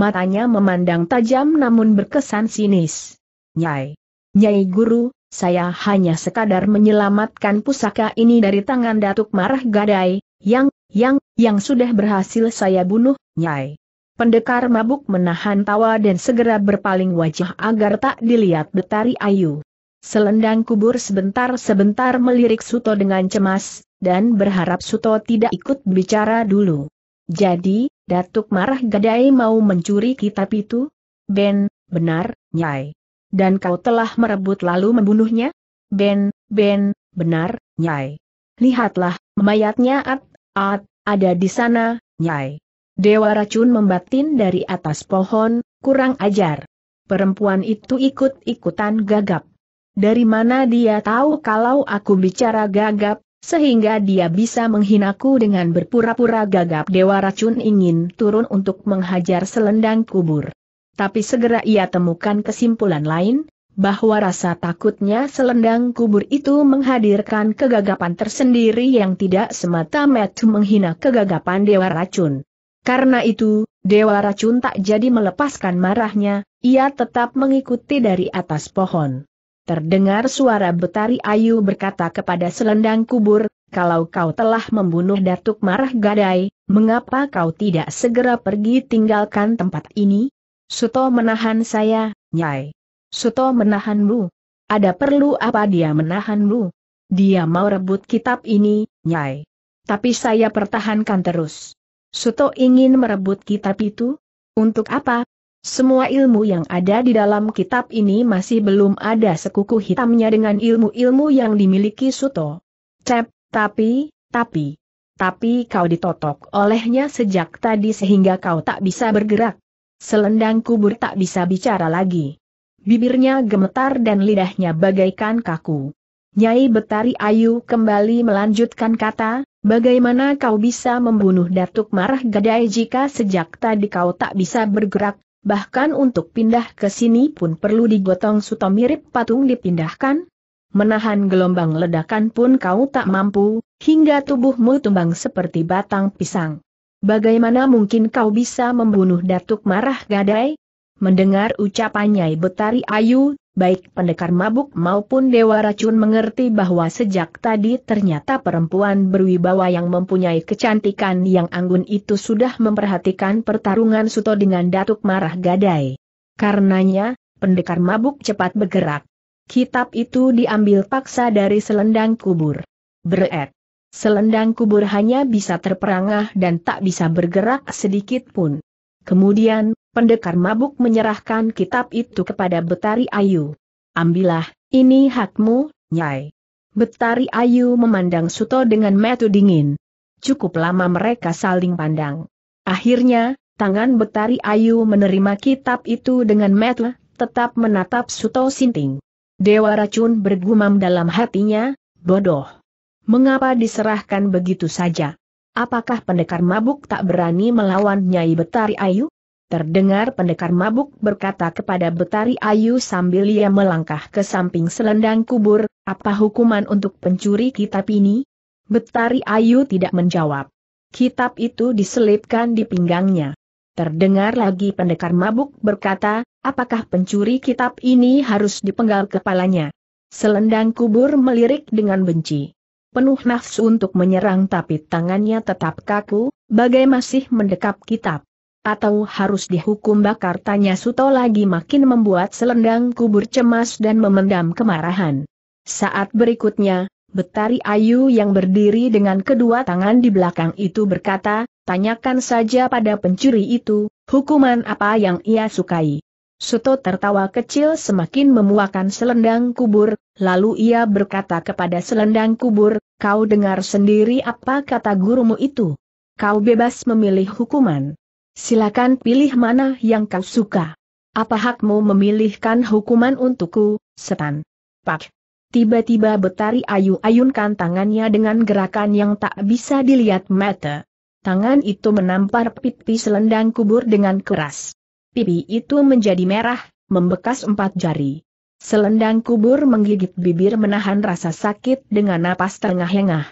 [SPEAKER 1] matanya memandang tajam namun berkesan sinis. Nyai. Nyai Guru, saya hanya sekadar menyelamatkan pusaka ini dari tangan Datuk Marah Gadai, yang, yang, yang sudah berhasil saya bunuh, Nyai. Pendekar mabuk menahan tawa dan segera berpaling wajah agar tak dilihat Betari Ayu. Selendang kubur sebentar-sebentar melirik Suto dengan cemas, dan berharap Suto tidak ikut bicara dulu. Jadi, Datuk Marah Gadai mau mencuri kitab itu? Ben, benar, Nyai. Dan kau telah merebut lalu membunuhnya? Ben, Ben, benar, Nyai. Lihatlah, mayatnya at, at, ada di sana, Nyai. Dewa racun membatin dari atas pohon, kurang ajar. Perempuan itu ikut-ikutan gagap. Dari mana dia tahu kalau aku bicara gagap, sehingga dia bisa menghinaku dengan berpura-pura gagap dewa racun ingin turun untuk menghajar selendang kubur. Tapi segera ia temukan kesimpulan lain, bahwa rasa takutnya selendang kubur itu menghadirkan kegagapan tersendiri yang tidak semata-mata menghina kegagapan dewa racun. Karena itu, dewa racun tak jadi melepaskan marahnya, ia tetap mengikuti dari atas pohon. Terdengar suara Betari Ayu berkata kepada selendang kubur, kalau kau telah membunuh Datuk Marah Gadai, mengapa kau tidak segera pergi tinggalkan tempat ini? Suto menahan saya, Nyai. Suto menahanmu. Ada perlu apa dia menahanmu? Dia mau rebut kitab ini, Nyai. Tapi saya pertahankan terus. Suto ingin merebut kitab itu? Untuk apa? Semua ilmu yang ada di dalam kitab ini masih belum ada sekuku hitamnya dengan ilmu-ilmu yang dimiliki Suto. Cep, tapi, tapi, tapi kau ditotok olehnya sejak tadi sehingga kau tak bisa bergerak. Selendang kubur tak bisa bicara lagi. Bibirnya gemetar dan lidahnya bagaikan kaku. Nyai Betari Ayu kembali melanjutkan kata, bagaimana kau bisa membunuh Datuk Marah Gadai jika sejak tadi kau tak bisa bergerak, Bahkan untuk pindah ke sini pun perlu digotong suto mirip patung dipindahkan. Menahan gelombang ledakan pun kau tak mampu, hingga tubuhmu tumbang seperti batang pisang. Bagaimana mungkin kau bisa membunuh Datuk Marah Gadai? Mendengar ucapannya Betari Ayu, baik pendekar mabuk maupun dewa racun mengerti bahwa sejak tadi ternyata perempuan berwibawa yang mempunyai kecantikan yang anggun itu sudah memperhatikan pertarungan Suto dengan Datuk Marah Gadai. Karenanya, pendekar mabuk cepat bergerak. Kitab itu diambil paksa dari selendang kubur. Beret. Selendang kubur hanya bisa terperangah dan tak bisa bergerak sedikit pun. Kemudian, pendekar mabuk menyerahkan kitab itu kepada Betari Ayu. Ambillah, ini hakmu, Nyai. Betari Ayu memandang Suto dengan metu dingin. Cukup lama mereka saling pandang. Akhirnya, tangan Betari Ayu menerima kitab itu dengan metu, tetap menatap Suto Sinting. Dewa racun bergumam dalam hatinya, bodoh. Mengapa diserahkan begitu saja? Apakah pendekar mabuk tak berani melawan Nyai Betari Ayu? Terdengar pendekar mabuk berkata kepada Betari Ayu sambil ia melangkah ke samping selendang kubur, apa hukuman untuk pencuri kitab ini? Betari Ayu tidak menjawab. Kitab itu diselipkan di pinggangnya. Terdengar lagi pendekar mabuk berkata, apakah pencuri kitab ini harus dipenggal kepalanya? Selendang kubur melirik dengan benci. Penuh nafsu untuk menyerang tapi tangannya tetap kaku, bagai masih mendekap kitab. Atau harus dihukum bakar tanya Suto lagi makin membuat selendang kubur cemas dan memendam kemarahan. Saat berikutnya, Betari Ayu yang berdiri dengan kedua tangan di belakang itu berkata, tanyakan saja pada pencuri itu, hukuman apa yang ia sukai. Suto tertawa kecil semakin memuakan selendang kubur, lalu ia berkata kepada selendang kubur, kau dengar sendiri apa kata gurumu itu. Kau bebas memilih hukuman. Silakan pilih mana yang kau suka. Apa hakmu memilihkan hukuman untukku, setan? Pak. Tiba-tiba Betari ayu-ayunkan tangannya dengan gerakan yang tak bisa dilihat mata. Tangan itu menampar pipi selendang kubur dengan keras. Pipi itu menjadi merah, membekas empat jari. Selendang kubur menggigit bibir menahan rasa sakit dengan napas tengah engah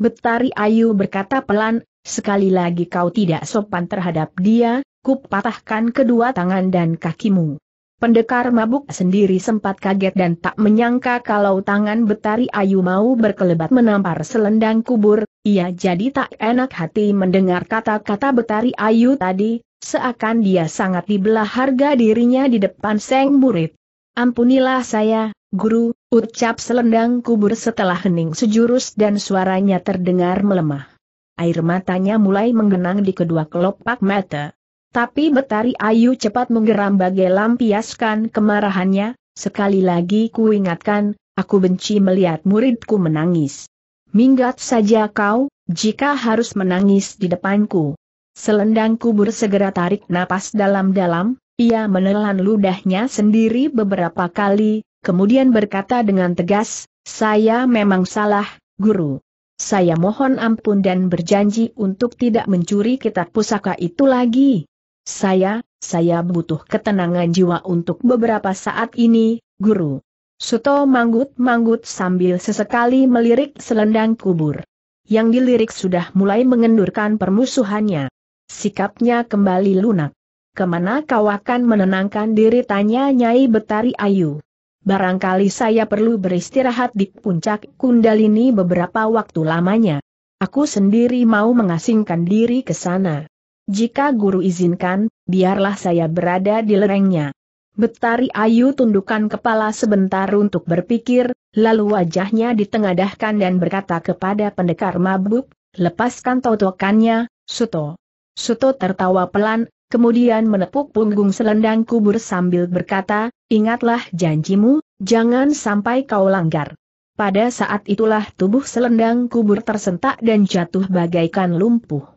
[SPEAKER 1] Betari Ayu berkata pelan, Sekali lagi kau tidak sopan terhadap dia, patahkan kedua tangan dan kakimu. Pendekar mabuk sendiri sempat kaget dan tak menyangka kalau tangan Betari Ayu mau berkelebat menampar selendang kubur, ia jadi tak enak hati mendengar kata-kata Betari Ayu tadi, seakan dia sangat dibelah harga dirinya di depan seng murid. Ampunilah saya, guru, ucap selendang kubur setelah hening sejurus dan suaranya terdengar melemah air matanya mulai menggenang di kedua kelopak mata. Tapi Betari Ayu cepat menggeram bagai lampiaskan kemarahannya, sekali lagi kuingatkan, aku benci melihat muridku menangis. Minggat saja kau, jika harus menangis di depanku. Selendang kubur segera tarik napas dalam-dalam, ia menelan ludahnya sendiri beberapa kali, kemudian berkata dengan tegas, saya memang salah, guru saya mohon ampun dan berjanji untuk tidak mencuri kitab pusaka itu lagi. Saya, saya butuh ketenangan jiwa untuk beberapa saat ini, guru. Suto manggut-manggut sambil sesekali melirik selendang kubur. Yang dilirik sudah mulai mengendurkan permusuhannya. Sikapnya kembali lunak. Kemana kau akan menenangkan diri tanya Nyai Betari Ayu barangkali saya perlu beristirahat di puncak Kundalini beberapa waktu lamanya. Aku sendiri mau mengasingkan diri ke sana. Jika guru izinkan, biarlah saya berada di lerengnya. Betari Ayu tundukkan kepala sebentar untuk berpikir, lalu wajahnya ditengadahkan dan berkata kepada pendekar mabuk, lepaskan totokannya, Suto. Suto tertawa pelan, kemudian menepuk punggung selendang kubur sambil berkata, ingatlah janjimu, jangan sampai kau langgar. Pada saat itulah tubuh selendang kubur tersentak dan jatuh bagaikan lumpuh.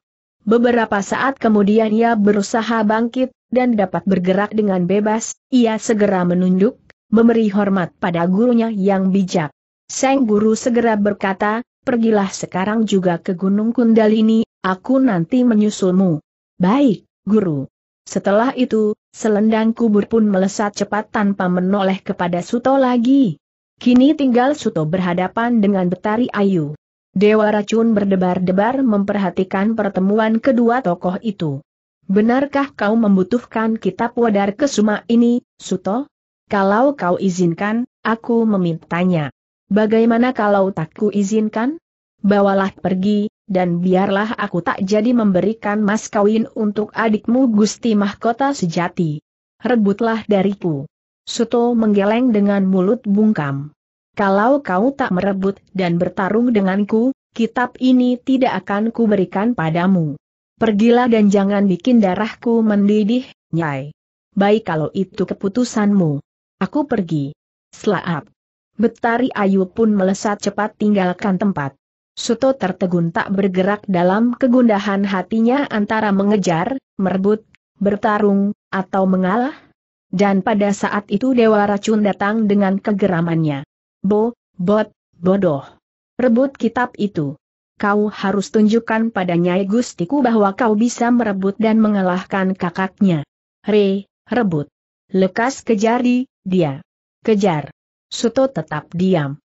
[SPEAKER 1] Beberapa saat kemudian ia berusaha bangkit, dan dapat bergerak dengan bebas, ia segera menunduk, memberi hormat pada gurunya yang bijak. Sang guru segera berkata, pergilah sekarang juga ke Gunung Kundalini, aku nanti menyusulmu. Baik. Guru. Setelah itu, selendang kubur pun melesat cepat tanpa menoleh kepada Suto lagi. Kini tinggal Suto berhadapan dengan Betari Ayu. Dewa Racun berdebar-debar memperhatikan pertemuan kedua tokoh itu. Benarkah kau membutuhkan kitab wadar kesuma ini, Suto? Kalau kau izinkan, aku memintanya. Bagaimana kalau tak ku Bawalah pergi, dan biarlah aku tak jadi memberikan mas kawin untuk adikmu Gusti Mahkota Sejati. Rebutlah dariku. Suto menggeleng dengan mulut bungkam. Kalau kau tak merebut dan bertarung denganku, kitab ini tidak akan kuberikan padamu. Pergilah dan jangan bikin darahku mendidih, Nyai. Baik kalau itu keputusanmu. Aku pergi. Selaap. Betari Ayu pun melesat cepat tinggalkan tempat. Suto tertegun tak bergerak dalam kegundahan hatinya antara mengejar, merebut, bertarung, atau mengalah. Dan pada saat itu Dewa Racun datang dengan kegeramannya. Bo, bot, bodoh. Rebut kitab itu. Kau harus tunjukkan pada Nyai Gustiku bahwa kau bisa merebut dan mengalahkan kakaknya. Re, rebut. Lekas kejari dia. Kejar. Suto tetap diam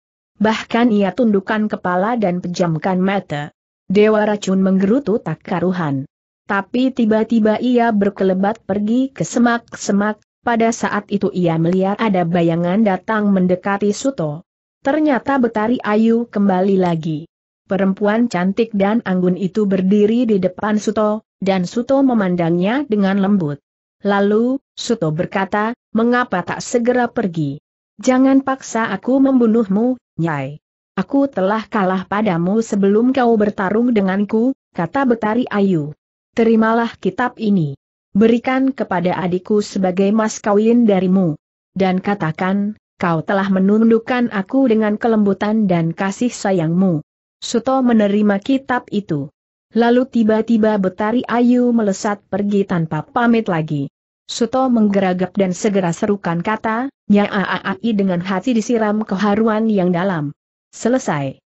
[SPEAKER 1] bahkan ia tundukkan kepala dan pejamkan mata. Dewa racun menggerutu tak karuhan. Tapi tiba-tiba ia berkelebat pergi ke semak-semak, pada saat itu ia melihat ada bayangan datang mendekati Suto. Ternyata Betari Ayu kembali lagi. Perempuan cantik dan anggun itu berdiri di depan Suto, dan Suto memandangnya dengan lembut. Lalu, Suto berkata, mengapa tak segera pergi? Jangan paksa aku membunuhmu, Nyai. Aku telah kalah padamu sebelum kau bertarung denganku, kata Betari Ayu. Terimalah kitab ini. Berikan kepada adikku sebagai mas kawin darimu. Dan katakan, kau telah menundukkan aku dengan kelembutan dan kasih sayangmu. Suto menerima kitab itu. Lalu tiba-tiba Betari Ayu melesat pergi tanpa pamit lagi. Suto menggeragap dan segera serukan kata, Nyaaai dengan hati disiram keharuan yang dalam. Selesai.